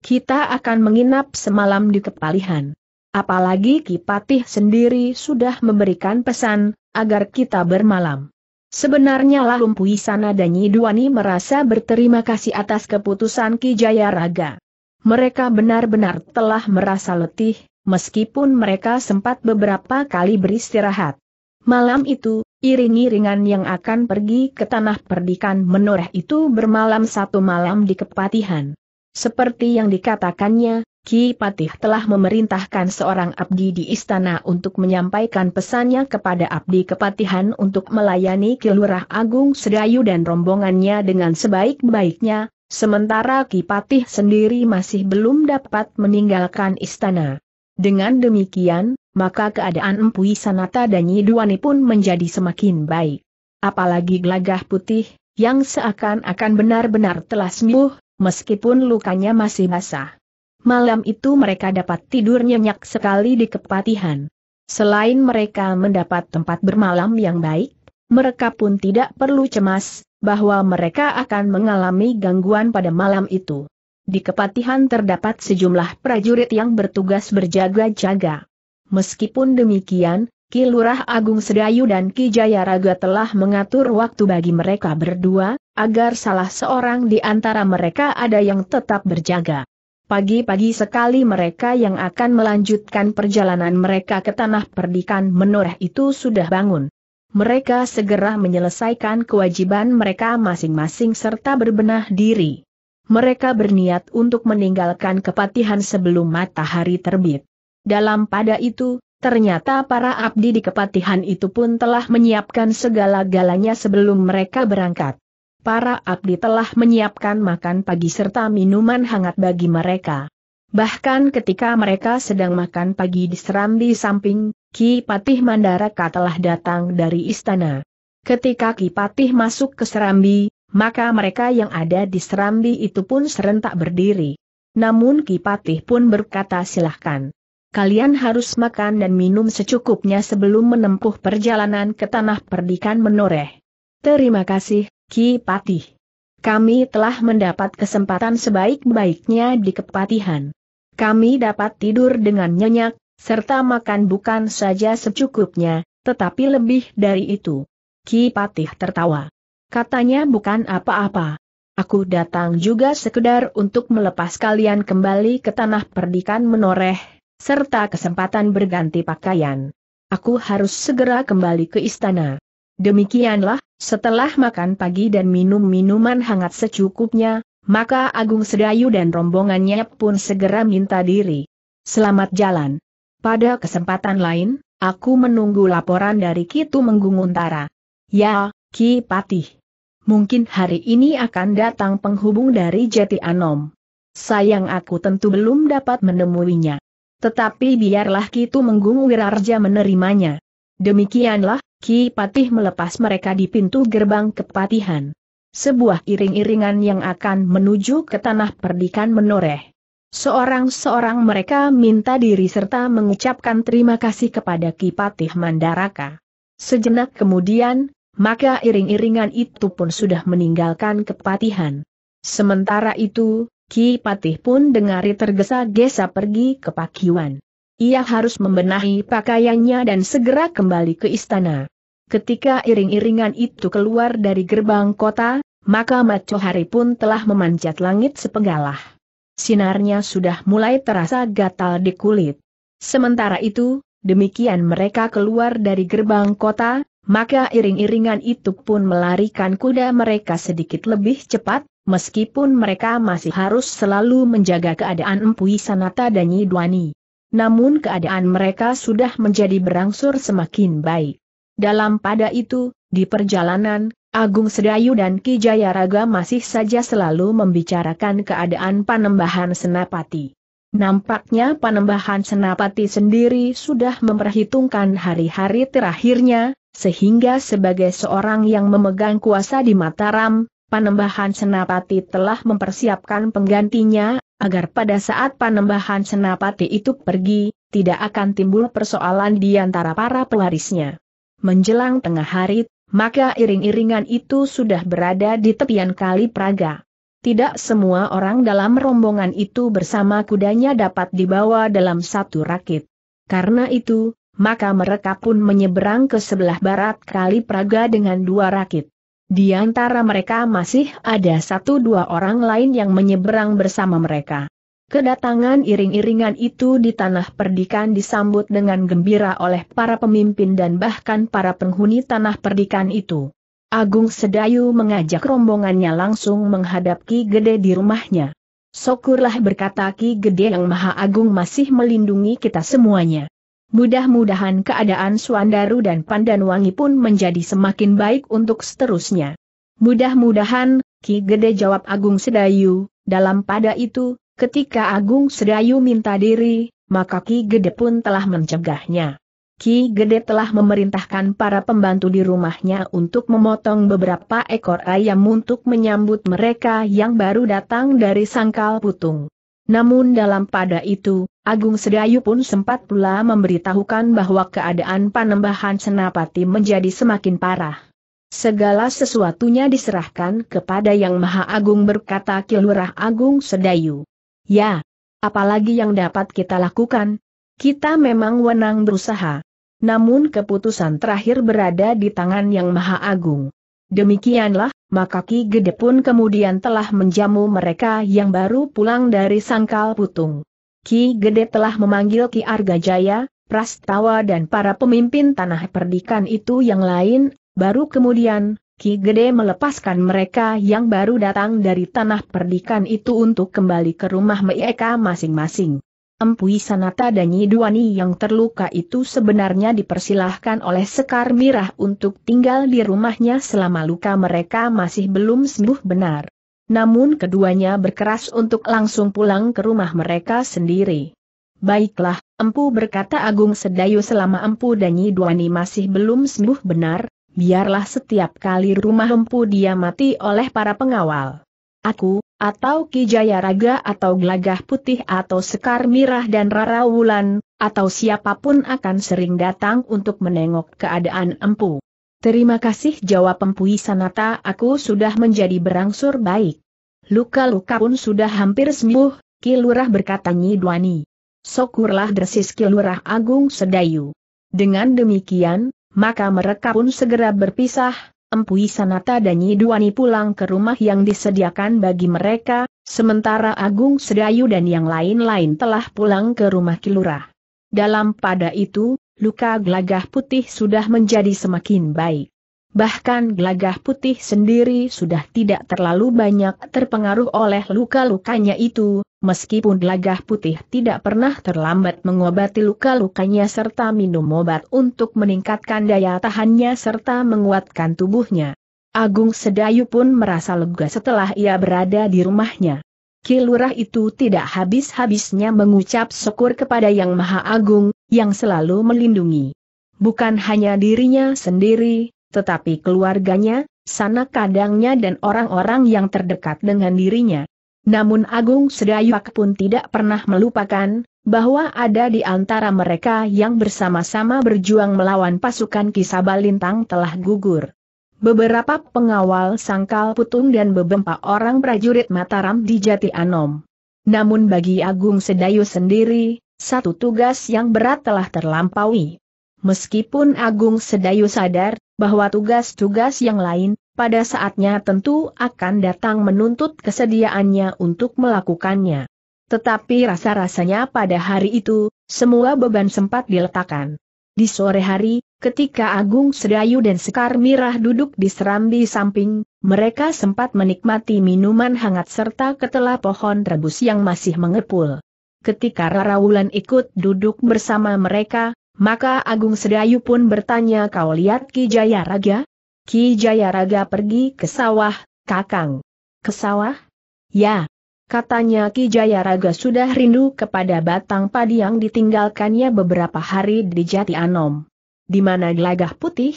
[SPEAKER 1] Kita akan menginap semalam di kepalihan. Apalagi Ki Patih sendiri sudah memberikan pesan, agar kita bermalam. Sebenarnya lah Empu Sana dan Yiduani merasa berterima kasih atas keputusan Ki Jayaraga. Mereka benar-benar telah merasa letih, meskipun mereka sempat beberapa kali beristirahat. Malam itu, iring-iringan yang akan pergi ke tanah perdikan menoreh itu bermalam satu malam di Kepatihan. Seperti yang dikatakannya, Ki Patih telah memerintahkan seorang abdi di istana untuk menyampaikan pesannya kepada abdi kepatihan untuk melayani Kilurah Agung Sedayu dan rombongannya dengan sebaik-baiknya, sementara Ki Patih sendiri masih belum dapat meninggalkan istana. Dengan demikian, maka keadaan Empui Sanata dan Yiduani pun menjadi semakin baik. Apalagi gelagah putih, yang seakan-akan benar-benar telah sembuh, meskipun lukanya masih basah. Malam itu mereka dapat tidur nyenyak sekali di kepatihan. Selain mereka mendapat tempat bermalam yang baik, mereka pun tidak perlu cemas, bahwa mereka akan mengalami gangguan pada malam itu. Di kepatihan terdapat sejumlah prajurit yang bertugas berjaga-jaga. Meskipun demikian, Ki Lurah Agung Sedayu dan Ki Jayaraga telah mengatur waktu bagi mereka berdua, agar salah seorang di antara mereka ada yang tetap berjaga. Pagi-pagi sekali mereka yang akan melanjutkan perjalanan mereka ke tanah perdikan menoreh itu sudah bangun. Mereka segera menyelesaikan kewajiban mereka masing-masing serta berbenah diri mereka berniat untuk meninggalkan kepatihan sebelum matahari terbit. Dalam pada itu, ternyata para abdi di kepatihan itu pun telah menyiapkan segala-galanya sebelum mereka berangkat. Para abdi telah menyiapkan makan pagi serta minuman hangat bagi mereka. Bahkan ketika mereka sedang makan pagi di serambi samping, Ki Patih Mandaraka telah datang dari istana. Ketika Ki Patih masuk ke Serambi, maka mereka yang ada di Serambi itu pun serentak berdiri. Namun Ki Patih pun berkata silahkan. Kalian harus makan dan minum secukupnya sebelum menempuh perjalanan ke tanah perdikan menoreh. Terima kasih, Ki Patih. Kami telah mendapat kesempatan sebaik-baiknya di kepatihan. Kami dapat tidur dengan nyenyak, serta makan bukan saja secukupnya, tetapi lebih dari itu. Ki Patih tertawa. Katanya bukan apa-apa. Aku datang juga sekedar untuk melepas kalian kembali ke tanah perdikan menoreh, serta kesempatan berganti pakaian. Aku harus segera kembali ke istana. Demikianlah, setelah makan pagi dan minum minuman hangat secukupnya, maka Agung Sedayu dan rombongannya pun segera minta diri. Selamat jalan. Pada kesempatan lain, aku menunggu laporan dari Kitu Menggunguntara. Ya, Ki Patih mungkin hari ini akan datang penghubung dari Jeti Anom. Sayang aku tentu belum dapat menemuinya. Tetapi biarlah Kitu Menggung Wirarja menerimanya. Demikianlah, Ki Patih melepas mereka di pintu gerbang kepatihan. Sebuah iring-iringan yang akan menuju ke tanah perdikan menoreh. Seorang-seorang mereka minta diri serta mengucapkan terima kasih kepada Ki Patih Mandaraka. Sejenak kemudian, maka iring-iringan itu pun sudah meninggalkan kepatihan. Sementara itu, Ki Patih pun dengar tergesa-gesa pergi ke Pakiwan. Ia harus membenahi pakaiannya dan segera kembali ke istana. Ketika iring-iringan itu keluar dari gerbang kota, maka Macohari pun telah memanjat langit sepenggalah. Sinarnya sudah mulai terasa gatal di kulit. Sementara itu, demikian mereka keluar dari gerbang kota, maka iring-iringan itu pun melarikan kuda mereka sedikit lebih cepat, meskipun mereka masih harus selalu menjaga keadaan Empui Sanata dan Yidwani. Namun keadaan mereka sudah menjadi berangsur semakin baik. Dalam pada itu, di perjalanan, Agung Sedayu dan Ki Jayaraga masih saja selalu membicarakan keadaan panembahan Senapati. Nampaknya panembahan Senapati sendiri sudah memperhitungkan hari-hari terakhirnya, sehingga sebagai seorang yang memegang kuasa di Mataram, Panembahan Senapati telah mempersiapkan penggantinya, agar pada saat Panembahan Senapati itu pergi, tidak akan timbul persoalan di antara para pelarisnya. Menjelang tengah hari, maka iring-iringan itu sudah berada di tepian kali Praga. Tidak semua orang dalam rombongan itu bersama kudanya dapat dibawa dalam satu rakit. Karena itu, maka mereka pun menyeberang ke sebelah barat Kali Praga dengan dua rakit. Di antara mereka masih ada satu dua orang lain yang menyeberang bersama mereka. Kedatangan iring-iringan itu di tanah perdikan disambut dengan gembira oleh para pemimpin dan bahkan para penghuni tanah perdikan itu. Agung Sedayu mengajak rombongannya langsung menghadap Ki Gede di rumahnya. Syukurlah berkata Ki Gede yang Maha Agung masih melindungi kita semuanya. Mudah-mudahan keadaan Suandaru dan Pandanwangi pun menjadi semakin baik untuk seterusnya. Mudah-mudahan, Ki Gede jawab Agung Sedayu, dalam pada itu, ketika Agung Sedayu minta diri, maka Ki Gede pun telah mencegahnya. Ki Gede telah memerintahkan para pembantu di rumahnya untuk memotong beberapa ekor ayam untuk menyambut mereka yang baru datang dari sangkal putung. Namun dalam pada itu, Agung Sedayu pun sempat pula memberitahukan bahwa keadaan panembahan Senapati menjadi semakin parah. Segala sesuatunya diserahkan kepada Yang Maha Agung berkata Kilurah Agung Sedayu. Ya, apalagi yang dapat kita lakukan? Kita memang wenang berusaha. Namun keputusan terakhir berada di tangan Yang Maha Agung. Demikianlah, maka Ki Gede pun kemudian telah menjamu mereka yang baru pulang dari Sangkal Putung. Ki Gede telah memanggil Ki Arga Jaya, Prastawa dan para pemimpin tanah perdikan itu yang lain, baru kemudian, Ki Gede melepaskan mereka yang baru datang dari tanah perdikan itu untuk kembali ke rumah mereka masing-masing. Empui Sanata dan Yiduani yang terluka itu sebenarnya dipersilahkan oleh Sekar Mirah untuk tinggal di rumahnya selama luka mereka masih belum sembuh benar. Namun keduanya berkeras untuk langsung pulang ke rumah mereka sendiri. Baiklah, Empu berkata Agung Sedayu selama Empu dan Yiduani masih belum sembuh benar, biarlah setiap kali rumah Empu diamati oleh para pengawal. Aku, atau Kijayaraga Raga atau Gelagah Putih atau Sekar Mirah dan Rara Wulan, atau siapapun akan sering datang untuk menengok keadaan empu. Terima kasih jawab empui sanata aku sudah menjadi berangsur baik. Luka-luka pun sudah hampir sembuh, Kilurah berkata Nyidwani. Syukurlah dersis Kilurah Agung Sedayu. Dengan demikian, maka mereka pun segera berpisah, Empui Sanata dan Yiduani pulang ke rumah yang disediakan bagi mereka, sementara Agung Sedayu dan yang lain-lain telah pulang ke rumah Kilurah. Dalam pada itu, luka gelagah putih sudah menjadi semakin baik. Bahkan gelagah putih sendiri sudah tidak terlalu banyak terpengaruh oleh luka-lukanya itu, meskipun lagah putih tidak pernah terlambat mengobati luka-lukanya serta minum obat untuk meningkatkan daya tahannya serta menguatkan tubuhnya. Agung Sedayu pun merasa lega setelah ia berada di rumahnya. Kilurah itu tidak habis-habisnya mengucap syukur kepada Yang Maha Agung, yang selalu melindungi. Bukan hanya dirinya sendiri, tetapi keluarganya, sanak kadangnya dan orang-orang yang terdekat dengan dirinya. Namun Agung Sedayuak pun tidak pernah melupakan, bahwa ada di antara mereka yang bersama-sama berjuang melawan pasukan Kisabalintang telah gugur. Beberapa pengawal sangkal putung dan beberapa orang prajurit Mataram di Jati Anom. Namun bagi Agung Sedayu sendiri, satu tugas yang berat telah terlampaui. Meskipun Agung Sedayu sadar bahwa tugas-tugas yang lain pada saatnya tentu akan datang menuntut kesediaannya untuk melakukannya. Tetapi rasa-rasanya pada hari itu, semua beban sempat diletakkan. Di sore hari, ketika Agung Sedayu dan Sekar Mirah duduk di serambi samping, mereka sempat menikmati minuman hangat serta ketela pohon rebus yang masih mengepul. Ketika Rara Wulan ikut duduk bersama mereka, maka Agung Sedayu pun bertanya kau lihat Ki Jaya Raga? Ki Jayaraga pergi ke sawah, Kakang. Ke sawah? Ya. Katanya Ki Jayaraga sudah rindu kepada batang padi yang ditinggalkannya beberapa hari di Jati Anom. Di mana gelagah putih?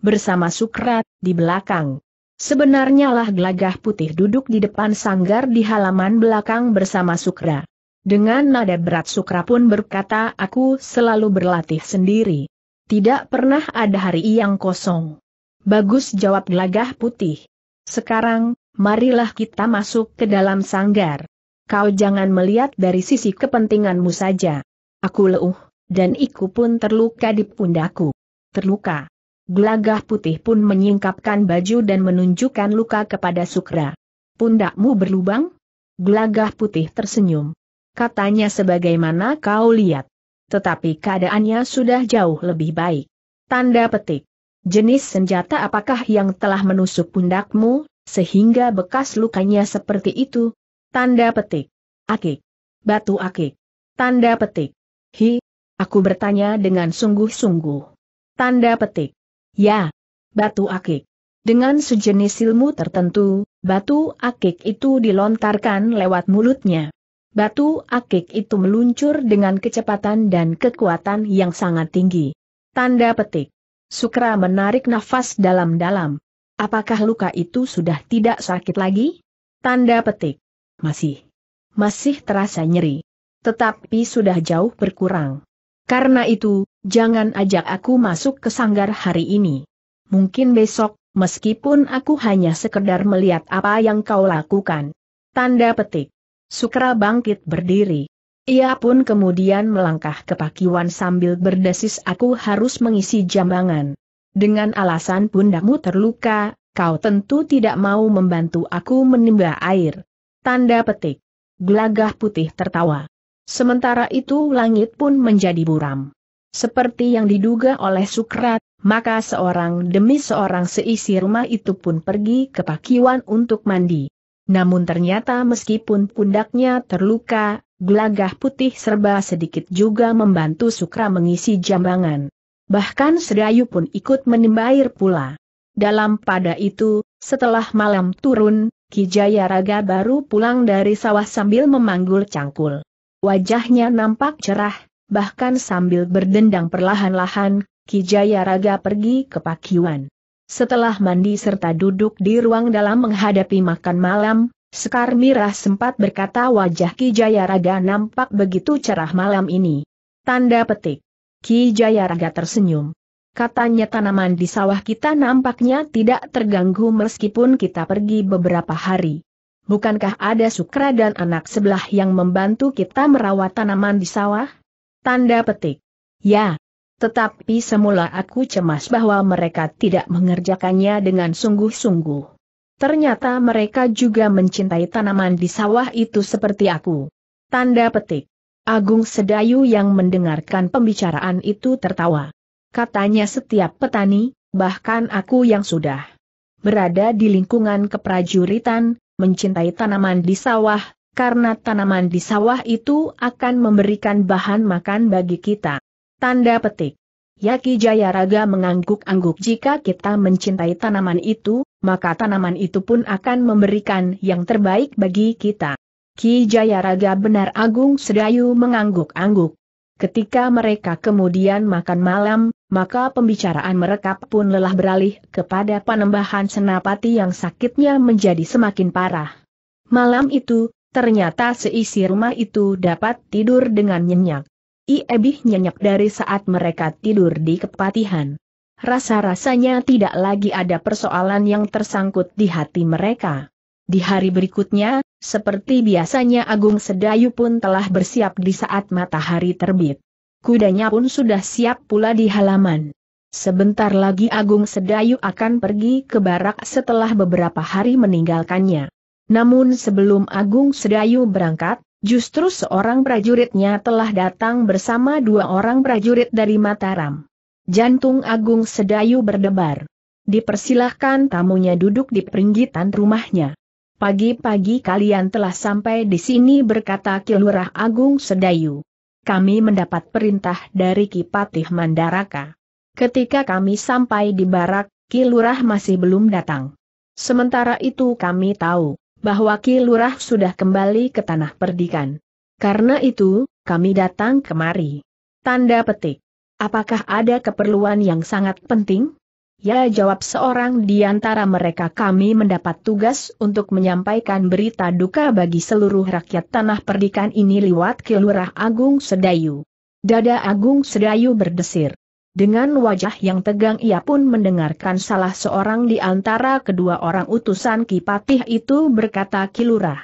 [SPEAKER 1] Bersama Sukrat, di belakang. Sebenarnya lah gelagah putih duduk di depan sanggar di halaman belakang bersama Sukra. Dengan nada berat Sukra pun berkata aku selalu berlatih sendiri. Tidak pernah ada hari yang kosong. Bagus jawab gelagah putih. Sekarang, marilah kita masuk ke dalam sanggar. Kau jangan melihat dari sisi kepentinganmu saja. Aku leuh, dan iku pun terluka di pundaku. Terluka. Gelagah putih pun menyingkapkan baju dan menunjukkan luka kepada Sukra. Pundakmu berlubang? Gelagah putih tersenyum. Katanya sebagaimana kau lihat. Tetapi keadaannya sudah jauh lebih baik. Tanda petik. Jenis senjata apakah yang telah menusuk pundakmu, sehingga bekas lukanya seperti itu? Tanda petik. Akik. Batu akik. Tanda petik. Hi. Aku bertanya dengan sungguh-sungguh. Tanda petik. Ya. Batu akik. Dengan sejenis ilmu tertentu, batu akik itu dilontarkan lewat mulutnya. Batu akik itu meluncur dengan kecepatan dan kekuatan yang sangat tinggi. Tanda petik. Sukra menarik nafas dalam-dalam. Apakah luka itu sudah tidak sakit lagi? Tanda petik. Masih. Masih terasa nyeri. Tetapi sudah jauh berkurang. Karena itu, jangan ajak aku masuk ke sanggar hari ini. Mungkin besok, meskipun aku hanya sekedar melihat apa yang kau lakukan. Tanda petik. Sukra bangkit berdiri. Ia pun kemudian melangkah ke pakiwan sambil berdesis aku harus mengisi jambangan. Dengan alasan pundakmu terluka, kau tentu tidak mau membantu aku menimba air. Tanda petik. Gelagah putih tertawa. Sementara itu langit pun menjadi buram. Seperti yang diduga oleh Sukrat, maka seorang demi seorang seisi rumah itu pun pergi ke pakiwan untuk mandi. Namun ternyata meskipun pundaknya terluka, gelagah putih serba sedikit juga membantu Sukra mengisi jambangan. Bahkan Sedayu pun ikut menimbair pula. Dalam pada itu, setelah malam turun, Kijaya Raga baru pulang dari sawah sambil memanggul cangkul. Wajahnya nampak cerah, bahkan sambil berdendang perlahan-lahan, Kijaya Raga pergi ke Pakiwan. Setelah mandi serta duduk di ruang dalam menghadapi makan malam, Sekar Mirah sempat berkata wajah Ki Jayaraga nampak begitu cerah malam ini. Tanda petik. Ki Jayaraga tersenyum. Katanya tanaman di sawah kita nampaknya tidak terganggu meskipun kita pergi beberapa hari. Bukankah ada Sukra dan anak sebelah yang membantu kita merawat tanaman di sawah? Tanda petik. Ya. Tetapi semula aku cemas bahwa mereka tidak mengerjakannya dengan sungguh-sungguh. Ternyata mereka juga mencintai tanaman di sawah itu seperti aku. Tanda petik. Agung Sedayu yang mendengarkan pembicaraan itu tertawa. Katanya setiap petani, bahkan aku yang sudah berada di lingkungan keprajuritan, mencintai tanaman di sawah, karena tanaman di sawah itu akan memberikan bahan makan bagi kita. Tanda petik. Yaki Jayaraga mengangguk-angguk jika kita mencintai tanaman itu, maka tanaman itu pun akan memberikan yang terbaik bagi kita. Ki Jayaraga benar Agung Sedayu mengangguk-angguk. Ketika mereka kemudian makan malam, maka pembicaraan mereka pun lelah beralih kepada panembahan senapati yang sakitnya menjadi semakin parah. Malam itu, ternyata seisi rumah itu dapat tidur dengan nyenyak. Iebih nyenyak dari saat mereka tidur di kepatihan. Rasa-rasanya tidak lagi ada persoalan yang tersangkut di hati mereka. Di hari berikutnya, seperti biasanya Agung Sedayu pun telah bersiap di saat matahari terbit. Kudanya pun sudah siap pula di halaman. Sebentar lagi Agung Sedayu akan pergi ke barak setelah beberapa hari meninggalkannya. Namun sebelum Agung Sedayu berangkat, Justru seorang prajuritnya telah datang bersama dua orang prajurit dari Mataram. Jantung Agung Sedayu berdebar. Dipersilahkan tamunya duduk di peringgitan rumahnya. Pagi-pagi kalian telah sampai di sini berkata Kilurah Agung Sedayu. Kami mendapat perintah dari Kipatih Mandaraka. Ketika kami sampai di barak, Kilurah masih belum datang. Sementara itu kami tahu, bahwa Ki Lurah sudah kembali ke tanah perdikan. Karena itu, kami datang kemari. Tanda petik. Apakah ada keperluan yang sangat penting? Ya jawab seorang di antara mereka kami mendapat tugas untuk menyampaikan berita duka bagi seluruh rakyat tanah perdikan ini liwat Kilurah Agung Sedayu. Dada Agung Sedayu berdesir. Dengan wajah yang tegang ia pun mendengarkan salah seorang di antara kedua orang utusan Kipatih itu berkata Kilurah.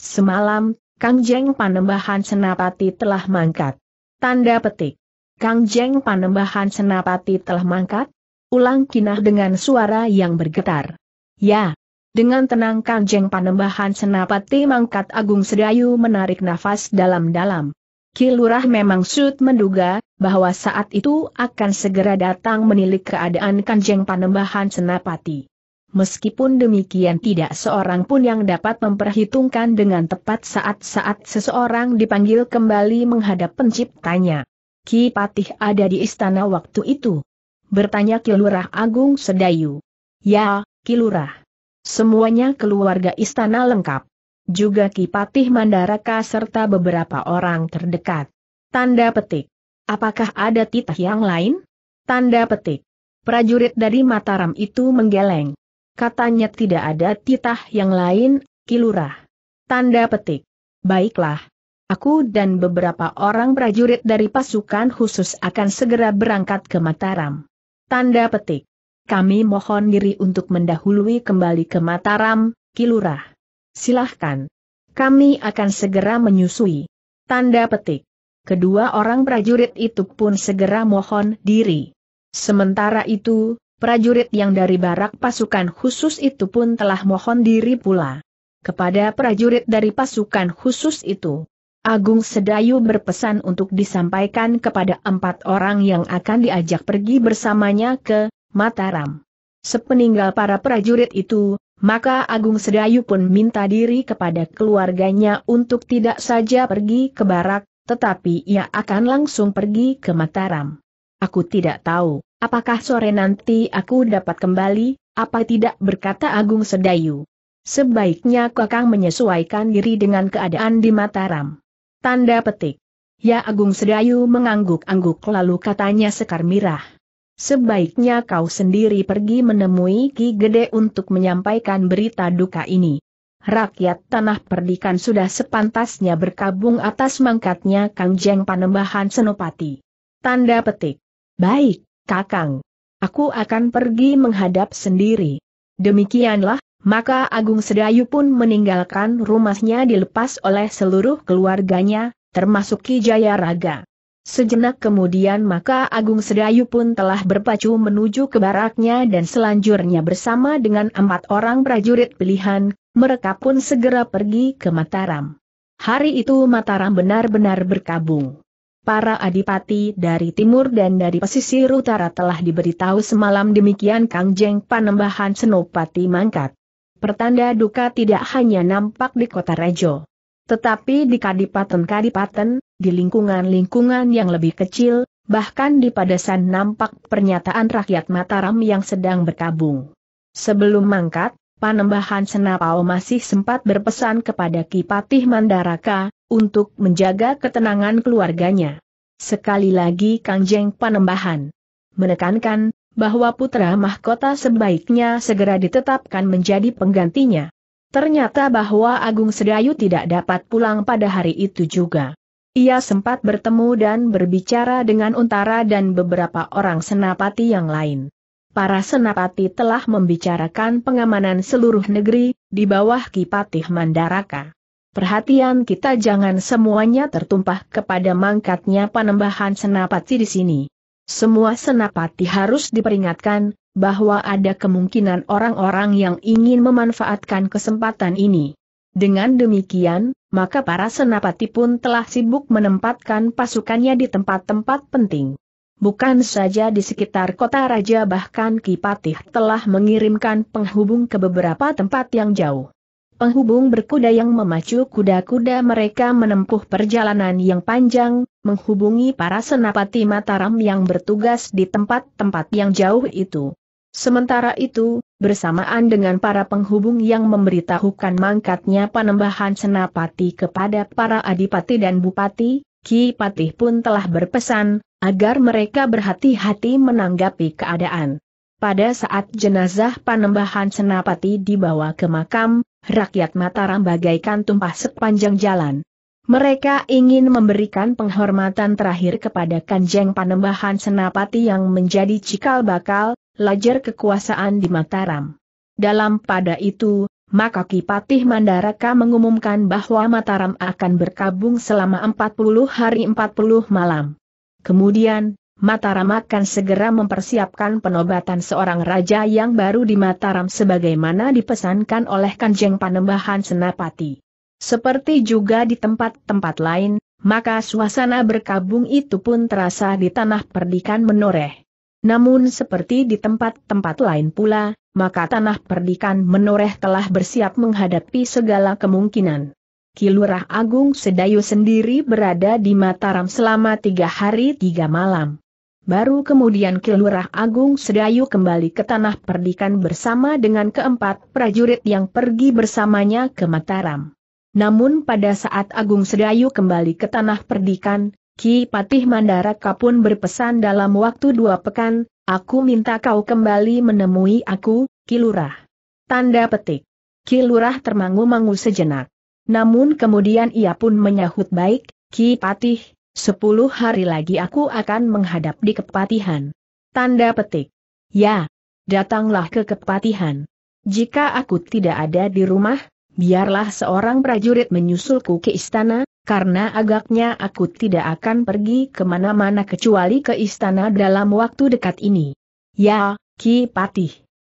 [SPEAKER 1] Semalam, Kang Jeng Panembahan Senapati telah mangkat. Tanda petik. Kang Jeng Panembahan Senapati telah mangkat? Ulang Kinah dengan suara yang bergetar. Ya. Dengan tenang Kang Jeng Panembahan Senapati mangkat Agung Sedayu menarik nafas dalam-dalam. Kilurah memang sud menduga, bahwa saat itu akan segera datang menilik keadaan Kanjeng Panembahan Senapati. Meskipun demikian tidak seorang pun yang dapat memperhitungkan dengan tepat saat-saat seseorang dipanggil kembali menghadap penciptanya. Ki Patih ada di istana waktu itu. Bertanya Kilurah Agung Sedayu. Ya, Kilurah. Semuanya keluarga istana lengkap juga Kipatih Mandaraka serta beberapa orang terdekat. Tanda petik. Apakah ada titah yang lain? Tanda petik. Prajurit dari Mataram itu menggeleng. Katanya tidak ada titah yang lain, Kilurah. Tanda petik. Baiklah. Aku dan beberapa orang prajurit dari pasukan khusus akan segera berangkat ke Mataram. Tanda petik. Kami mohon diri untuk mendahului kembali ke Mataram, Kilurah. Silahkan. Kami akan segera menyusui. Tanda petik. Kedua orang prajurit itu pun segera mohon diri. Sementara itu, prajurit yang dari barak pasukan khusus itu pun telah mohon diri pula. Kepada prajurit dari pasukan khusus itu, Agung Sedayu berpesan untuk disampaikan kepada empat orang yang akan diajak pergi bersamanya ke Mataram. Sepeninggal para prajurit itu, maka Agung Sedayu pun minta diri kepada keluarganya untuk tidak saja pergi ke barak, tetapi ia akan langsung pergi ke Mataram. Aku tidak tahu, apakah sore nanti aku dapat kembali, apa tidak berkata Agung Sedayu. Sebaiknya Kakang menyesuaikan diri dengan keadaan di Mataram. Tanda petik. Ya Agung Sedayu mengangguk-angguk lalu katanya sekar mirah. Sebaiknya kau sendiri pergi menemui Ki Gede untuk menyampaikan berita duka ini. Rakyat Tanah Perdikan sudah sepantasnya berkabung atas mangkatnya Kang Jeng Panembahan Senopati. Tanda petik. Baik, Kakang. Aku akan pergi menghadap sendiri. Demikianlah, maka Agung Sedayu pun meninggalkan rumahnya dilepas oleh seluruh keluarganya, termasuk Ki Jaya Raga. Sejenak kemudian maka Agung Sedayu pun telah berpacu menuju ke baraknya dan selanjutnya bersama dengan empat orang prajurit pilihan, mereka pun segera pergi ke Mataram. Hari itu Mataram benar-benar berkabung. Para adipati dari timur dan dari pesisir utara telah diberitahu semalam demikian Kang Jeng Panembahan Senopati mangkat. Pertanda duka tidak hanya nampak di kota Rejo. Tetapi di kadipaten-kadipaten, di lingkungan-lingkungan yang lebih kecil, bahkan di padasan nampak pernyataan rakyat Mataram yang sedang berkabung. Sebelum mangkat, Panembahan Senapau masih sempat berpesan kepada Kipatih Mandaraka, untuk menjaga ketenangan keluarganya. Sekali lagi Kangjeng Panembahan menekankan bahwa putra mahkota sebaiknya segera ditetapkan menjadi penggantinya. Ternyata bahwa Agung Sedayu tidak dapat pulang pada hari itu juga. Ia sempat bertemu dan berbicara dengan Untara dan beberapa orang senapati yang lain. Para senapati telah membicarakan pengamanan seluruh negeri, di bawah Kipatih Mandaraka. Perhatian kita jangan semuanya tertumpah kepada mangkatnya panembahan senapati di sini. Semua senapati harus diperingatkan, bahwa ada kemungkinan orang-orang yang ingin memanfaatkan kesempatan ini. Dengan demikian, maka para senapati pun telah sibuk menempatkan pasukannya di tempat-tempat penting. Bukan saja di sekitar kota raja bahkan Kipatih telah mengirimkan penghubung ke beberapa tempat yang jauh. Penghubung berkuda yang memacu kuda-kuda mereka menempuh perjalanan yang panjang, menghubungi para senapati Mataram yang bertugas di tempat-tempat yang jauh itu. Sementara itu, bersamaan dengan para penghubung yang memberitahukan mangkatnya panembahan Senapati kepada para adipati dan bupati, Ki Patih pun telah berpesan, agar mereka berhati-hati menanggapi keadaan. Pada saat jenazah panembahan Senapati dibawa ke makam, rakyat Mataram bagaikan tumpah sepanjang jalan. Mereka ingin memberikan penghormatan terakhir kepada Kanjeng Panembahan Senapati yang menjadi cikal bakal lajar kekuasaan di Mataram. Dalam pada itu, maka Kipatih Mandaraka mengumumkan bahwa Mataram akan berkabung selama 40 hari 40 malam. Kemudian, Mataram akan segera mempersiapkan penobatan seorang raja yang baru di Mataram sebagaimana dipesankan oleh Kanjeng Panembahan Senapati. Seperti juga di tempat-tempat lain, maka suasana berkabung itu pun terasa di tanah perdikan menoreh. Namun seperti di tempat-tempat lain pula, maka tanah perdikan menoreh telah bersiap menghadapi segala kemungkinan. Kilurah Agung Sedayu sendiri berada di Mataram selama tiga hari tiga malam. Baru kemudian Kilurah Agung Sedayu kembali ke tanah perdikan bersama dengan keempat prajurit yang pergi bersamanya ke Mataram. Namun pada saat Agung Sedayu kembali ke tanah perdikan, Ki Patih Mandaraka pun berpesan dalam waktu dua pekan, aku minta kau kembali menemui aku, Kilurah. Tanda petik. Kilurah termangu-mangu sejenak. Namun kemudian ia pun menyahut baik, Ki Patih, sepuluh hari lagi aku akan menghadap di Kepatihan. Tanda petik. Ya, datanglah ke Kepatihan. Jika aku tidak ada di rumah, biarlah seorang prajurit menyusulku ke istana, karena agaknya aku tidak akan pergi kemana-mana kecuali ke istana dalam waktu dekat ini. Ya, Ki Patih.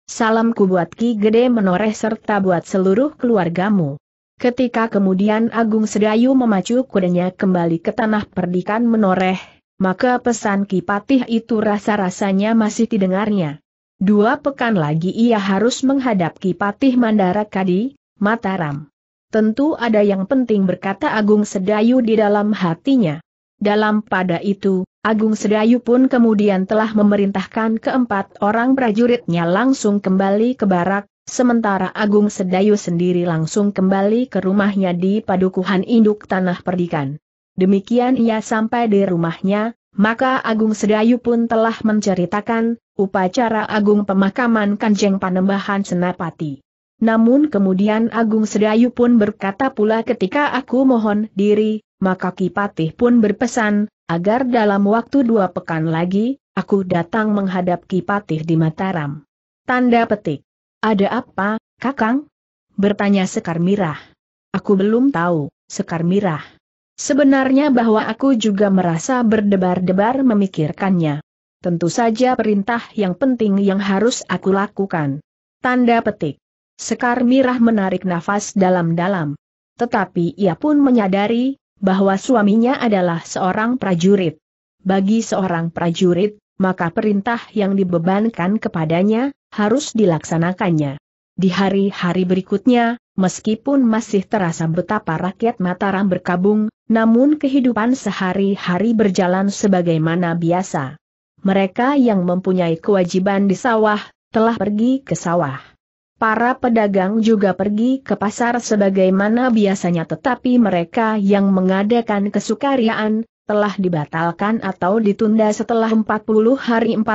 [SPEAKER 1] Salamku buat Ki Gede menoreh serta buat seluruh keluargamu. Ketika kemudian Agung Sedayu memacu kudanya kembali ke tanah perdikan menoreh, maka pesan Ki Patih itu rasa-rasanya masih didengarnya. Dua pekan lagi ia harus menghadap Ki Patih Mandara Kadi, Mataram. Tentu ada yang penting berkata Agung Sedayu di dalam hatinya. Dalam pada itu, Agung Sedayu pun kemudian telah memerintahkan keempat orang prajuritnya langsung kembali ke barak, sementara Agung Sedayu sendiri langsung kembali ke rumahnya di Padukuhan Induk Tanah Perdikan. Demikian ia sampai di rumahnya, maka Agung Sedayu pun telah menceritakan upacara Agung Pemakaman Kanjeng Panembahan Senapati. Namun kemudian Agung Sedayu pun berkata pula ketika aku mohon diri, maka Kipatih pun berpesan, agar dalam waktu dua pekan lagi, aku datang menghadap Kipatih di Mataram. Tanda petik. Ada apa, Kakang? Bertanya Sekar Mirah. Aku belum tahu, Sekar Mirah. Sebenarnya bahwa aku juga merasa berdebar-debar memikirkannya. Tentu saja perintah yang penting yang harus aku lakukan. Tanda petik. Sekar Mirah menarik nafas dalam-dalam. Tetapi ia pun menyadari, bahwa suaminya adalah seorang prajurit. Bagi seorang prajurit, maka perintah yang dibebankan kepadanya, harus dilaksanakannya. Di hari-hari berikutnya, meskipun masih terasa betapa rakyat Mataram berkabung, namun kehidupan sehari-hari berjalan sebagaimana biasa. Mereka yang mempunyai kewajiban di sawah, telah pergi ke sawah. Para pedagang juga pergi ke pasar sebagaimana biasanya tetapi mereka yang mengadakan kesukariaan, telah dibatalkan atau ditunda setelah 40 hari 40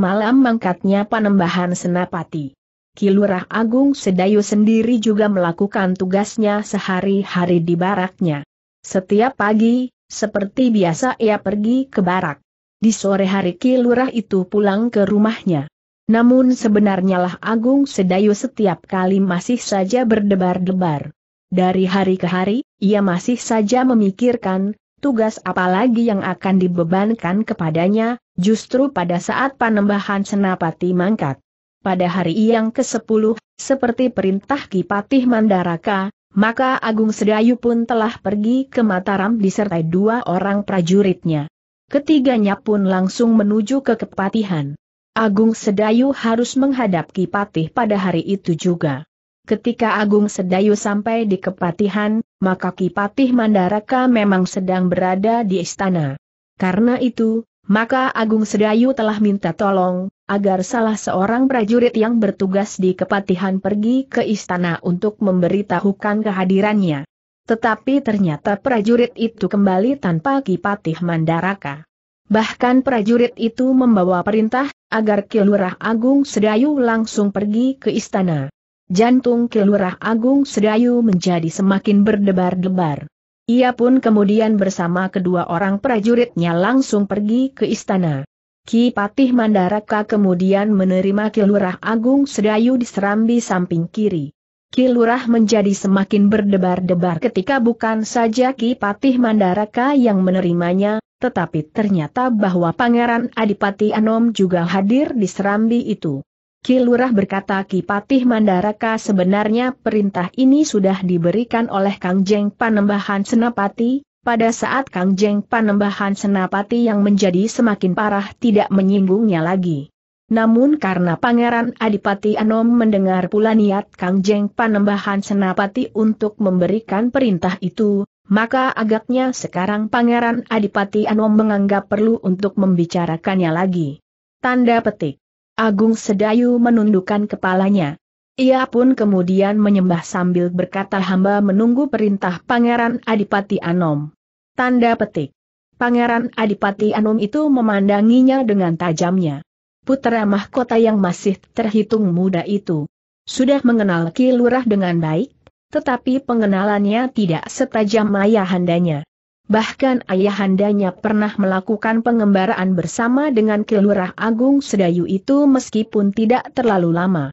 [SPEAKER 1] malam mangkatnya panembahan senapati. Kilurah Agung Sedayu sendiri juga melakukan tugasnya sehari-hari di baraknya. Setiap pagi, seperti biasa ia pergi ke barak. Di sore hari Kilurah itu pulang ke rumahnya. Namun sebenarnya lah Agung Sedayu setiap kali masih saja berdebar-debar. Dari hari ke hari, ia masih saja memikirkan, tugas apa lagi yang akan dibebankan kepadanya, justru pada saat panembahan Senapati mangkat. Pada hari yang ke-10, seperti perintah Kipatih Mandaraka, maka Agung Sedayu pun telah pergi ke Mataram disertai dua orang prajuritnya. Ketiganya pun langsung menuju ke Kepatihan. Agung Sedayu harus menghadap Kipatih pada hari itu juga. Ketika Agung Sedayu sampai di Kepatihan, maka Kipatih Mandaraka memang sedang berada di istana. Karena itu, maka Agung Sedayu telah minta tolong, agar salah seorang prajurit yang bertugas di Kepatihan pergi ke istana untuk memberitahukan kehadirannya. Tetapi ternyata prajurit itu kembali tanpa Kipatih Mandaraka. Bahkan prajurit itu membawa perintah, agar Kilurah Agung Sedayu langsung pergi ke istana. Jantung Kilurah Agung Sedayu menjadi semakin berdebar-debar. Ia pun kemudian bersama kedua orang prajuritnya langsung pergi ke istana. Ki Patih Mandaraka kemudian menerima Kilurah Agung Sedayu di serambi samping kiri. Kilurah menjadi semakin berdebar-debar ketika bukan saja Ki Patih Mandaraka yang menerimanya, tetapi ternyata bahwa Pangeran Adipati Anom juga hadir di Serambi itu. Kilurah berkata Kipatih Mandaraka sebenarnya perintah ini sudah diberikan oleh Kang Jeng Panembahan Senapati, pada saat Kang Jeng Panembahan Senapati yang menjadi semakin parah tidak menyinggungnya lagi. Namun karena Pangeran Adipati Anom mendengar pula niat Kang Jeng Panembahan Senapati untuk memberikan perintah itu, maka agaknya sekarang Pangeran Adipati Anom menganggap perlu untuk membicarakannya lagi. Tanda petik. Agung Sedayu menundukkan kepalanya. Ia pun kemudian menyembah sambil berkata hamba menunggu perintah Pangeran Adipati Anom. Tanda petik. Pangeran Adipati Anom itu memandanginya dengan tajamnya. Putera mahkota yang masih terhitung muda itu. Sudah mengenal Ki Lurah dengan baik? Tetapi pengenalannya tidak setajam ayahandanya. Bahkan ayahandanya pernah melakukan pengembaraan bersama dengan Kilurah Agung Sedayu itu meskipun tidak terlalu lama.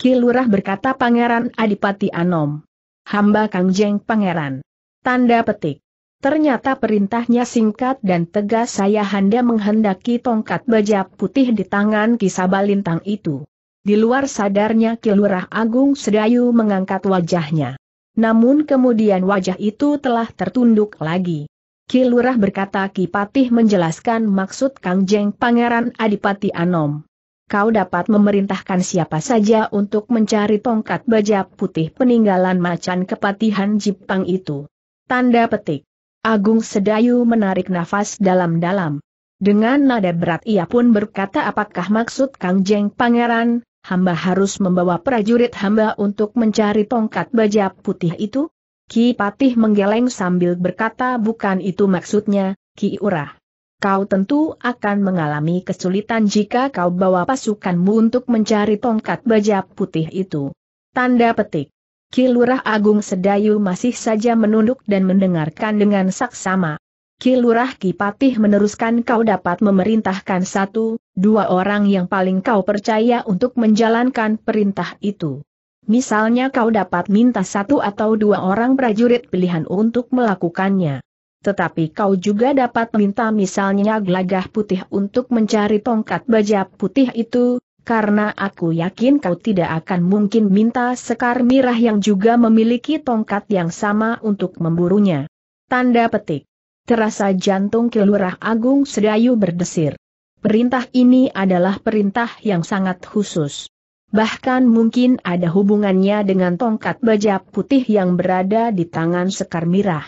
[SPEAKER 1] Kilurah berkata Pangeran Adipati Anom. Hamba Kangjeng Pangeran. Tanda petik. Ternyata perintahnya singkat dan tegas saya handa menghendaki tongkat baja putih di tangan kisabalintang itu. Di luar sadarnya Kilurah Agung Sedayu mengangkat wajahnya. Namun kemudian wajah itu telah tertunduk lagi. Kilurah berkata Kipatih menjelaskan maksud Kang Jeng Pangeran Adipati Anom. Kau dapat memerintahkan siapa saja untuk mencari tongkat baja putih peninggalan macan kepatihan Jipang itu. Tanda petik. Agung Sedayu menarik nafas dalam-dalam. Dengan nada berat ia pun berkata apakah maksud Kang Jeng Pangeran, hamba harus membawa prajurit hamba untuk mencari tongkat baja putih itu? Ki Patih menggeleng sambil berkata bukan itu maksudnya, Ki Urah. Kau tentu akan mengalami kesulitan jika kau bawa pasukanmu untuk mencari tongkat baja putih itu. Tanda petik. Ki Lurah Agung Sedayu masih saja menunduk dan mendengarkan dengan saksama. Kilurah Patih meneruskan kau dapat memerintahkan satu, dua orang yang paling kau percaya untuk menjalankan perintah itu. Misalnya kau dapat minta satu atau dua orang prajurit pilihan untuk melakukannya. Tetapi kau juga dapat minta misalnya gelagah putih untuk mencari tongkat baja putih itu, karena aku yakin kau tidak akan mungkin minta sekar mirah yang juga memiliki tongkat yang sama untuk memburunya. Tanda petik. Terasa jantung kelurah Agung Sedayu berdesir. Perintah ini adalah perintah yang sangat khusus. Bahkan mungkin ada hubungannya dengan tongkat baja putih yang berada di tangan Sekar Mirah.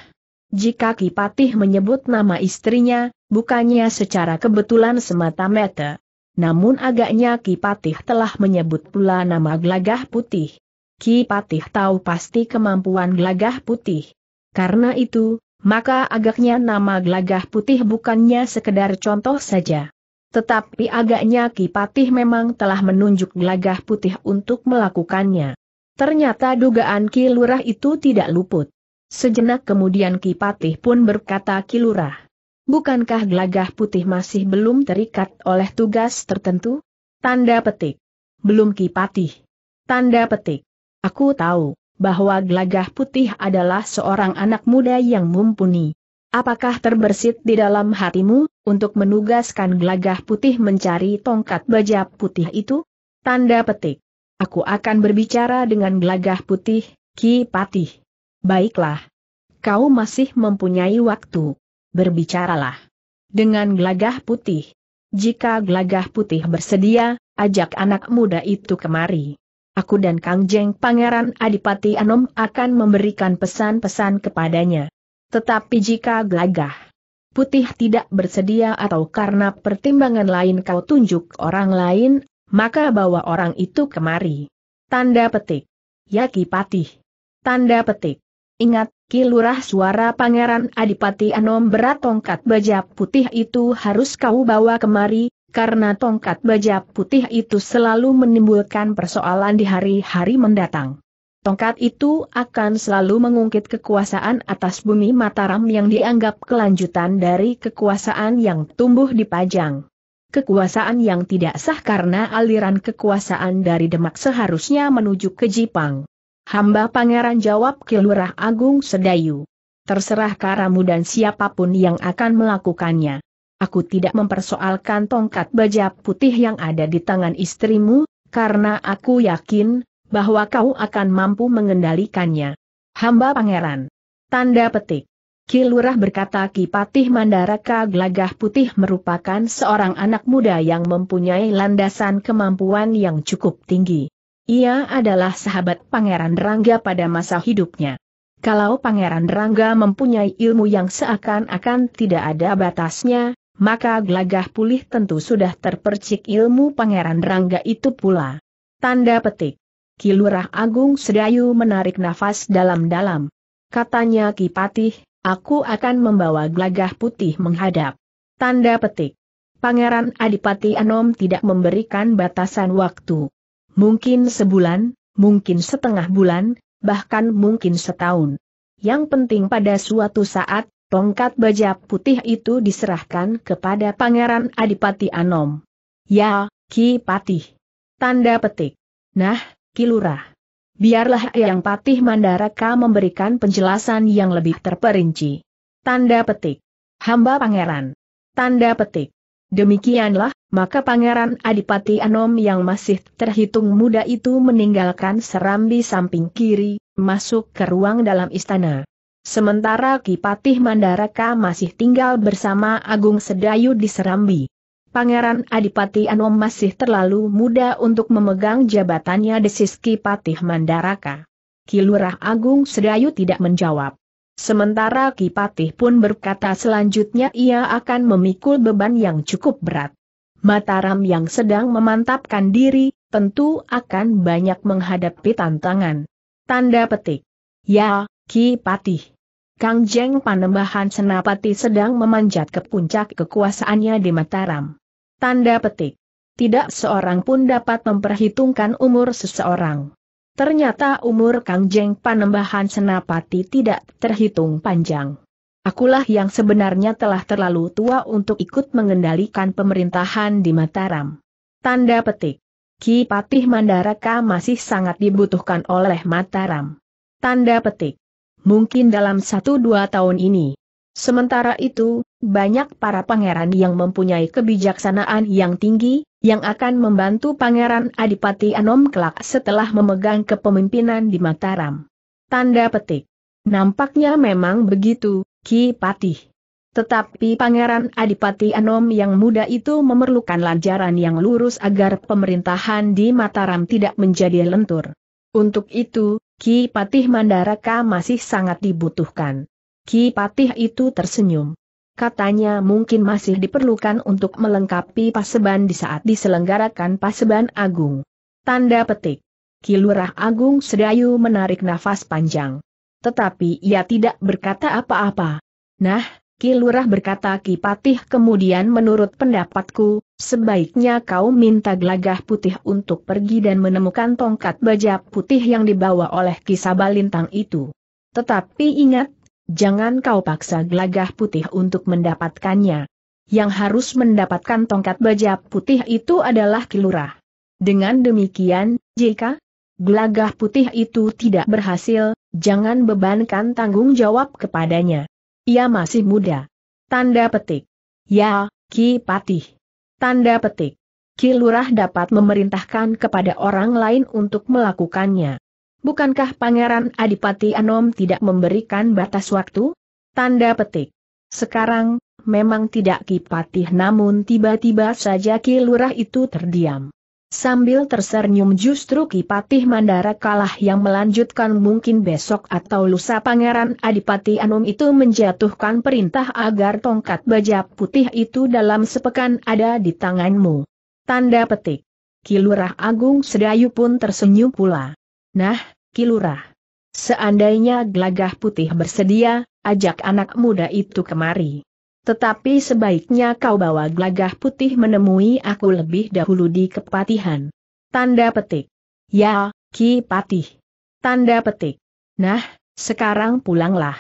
[SPEAKER 1] Jika Kipatih menyebut nama istrinya, bukannya secara kebetulan semata-mata. Namun agaknya Kipatih telah menyebut pula nama gelagah putih. Ki Patih tahu pasti kemampuan gelagah putih. Karena itu, maka agaknya nama gelagah putih bukannya sekedar contoh saja. Tetapi agaknya Kipatih memang telah menunjuk gelagah putih untuk melakukannya. Ternyata dugaan Kilurah itu tidak luput. Sejenak kemudian Kipatih pun berkata Kilurah, bukankah gelagah putih masih belum terikat oleh tugas tertentu? Tanda petik. Belum Kipatih. Tanda petik. Aku tahu bahwa Gelagah Putih adalah seorang anak muda yang mumpuni. Apakah terbersit di dalam hatimu, untuk menugaskan Gelagah Putih mencari tongkat baja putih itu? Tanda petik. Aku akan berbicara dengan Gelagah Putih, Ki Patih. Baiklah. Kau masih mempunyai waktu. Berbicaralah. Dengan Gelagah Putih. Jika Gelagah Putih bersedia, ajak anak muda itu kemari aku dan Kang Jeng Pangeran Adipati Anom akan memberikan pesan-pesan kepadanya. Tetapi jika gelagah, putih tidak bersedia atau karena pertimbangan lain kau tunjuk orang lain, maka bawa orang itu kemari. Tanda petik. Yaki Patih. Tanda petik. Ingat, kilurah suara Pangeran Adipati Anom berat tongkat baja putih itu harus kau bawa kemari, karena tongkat baja putih itu selalu menimbulkan persoalan di hari-hari mendatang. Tongkat itu akan selalu mengungkit kekuasaan atas bumi Mataram yang dianggap kelanjutan dari kekuasaan yang tumbuh di Pajang. Kekuasaan yang tidak sah karena aliran kekuasaan dari Demak seharusnya menuju ke Jipang. Hamba pangeran jawab Kilurah Agung Sedayu. Terserah Karamu dan siapapun yang akan melakukannya aku tidak mempersoalkan tongkat baja putih yang ada di tangan istrimu, karena aku yakin, bahwa kau akan mampu mengendalikannya. Hamba pangeran. Tanda petik. Kilurah berkata Kipatih Mandaraka Gelagah Putih merupakan seorang anak muda yang mempunyai landasan kemampuan yang cukup tinggi. Ia adalah sahabat Pangeran Rangga pada masa hidupnya. Kalau Pangeran Rangga mempunyai ilmu yang seakan-akan tidak ada batasnya, maka gelagah pulih tentu sudah terpercik ilmu Pangeran Rangga itu pula. Tanda petik. Kilurah Agung Sedayu menarik nafas dalam-dalam. Katanya Ki Patih, aku akan membawa gelagah putih menghadap. Tanda petik. Pangeran Adipati Anom tidak memberikan batasan waktu. Mungkin sebulan, mungkin setengah bulan, bahkan mungkin setahun. Yang penting pada suatu saat, tongkat baja putih itu diserahkan kepada Pangeran Adipati Anom. Ya, Ki Patih. Tanda petik. Nah, Ki Lurah. Biarlah yang Patih Mandaraka memberikan penjelasan yang lebih terperinci. Tanda petik. Hamba Pangeran. Tanda petik. Demikianlah, maka Pangeran Adipati Anom yang masih terhitung muda itu meninggalkan serambi samping kiri, masuk ke ruang dalam istana. Sementara Kipatih Mandaraka masih tinggal bersama Agung Sedayu di Serambi. Pangeran Adipati Anom masih terlalu muda untuk memegang jabatannya desis Kipatih Mandaraka. Kilurah Agung Sedayu tidak menjawab. Sementara Kipatih pun berkata selanjutnya ia akan memikul beban yang cukup berat. Mataram yang sedang memantapkan diri, tentu akan banyak menghadapi tantangan. Tanda petik. Ya, Kipatih. Kang Jeng Panembahan Senapati sedang memanjat ke puncak kekuasaannya di Mataram. Tanda petik. Tidak seorang pun dapat memperhitungkan umur seseorang. Ternyata umur Kang Jeng Panembahan Senapati tidak terhitung panjang. Akulah yang sebenarnya telah terlalu tua untuk ikut mengendalikan pemerintahan di Mataram. Tanda petik. Ki Patih Mandaraka masih sangat dibutuhkan oleh Mataram. Tanda petik. Mungkin dalam satu dua tahun ini. Sementara itu, banyak para pangeran yang mempunyai kebijaksanaan yang tinggi, yang akan membantu Pangeran Adipati Anom kelak setelah memegang kepemimpinan di Mataram. Tanda petik. Nampaknya memang begitu, Ki Patih. Tetapi Pangeran Adipati Anom yang muda itu memerlukan lanjaran yang lurus agar pemerintahan di Mataram tidak menjadi lentur. Untuk itu, Ki Patih Mandaraka masih sangat dibutuhkan. Ki Patih itu tersenyum. Katanya mungkin masih diperlukan untuk melengkapi paseban di saat diselenggarakan paseban agung. Tanda petik. Ki Lurah Agung Sedayu menarik nafas panjang. Tetapi ia tidak berkata apa-apa. Nah, Ki Lurah berkata Ki Patih kemudian menurut pendapatku, Sebaiknya kau minta gelagah putih untuk pergi dan menemukan tongkat baja putih yang dibawa oleh kisah kisabalintang itu. Tetapi ingat, jangan kau paksa gelagah putih untuk mendapatkannya. Yang harus mendapatkan tongkat baja putih itu adalah kilurah. Dengan demikian, jika gelagah putih itu tidak berhasil, jangan bebankan tanggung jawab kepadanya. Ia masih muda. Tanda petik. Ya, Ki Patih. Tanda petik. Kilurah dapat memerintahkan kepada orang lain untuk melakukannya. Bukankah Pangeran Adipati Anom tidak memberikan batas waktu? Tanda petik. Sekarang, memang tidak kipatih namun tiba-tiba saja Kilurah itu terdiam. Sambil tersenyum justru Kipatih Mandara kalah yang melanjutkan mungkin besok atau lusa Pangeran Adipati Anum itu menjatuhkan perintah agar tongkat baja putih itu dalam sepekan ada di tanganmu. Tanda petik. Kilurah Agung Sedayu pun tersenyum pula. Nah, Kilurah. Seandainya gelagah putih bersedia, ajak anak muda itu kemari. Tetapi sebaiknya kau bawa gelagah putih menemui aku lebih dahulu di kepatihan. Tanda petik. Ya, Ki Patih. Tanda petik. Nah, sekarang pulanglah.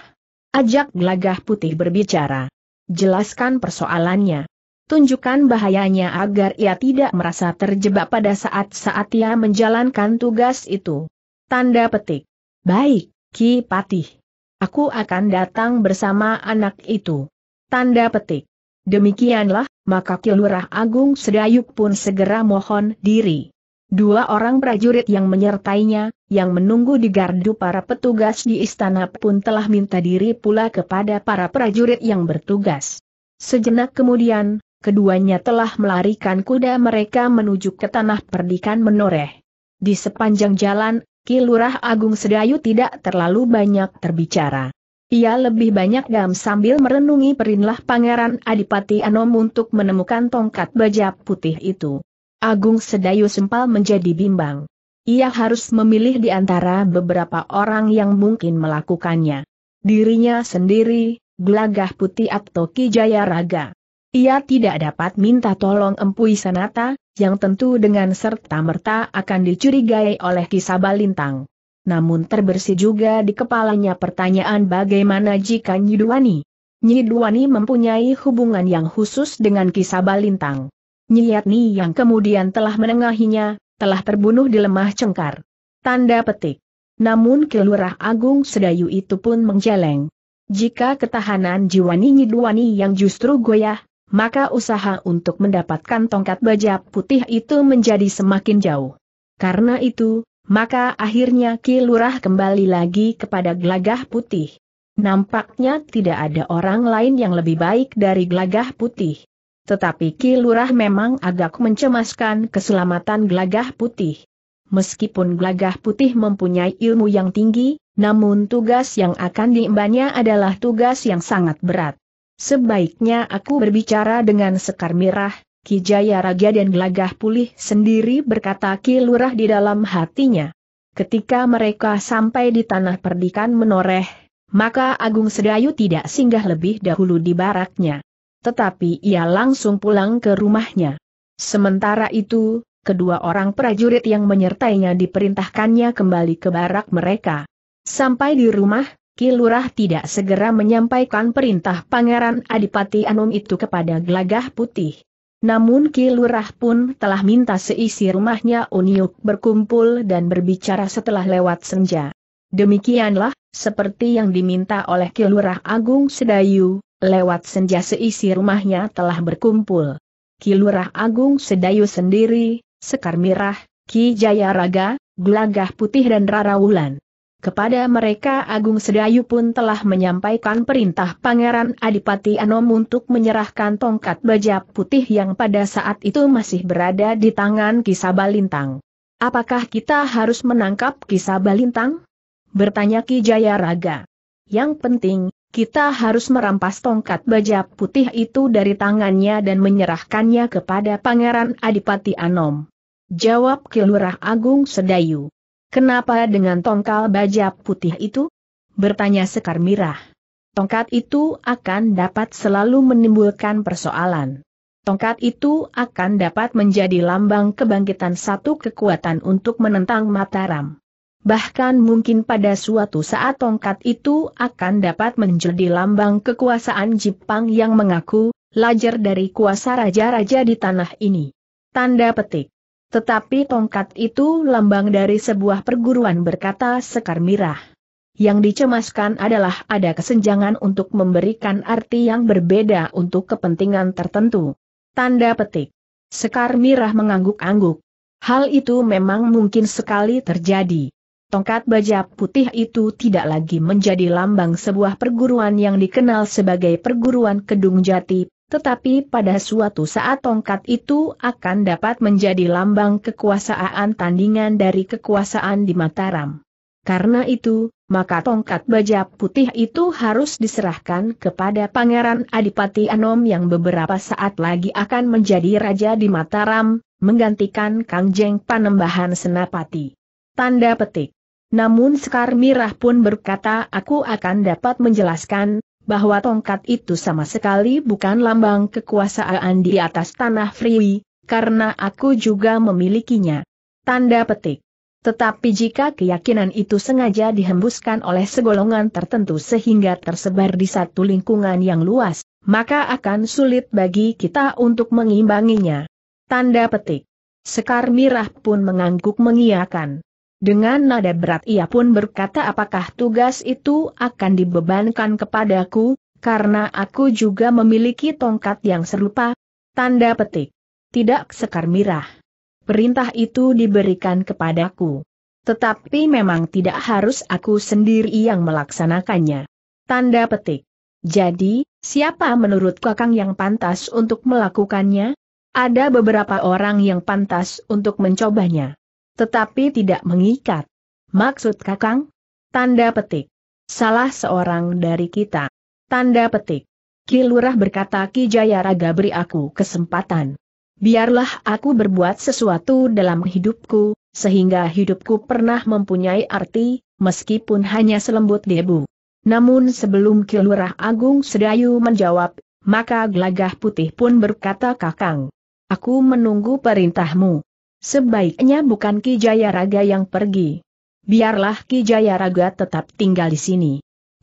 [SPEAKER 1] Ajak gelagah putih berbicara. Jelaskan persoalannya. Tunjukkan bahayanya agar ia tidak merasa terjebak pada saat-saat ia menjalankan tugas itu. Tanda petik. Baik, Ki Patih. Aku akan datang bersama anak itu. Tanda petik. Demikianlah, maka Kilurah Agung Sedayuk pun segera mohon diri. Dua orang prajurit yang menyertainya, yang menunggu di gardu para petugas di istana pun telah minta diri pula kepada para prajurit yang bertugas. Sejenak kemudian, keduanya telah melarikan kuda mereka menuju ke tanah perdikan menoreh. Di sepanjang jalan, Kilurah Agung Sedayu tidak terlalu banyak terbicara. Ia lebih banyak gam sambil merenungi perintah Pangeran Adipati Anom untuk menemukan tongkat baja putih itu. Agung Sedayu Sempal menjadi bimbang. Ia harus memilih di antara beberapa orang yang mungkin melakukannya. Dirinya sendiri, Gelagah Putih atau Kijaya Raga. Ia tidak dapat minta tolong Empu Isanata, yang tentu dengan serta-merta akan dicurigai oleh Kisabalintang namun terbersih juga di kepalanya pertanyaan bagaimana jika Nyiduani. Nyiduani mempunyai hubungan yang khusus dengan kisah Balintang. Nyiatni yang kemudian telah menengahinya, telah terbunuh di lemah cengkar. Tanda petik. Namun Kelurah Agung Sedayu itu pun menjeleng. Jika ketahanan jiwani Nyiduani yang justru goyah, maka usaha untuk mendapatkan tongkat baja putih itu menjadi semakin jauh. Karena itu, maka akhirnya Ki Lurah kembali lagi kepada Glagah putih. Nampaknya tidak ada orang lain yang lebih baik dari Glagah putih. Tetapi Ki Lurah memang agak mencemaskan keselamatan Glagah putih. Meskipun Glagah putih mempunyai ilmu yang tinggi, namun tugas yang akan diembannya adalah tugas yang sangat berat. Sebaiknya aku berbicara dengan Sekar Mirah, Kijaya Raja dan Gelagah Pulih sendiri berkata Ki Lurah di dalam hatinya. Ketika mereka sampai di tanah perdikan menoreh, maka Agung Sedayu tidak singgah lebih dahulu di baraknya. Tetapi ia langsung pulang ke rumahnya. Sementara itu, kedua orang prajurit yang menyertainya diperintahkannya kembali ke barak mereka. Sampai di rumah, Ki Lurah tidak segera menyampaikan perintah Pangeran Adipati Anum itu kepada Gelagah Putih. Namun Ki Lurah pun telah minta seisi rumahnya unyuk berkumpul dan berbicara setelah lewat senja. Demikianlah, seperti yang diminta oleh Ki Lurah Agung Sedayu, lewat senja seisi rumahnya telah berkumpul. Ki Lurah Agung Sedayu sendiri, Sekar Mirah, Ki Jayaraga, Gelagah Putih dan Rara Wulan. Kepada mereka Agung Sedayu pun telah menyampaikan perintah Pangeran Adipati Anom untuk menyerahkan tongkat baja putih yang pada saat itu masih berada di tangan Kisabalintang. Apakah kita harus menangkap Kisabalintang? Bertanya Ki Jaya Raga. Yang penting, kita harus merampas tongkat baja putih itu dari tangannya dan menyerahkannya kepada Pangeran Adipati Anom. Jawab Kilurah Agung Sedayu. Kenapa dengan tongkal baja putih itu? Bertanya Sekar Mirah. Tongkat itu akan dapat selalu menimbulkan persoalan. Tongkat itu akan dapat menjadi lambang kebangkitan satu kekuatan untuk menentang Mataram. Bahkan mungkin pada suatu saat tongkat itu akan dapat menjadi lambang kekuasaan Jepang yang mengaku, lajar dari kuasa raja-raja di tanah ini. Tanda petik. Tetapi tongkat itu lambang dari sebuah perguruan berkata Sekar Mirah. Yang dicemaskan adalah ada kesenjangan untuk memberikan arti yang berbeda untuk kepentingan tertentu. Tanda petik. Sekar Mirah mengangguk-angguk. Hal itu memang mungkin sekali terjadi. Tongkat baja putih itu tidak lagi menjadi lambang sebuah perguruan yang dikenal sebagai perguruan Kedung Jati, tetapi pada suatu saat tongkat itu akan dapat menjadi lambang kekuasaan tandingan dari kekuasaan di Mataram. Karena itu, maka tongkat baja putih itu harus diserahkan kepada Pangeran Adipati Anom yang beberapa saat lagi akan menjadi raja di Mataram, menggantikan Kangjeng Panembahan Senapati. Tanda petik. Namun Sekar Mirah pun berkata aku akan dapat menjelaskan, bahwa tongkat itu sama sekali bukan lambang kekuasaan di atas tanah Friwi, karena aku juga memilikinya. Tanda petik. Tetapi jika keyakinan itu sengaja dihembuskan oleh segolongan tertentu sehingga tersebar di satu lingkungan yang luas, maka akan sulit bagi kita untuk mengimbanginya. Tanda petik. Sekar Mirah pun mengangguk mengiakan. Dengan nada berat ia pun berkata apakah tugas itu akan dibebankan kepadaku, karena aku juga memiliki tongkat yang serupa. Tanda petik. Tidak sekar mirah. Perintah itu diberikan kepadaku. Tetapi memang tidak harus aku sendiri yang melaksanakannya. Tanda petik. Jadi, siapa menurut kakang yang pantas untuk melakukannya? Ada beberapa orang yang pantas untuk mencobanya. Tetapi tidak mengikat. Maksud kakang? Tanda petik. Salah seorang dari kita. Tanda petik. Kilurah berkata Ki Jayaraga beri aku kesempatan. Biarlah aku berbuat sesuatu dalam hidupku, sehingga hidupku pernah mempunyai arti, meskipun hanya selembut debu. Namun sebelum Kilurah Agung Sedayu menjawab, maka Glagah Putih pun berkata kakang. Aku menunggu perintahmu. Sebaiknya bukan Ki Jayaraga yang pergi. Biarlah Ki Jayaraga tetap tinggal di sini.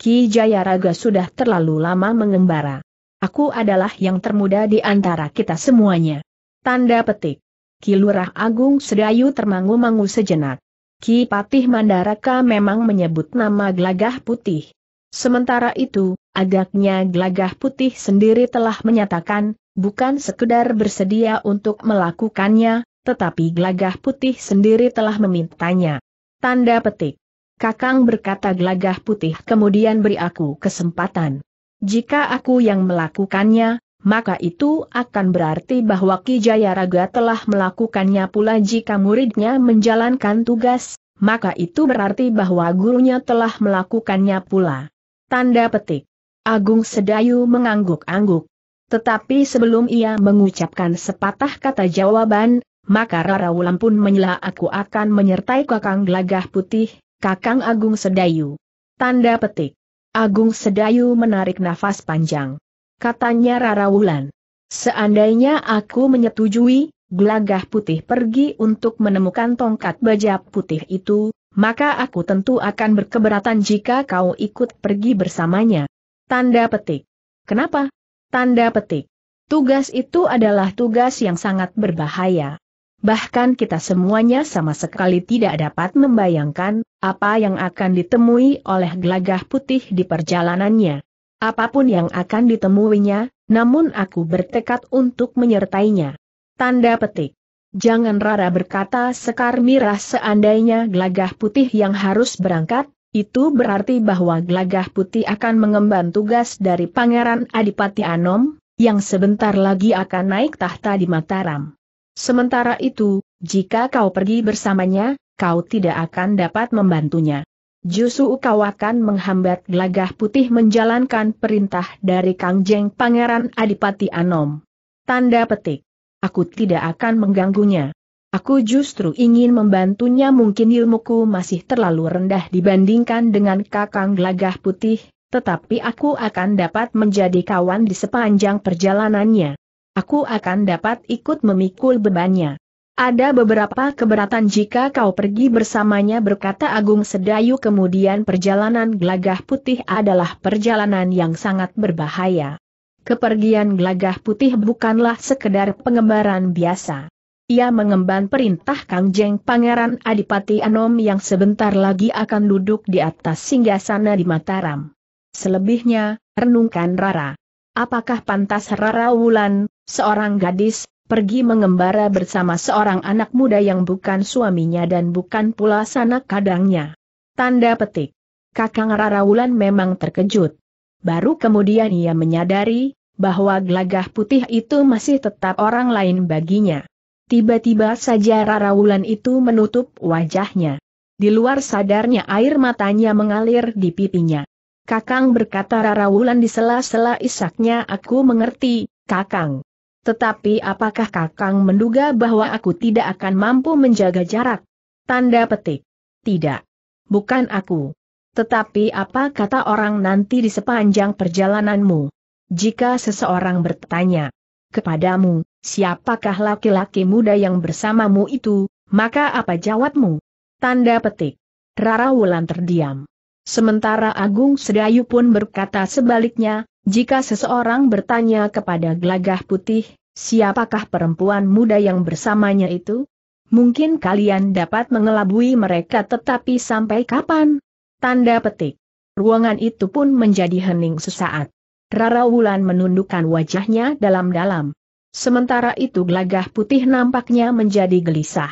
[SPEAKER 1] Ki Jayaraga sudah terlalu lama mengembara. Aku adalah yang termuda di antara kita semuanya. Tanda petik. Ki Lurah Agung Sedayu termangu-mangu sejenak. Ki Patih Mandaraka memang menyebut nama Glagah Putih. Sementara itu, agaknya Glagah Putih sendiri telah menyatakan, bukan sekedar bersedia untuk melakukannya, tetapi Gelagah Putih sendiri telah memintanya. Tanda petik. Kakang berkata Gelagah Putih kemudian beri aku kesempatan. Jika aku yang melakukannya, maka itu akan berarti bahwa Ki Jayaraga telah melakukannya pula jika muridnya menjalankan tugas, maka itu berarti bahwa gurunya telah melakukannya pula. Tanda petik. Agung Sedayu mengangguk-angguk. Tetapi sebelum ia mengucapkan sepatah kata jawaban, maka Rara Wulan pun menyela aku akan menyertai Kakang Gelagah Putih, Kakang Agung Sedayu. Tanda petik. Agung Sedayu menarik nafas panjang. Katanya Rara Wulan. Seandainya aku menyetujui, Gelagah Putih pergi untuk menemukan tongkat baja putih itu, maka aku tentu akan berkeberatan jika kau ikut pergi bersamanya. Tanda petik. Kenapa? Tanda petik. Tugas itu adalah tugas yang sangat berbahaya bahkan kita semuanya sama sekali tidak dapat membayangkan apa yang akan ditemui oleh gelagah putih di perjalanannya. Apapun yang akan ditemuinya, namun aku bertekad untuk menyertainya. Tanda petik. Jangan Rara berkata Sekar Mirah seandainya gelagah putih yang harus berangkat, itu berarti bahwa Gelagah Putih akan mengemban tugas dari Pangeran Adipati Anom, yang sebentar lagi akan naik tahta di Mataram. Sementara itu, jika kau pergi bersamanya, kau tidak akan dapat membantunya. Justru kau akan menghambat Glagah putih menjalankan perintah dari Kang Jeng Pangeran Adipati Anom. Tanda petik. Aku tidak akan mengganggunya. Aku justru ingin membantunya mungkin ilmuku masih terlalu rendah dibandingkan dengan kakang Glagah putih, tetapi aku akan dapat menjadi kawan di sepanjang perjalanannya aku akan dapat ikut memikul bebannya. Ada beberapa keberatan jika kau pergi bersamanya berkata Agung Sedayu kemudian perjalanan Glagah putih adalah perjalanan yang sangat berbahaya. Kepergian Glagah putih bukanlah sekedar pengembaran biasa. Ia mengemban perintah Kang Jeng Pangeran Adipati Anom yang sebentar lagi akan duduk di atas singgasana di Mataram. Selebihnya, renungkan Rara. Apakah pantas Rara Wulan, seorang gadis, pergi mengembara bersama seorang anak muda yang bukan suaminya dan bukan pula sanak kadangnya. Tanda petik. Kakang Rara Wulan memang terkejut. Baru kemudian ia menyadari, bahwa gelagah putih itu masih tetap orang lain baginya. Tiba-tiba saja Rara Wulan itu menutup wajahnya. Di luar sadarnya air matanya mengalir di pipinya. Kakang berkata Rara Wulan di sela-sela isaknya aku mengerti, Kakang. Tetapi apakah Kakang menduga bahwa aku tidak akan mampu menjaga jarak? Tanda petik. Tidak. Bukan aku. Tetapi apa kata orang nanti di sepanjang perjalananmu? Jika seseorang bertanya kepadamu, siapakah laki-laki muda yang bersamamu itu, maka apa jawabmu? Tanda petik. Rara Wulan terdiam. Sementara Agung Sedayu pun berkata sebaliknya, jika seseorang bertanya kepada gelagah putih, siapakah perempuan muda yang bersamanya itu? Mungkin kalian dapat mengelabui mereka tetapi sampai kapan? Tanda petik. Ruangan itu pun menjadi hening sesaat. Rara Wulan menundukkan wajahnya dalam-dalam. Sementara itu gelagah putih nampaknya menjadi gelisah.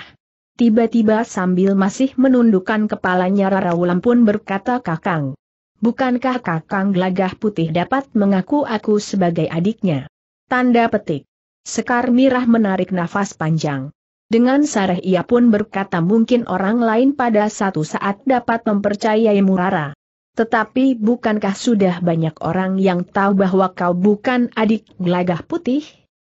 [SPEAKER 1] Tiba-tiba sambil masih menundukkan kepalanya Rara Wulan pun berkata kakang. Bukankah kakang gelagah putih dapat mengaku aku sebagai adiknya? Tanda petik. Sekar Mirah menarik nafas panjang. Dengan sarah ia pun berkata mungkin orang lain pada satu saat dapat mempercayai Murara. Tetapi bukankah sudah banyak orang yang tahu bahwa kau bukan adik gelagah putih?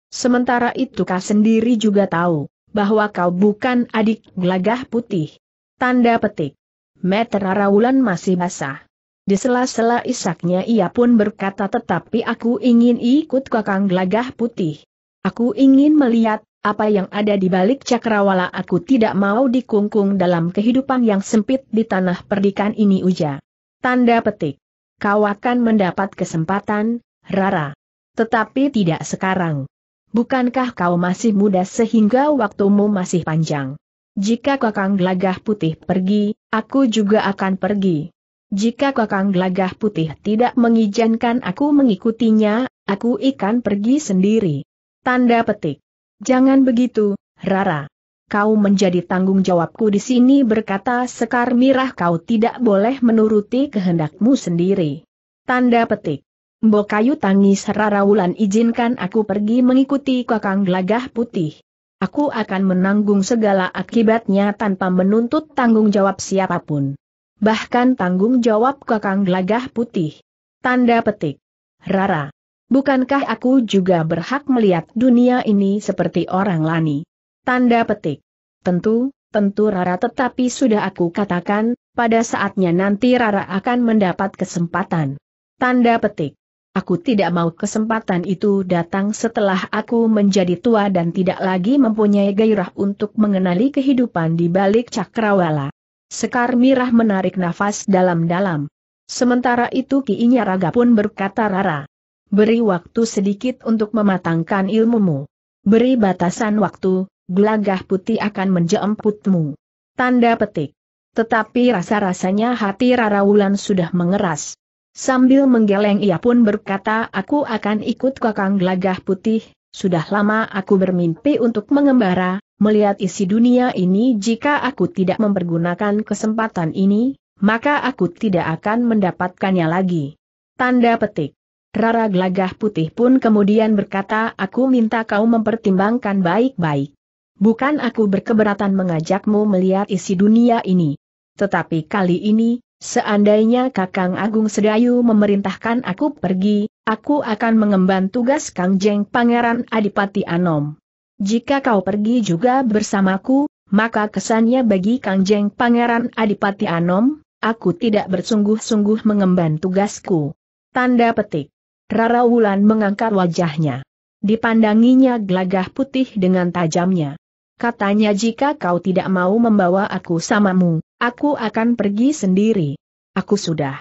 [SPEAKER 1] Sementara itu kau sendiri juga tahu, bahwa kau bukan adik gelagah putih. Tanda petik. Meter Rawulan masih basah. Di sela-sela isaknya ia pun berkata tetapi aku ingin ikut kakang gelagah putih. Aku ingin melihat apa yang ada di balik cakrawala aku tidak mau dikungkung dalam kehidupan yang sempit di tanah perdikan ini uja. Tanda petik. Kau akan mendapat kesempatan, Rara. Tetapi tidak sekarang. Bukankah kau masih muda sehingga waktumu masih panjang? Jika kakang gelagah putih pergi, aku juga akan pergi. Jika kakang gelagah putih tidak mengizinkan aku mengikutinya, aku ikan pergi sendiri. Tanda petik. Jangan begitu, Rara. Kau menjadi tanggung jawabku di sini berkata Sekar Mirah kau tidak boleh menuruti kehendakmu sendiri. Tanda petik. Mbokayu tangis Rara Wulan izinkan aku pergi mengikuti kakang gelagah putih. Aku akan menanggung segala akibatnya tanpa menuntut tanggung jawab siapapun bahkan tanggung jawab kakang gelagah putih. Tanda petik. Rara. Bukankah aku juga berhak melihat dunia ini seperti orang lani? Tanda petik. Tentu, tentu Rara tetapi sudah aku katakan, pada saatnya nanti Rara akan mendapat kesempatan. Tanda petik. Aku tidak mau kesempatan itu datang setelah aku menjadi tua dan tidak lagi mempunyai gairah untuk mengenali kehidupan di balik cakrawala. Sekar Mirah menarik nafas dalam-dalam. Sementara itu Ki Raga pun berkata Rara. Beri waktu sedikit untuk mematangkan ilmumu. Beri batasan waktu, gelagah putih akan menjemputmu. Tanda petik. Tetapi rasa-rasanya hati Rara Wulan sudah mengeras. Sambil menggeleng ia pun berkata aku akan ikut kakang gelagah putih, sudah lama aku bermimpi untuk mengembara, Melihat isi dunia ini jika aku tidak mempergunakan kesempatan ini, maka aku tidak akan mendapatkannya lagi. Tanda petik. Rara glagah Putih pun kemudian berkata aku minta kau mempertimbangkan baik-baik. Bukan aku berkeberatan mengajakmu melihat isi dunia ini. Tetapi kali ini, seandainya Kakang Agung Sedayu memerintahkan aku pergi, aku akan mengemban tugas Kang Jeng Pangeran Adipati Anom. Jika kau pergi juga bersamaku, maka kesannya bagi Kang Pangeran Adipati Anom, aku tidak bersungguh-sungguh mengemban tugasku. Tanda petik. Rara Wulan mengangkat wajahnya. Dipandanginya gelagah putih dengan tajamnya. Katanya jika kau tidak mau membawa aku samamu, aku akan pergi sendiri. Aku sudah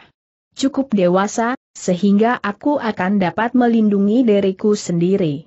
[SPEAKER 1] cukup dewasa, sehingga aku akan dapat melindungi diriku sendiri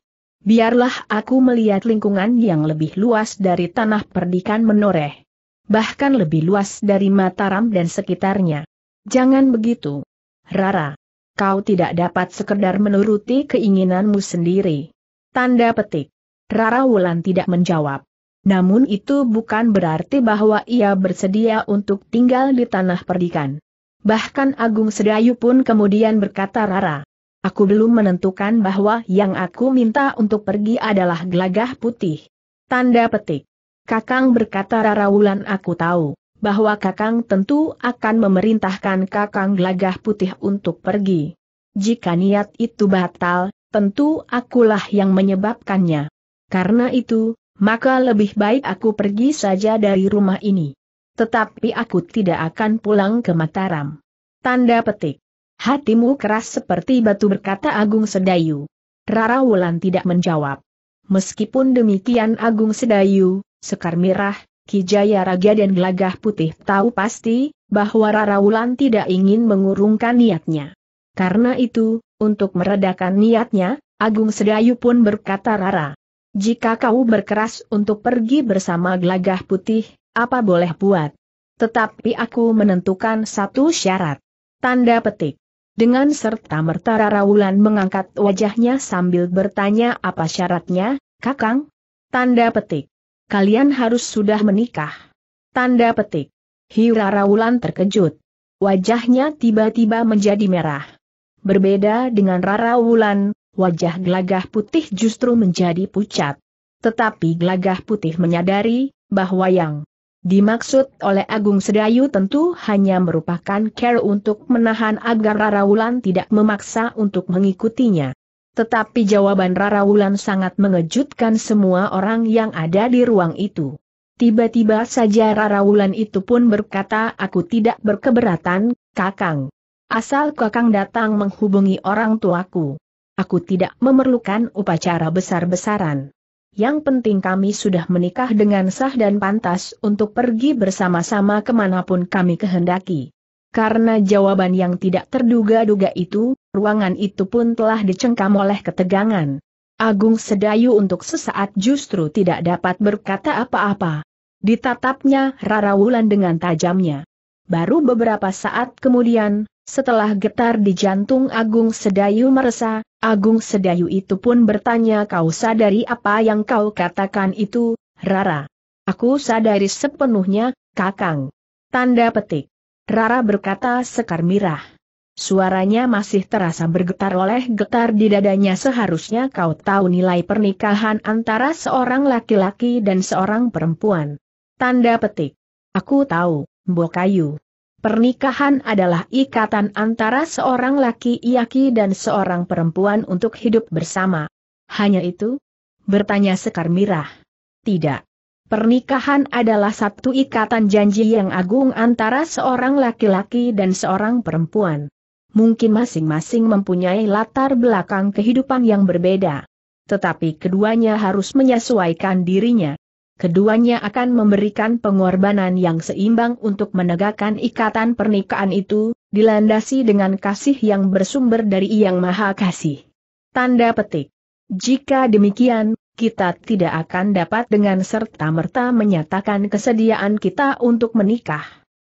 [SPEAKER 1] biarlah aku melihat lingkungan yang lebih luas dari tanah perdikan menoreh. Bahkan lebih luas dari Mataram dan sekitarnya. Jangan begitu. Rara. Kau tidak dapat sekedar menuruti keinginanmu sendiri. Tanda petik. Rara Wulan tidak menjawab. Namun itu bukan berarti bahwa ia bersedia untuk tinggal di tanah perdikan. Bahkan Agung Sedayu pun kemudian berkata Rara, Aku belum menentukan bahwa yang aku minta untuk pergi adalah gelagah putih. Tanda petik. Kakang berkata Rawulan aku tahu, bahwa Kakang tentu akan memerintahkan Kakang gelagah putih untuk pergi. Jika niat itu batal, tentu akulah yang menyebabkannya. Karena itu, maka lebih baik aku pergi saja dari rumah ini. Tetapi aku tidak akan pulang ke Mataram. Tanda petik. Hatimu keras seperti batu berkata Agung Sedayu. Rara Wulan tidak menjawab. Meskipun demikian Agung Sedayu, Sekar Mirah, Kijaya Raga dan Gelagah Putih tahu pasti, bahwa Rara Wulan tidak ingin mengurungkan niatnya. Karena itu, untuk meredakan niatnya, Agung Sedayu pun berkata Rara. Jika kau berkeras untuk pergi bersama Gelagah Putih, apa boleh buat? Tetapi aku menentukan satu syarat. Tanda petik. Dengan serta merta Rawulan mengangkat wajahnya sambil bertanya apa syaratnya, Kakang? Tanda petik. Kalian harus sudah menikah. Tanda petik. Hira Rawulan terkejut. Wajahnya tiba-tiba menjadi merah. Berbeda dengan Rara Wulan, wajah gelagah putih justru menjadi pucat. Tetapi gelagah putih menyadari bahwa yang Dimaksud oleh Agung Sedayu tentu hanya merupakan care untuk menahan agar Rara Wulan tidak memaksa untuk mengikutinya. Tetapi jawaban Rara Wulan sangat mengejutkan semua orang yang ada di ruang itu. Tiba-tiba saja Rara Wulan itu pun berkata aku tidak berkeberatan, Kakang. Asal Kakang datang menghubungi orang tuaku. Aku tidak memerlukan upacara besar-besaran yang penting kami sudah menikah dengan sah dan pantas untuk pergi bersama-sama kemanapun kami kehendaki. Karena jawaban yang tidak terduga-duga itu, ruangan itu pun telah dicengkam oleh ketegangan. Agung Sedayu untuk sesaat justru tidak dapat berkata apa-apa. Ditatapnya Rara Wulan dengan tajamnya. Baru beberapa saat kemudian, setelah getar di jantung Agung Sedayu meresa, Agung Sedayu itu pun bertanya kau sadari apa yang kau katakan itu, Rara. Aku sadari sepenuhnya, Kakang. Tanda petik. Rara berkata sekar mirah. Suaranya masih terasa bergetar oleh getar di dadanya seharusnya kau tahu nilai pernikahan antara seorang laki-laki dan seorang perempuan. Tanda petik. Aku tahu, Mbokayu. Pernikahan adalah ikatan antara seorang laki-laki dan seorang perempuan untuk hidup bersama. Hanya itu? Bertanya Sekar Mirah. Tidak. Pernikahan adalah satu ikatan janji yang agung antara seorang laki-laki dan seorang perempuan. Mungkin masing-masing mempunyai latar belakang kehidupan yang berbeda. Tetapi keduanya harus menyesuaikan dirinya keduanya akan memberikan pengorbanan yang seimbang untuk menegakkan ikatan pernikahan itu, dilandasi dengan kasih yang bersumber dari Yang Maha Kasih. Tanda petik. Jika demikian, kita tidak akan dapat dengan serta-merta menyatakan kesediaan kita untuk menikah.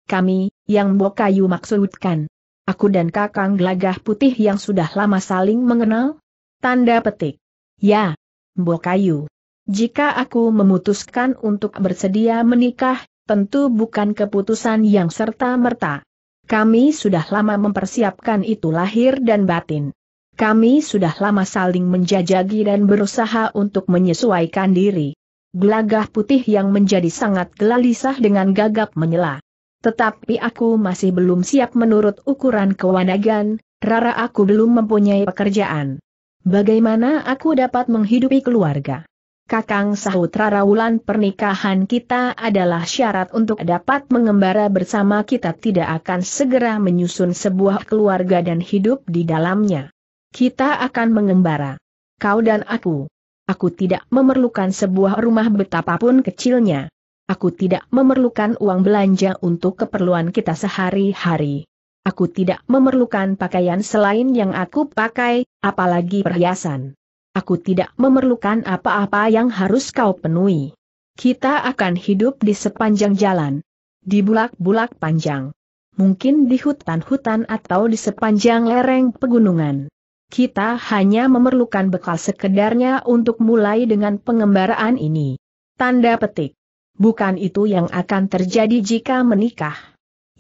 [SPEAKER 1] Kami, yang Bokayu maksudkan. Aku dan Kakang Gelagah Putih yang sudah lama saling mengenal? Tanda petik. Ya, Bokayu. Jika aku memutuskan untuk bersedia menikah, tentu bukan keputusan yang serta-merta. Kami sudah lama mempersiapkan itu lahir dan batin. Kami sudah lama saling menjajagi dan berusaha untuk menyesuaikan diri. Gelagah putih yang menjadi sangat gelisah dengan gagap menyela. Tetapi aku masih belum siap menurut ukuran kewanagan, rara aku belum mempunyai pekerjaan. Bagaimana aku dapat menghidupi keluarga? Kakang sahut Wulan pernikahan kita adalah syarat untuk dapat mengembara bersama kita tidak akan segera menyusun sebuah keluarga dan hidup di dalamnya. Kita akan mengembara. Kau dan aku. Aku tidak memerlukan sebuah rumah betapapun kecilnya. Aku tidak memerlukan uang belanja untuk keperluan kita sehari-hari. Aku tidak memerlukan pakaian selain yang aku pakai, apalagi perhiasan. Aku tidak memerlukan apa-apa yang harus kau penuhi. Kita akan hidup di sepanjang jalan. Di bulak-bulak panjang. Mungkin di hutan-hutan atau di sepanjang lereng pegunungan. Kita hanya memerlukan bekal sekedarnya untuk mulai dengan pengembaraan ini. Tanda petik. Bukan itu yang akan terjadi jika menikah.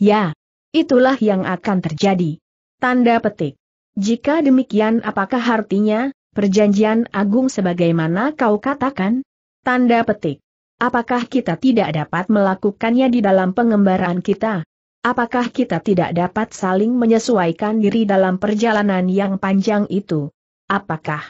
[SPEAKER 1] Ya, itulah yang akan terjadi. Tanda petik. Jika demikian apakah artinya, perjanjian agung sebagaimana kau katakan? Tanda petik. Apakah kita tidak dapat melakukannya di dalam pengembaraan kita? Apakah kita tidak dapat saling menyesuaikan diri dalam perjalanan yang panjang itu? Apakah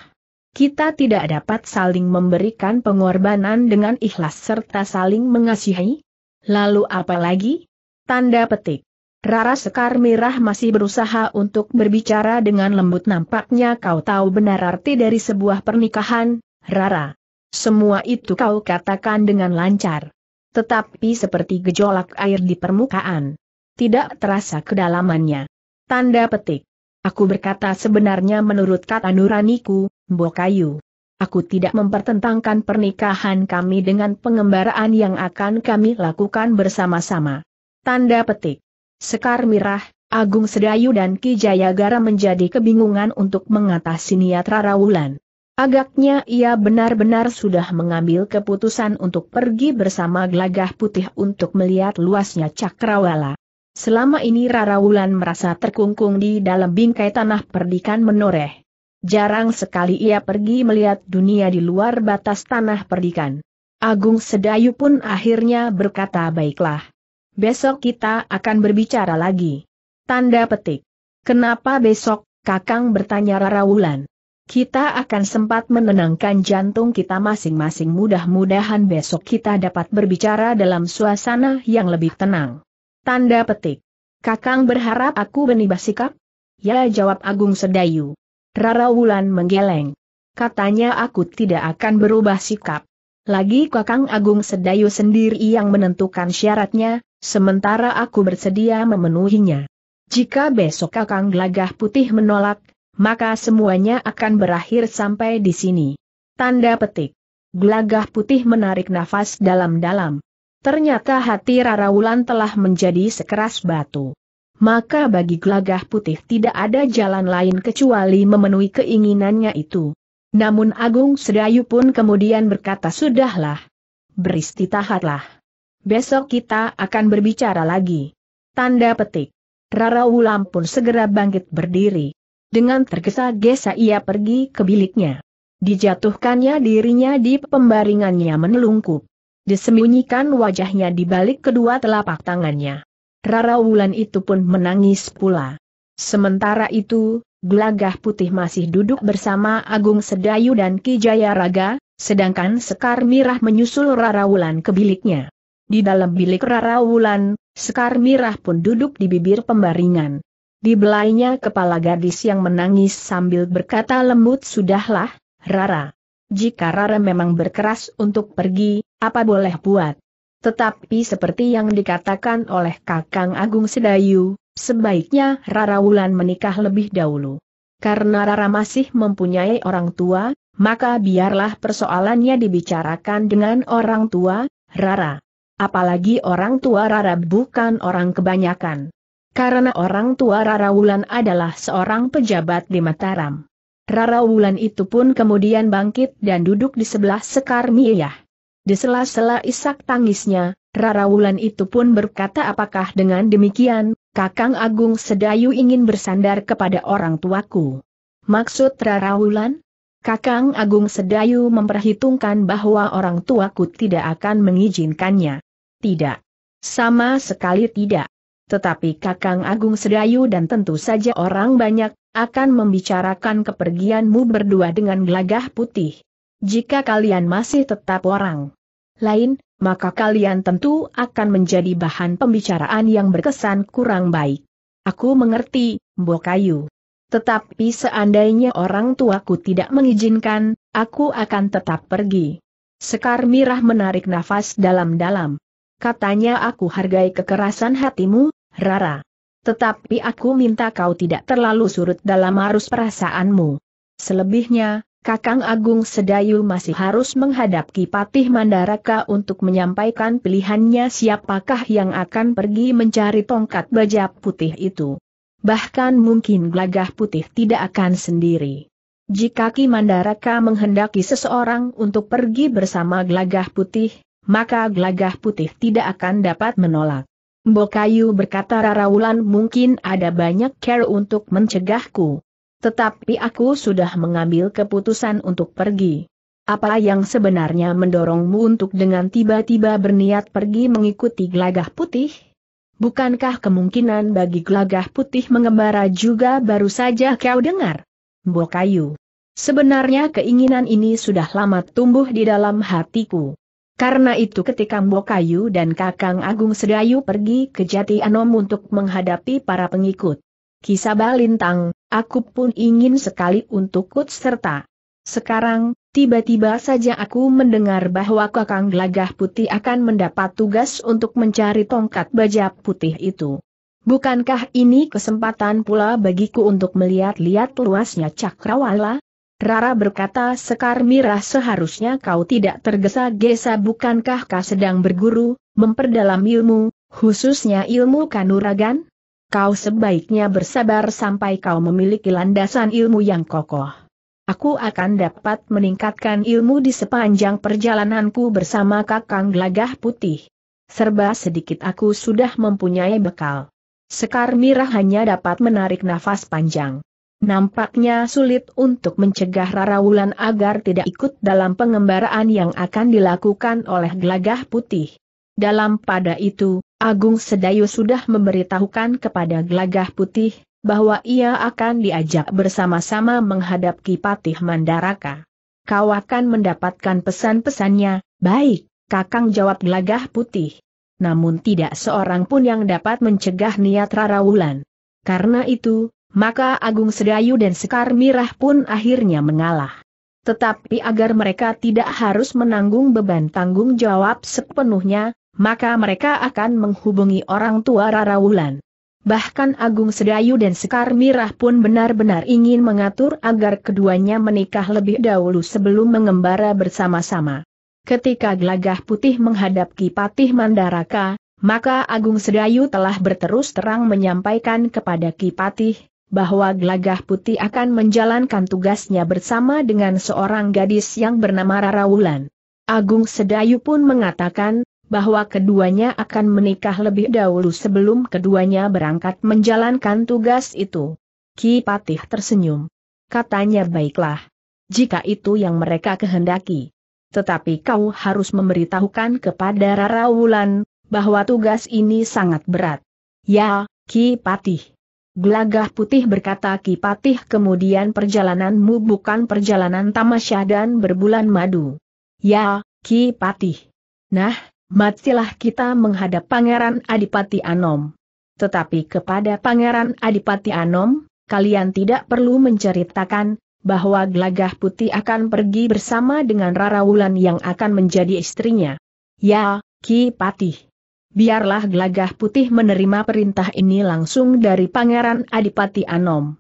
[SPEAKER 1] kita tidak dapat saling memberikan pengorbanan dengan ikhlas serta saling mengasihi? Lalu apa lagi? Tanda petik. Rara Sekar Merah masih berusaha untuk berbicara dengan lembut nampaknya kau tahu benar arti dari sebuah pernikahan, Rara. Semua itu kau katakan dengan lancar. Tetapi seperti gejolak air di permukaan. Tidak terasa kedalamannya. Tanda petik. Aku berkata sebenarnya menurut kata nuraniku, Bokayu. Aku tidak mempertentangkan pernikahan kami dengan pengembaraan yang akan kami lakukan bersama-sama. Tanda petik. Sekar Mirah, Agung Sedayu dan Ki Jayagara menjadi kebingungan untuk mengatasi niat Rara Wulan. Agaknya ia benar-benar sudah mengambil keputusan untuk pergi bersama Glagah Putih untuk melihat luasnya Cakrawala. Selama ini Rara Wulan merasa terkungkung di dalam bingkai tanah perdikan menoreh. Jarang sekali ia pergi melihat dunia di luar batas tanah perdikan. Agung Sedayu pun akhirnya berkata baiklah besok kita akan berbicara lagi. Tanda petik. Kenapa besok, Kakang bertanya Rara Wulan. Kita akan sempat menenangkan jantung kita masing-masing mudah-mudahan besok kita dapat berbicara dalam suasana yang lebih tenang. Tanda petik. Kakang berharap aku benibah sikap? Ya jawab Agung Sedayu. Rara Wulan menggeleng. Katanya aku tidak akan berubah sikap. Lagi Kakang Agung Sedayu sendiri yang menentukan syaratnya, Sementara aku bersedia memenuhinya. Jika besok Kakang Gelagah Putih menolak, maka semuanya akan berakhir sampai di sini. Tanda petik. Gelagah Putih menarik nafas dalam-dalam. Ternyata hati Rara Wulan telah menjadi sekeras batu. Maka bagi Gelagah Putih tidak ada jalan lain kecuali memenuhi keinginannya itu. Namun Agung Sedayu pun kemudian berkata sudahlah. Beristirahatlah. Besok kita akan berbicara lagi. Tanda petik. Rara Wulan pun segera bangkit berdiri. Dengan tergesa-gesa ia pergi ke biliknya. Dijatuhkannya dirinya di pembaringannya menelungkup. Disembunyikan wajahnya di balik kedua telapak tangannya. Rara Wulan itu pun menangis pula. Sementara itu, Gelagah Putih masih duduk bersama Agung Sedayu dan Ki Jayaraga, sedangkan Sekar Mirah menyusul Rara Wulan ke biliknya. Di dalam bilik Rara Wulan, Sekar Mirah pun duduk di bibir pembaringan. Di belainya kepala gadis yang menangis sambil berkata lembut sudahlah, Rara. Jika Rara memang berkeras untuk pergi, apa boleh buat? Tetapi seperti yang dikatakan oleh Kakang Agung Sedayu, sebaiknya Rara Wulan menikah lebih dahulu. Karena Rara masih mempunyai orang tua, maka biarlah persoalannya dibicarakan dengan orang tua, Rara. Apalagi orang tua Rara bukan orang kebanyakan. Karena orang tua Rara Wulan adalah seorang pejabat di Mataram. Rara Wulan itu pun kemudian bangkit dan duduk di sebelah Sekar Miyah. Di sela-sela isak tangisnya, Rara Wulan itu pun berkata apakah dengan demikian, Kakang Agung Sedayu ingin bersandar kepada orang tuaku. Maksud Rara Wulan? Kakang Agung Sedayu memperhitungkan bahwa orang tuaku tidak akan mengizinkannya. Tidak. Sama sekali tidak. Tetapi Kakang Agung Sedayu dan tentu saja orang banyak, akan membicarakan kepergianmu berdua dengan gelagah putih. Jika kalian masih tetap orang lain, maka kalian tentu akan menjadi bahan pembicaraan yang berkesan kurang baik. Aku mengerti, Kayu. Tetapi seandainya orang tuaku tidak mengizinkan, aku akan tetap pergi. Sekar Mirah menarik nafas dalam-dalam katanya aku hargai kekerasan hatimu, Rara. Tetapi aku minta kau tidak terlalu surut dalam arus perasaanmu. Selebihnya, Kakang Agung Sedayu masih harus menghadapi Patih Mandaraka untuk menyampaikan pilihannya siapakah yang akan pergi mencari tongkat baja putih itu. Bahkan mungkin gelagah putih tidak akan sendiri. Jika Ki Mandaraka menghendaki seseorang untuk pergi bersama gelagah putih, maka gelagah putih tidak akan dapat menolak. Mbokayu berkata Raraulan mungkin ada banyak care untuk mencegahku. Tetapi aku sudah mengambil keputusan untuk pergi. Apa yang sebenarnya mendorongmu untuk dengan tiba-tiba berniat pergi mengikuti gelagah putih? Bukankah kemungkinan bagi gelagah putih mengembara juga baru saja kau dengar? Mbokayu. Sebenarnya keinginan ini sudah lama tumbuh di dalam hatiku. Karena itu ketika Mbokayu dan Kakang Agung Sedayu pergi ke Jati Anom untuk menghadapi para pengikut. Kisah Balintang, aku pun ingin sekali untuk ikut serta. Sekarang, tiba-tiba saja aku mendengar bahwa Kakang Gelagah Putih akan mendapat tugas untuk mencari tongkat baja putih itu. Bukankah ini kesempatan pula bagiku untuk melihat-lihat luasnya cakrawala? Rara berkata Sekar Mirah seharusnya kau tidak tergesa-gesa bukankah kau sedang berguru, memperdalam ilmu, khususnya ilmu kanuragan? Kau sebaiknya bersabar sampai kau memiliki landasan ilmu yang kokoh. Aku akan dapat meningkatkan ilmu di sepanjang perjalananku bersama Kakang Gelagah Putih. Serba sedikit aku sudah mempunyai bekal. Sekar Mirah hanya dapat menarik nafas panjang. Nampaknya sulit untuk mencegah Wulan agar tidak ikut dalam pengembaraan yang akan dilakukan oleh gelagah putih. Dalam pada itu, Agung Sedayu sudah memberitahukan kepada gelagah putih, bahwa ia akan diajak bersama-sama menghadapi Patih Mandaraka. Kau akan mendapatkan pesan-pesannya, baik, kakang jawab gelagah putih. Namun tidak seorang pun yang dapat mencegah niat Wulan. Karena itu, maka Agung Sedayu dan Sekar Mirah pun akhirnya mengalah. Tetapi agar mereka tidak harus menanggung beban tanggung jawab sepenuhnya, maka mereka akan menghubungi orang tua Rara Wulan. Bahkan Agung Sedayu dan Sekar Mirah pun benar-benar ingin mengatur agar keduanya menikah lebih dahulu sebelum mengembara bersama-sama. Ketika Glagah Putih menghadap Patih Mandaraka, maka Agung Sedayu telah berterus terang menyampaikan kepada Patih bahwa Gelagah Putih akan menjalankan tugasnya bersama dengan seorang gadis yang bernama Rara Wulan. Agung Sedayu pun mengatakan, bahwa keduanya akan menikah lebih dahulu sebelum keduanya berangkat menjalankan tugas itu. Ki Patih tersenyum. Katanya baiklah. Jika itu yang mereka kehendaki. Tetapi kau harus memberitahukan kepada Rara Wulan, bahwa tugas ini sangat berat. Ya, Ki Patih. Gelagah putih berkata Ki Patih kemudian perjalananmu bukan perjalanan tamasya dan berbulan madu. Ya, Ki Patih. Nah, matilah kita menghadap Pangeran Adipati Anom. Tetapi kepada Pangeran Adipati Anom, kalian tidak perlu menceritakan, bahwa Gelagah Putih akan pergi bersama dengan Rara Wulan yang akan menjadi istrinya. Ya, Ki Patih biarlah gelagah putih menerima perintah ini langsung dari Pangeran Adipati Anom.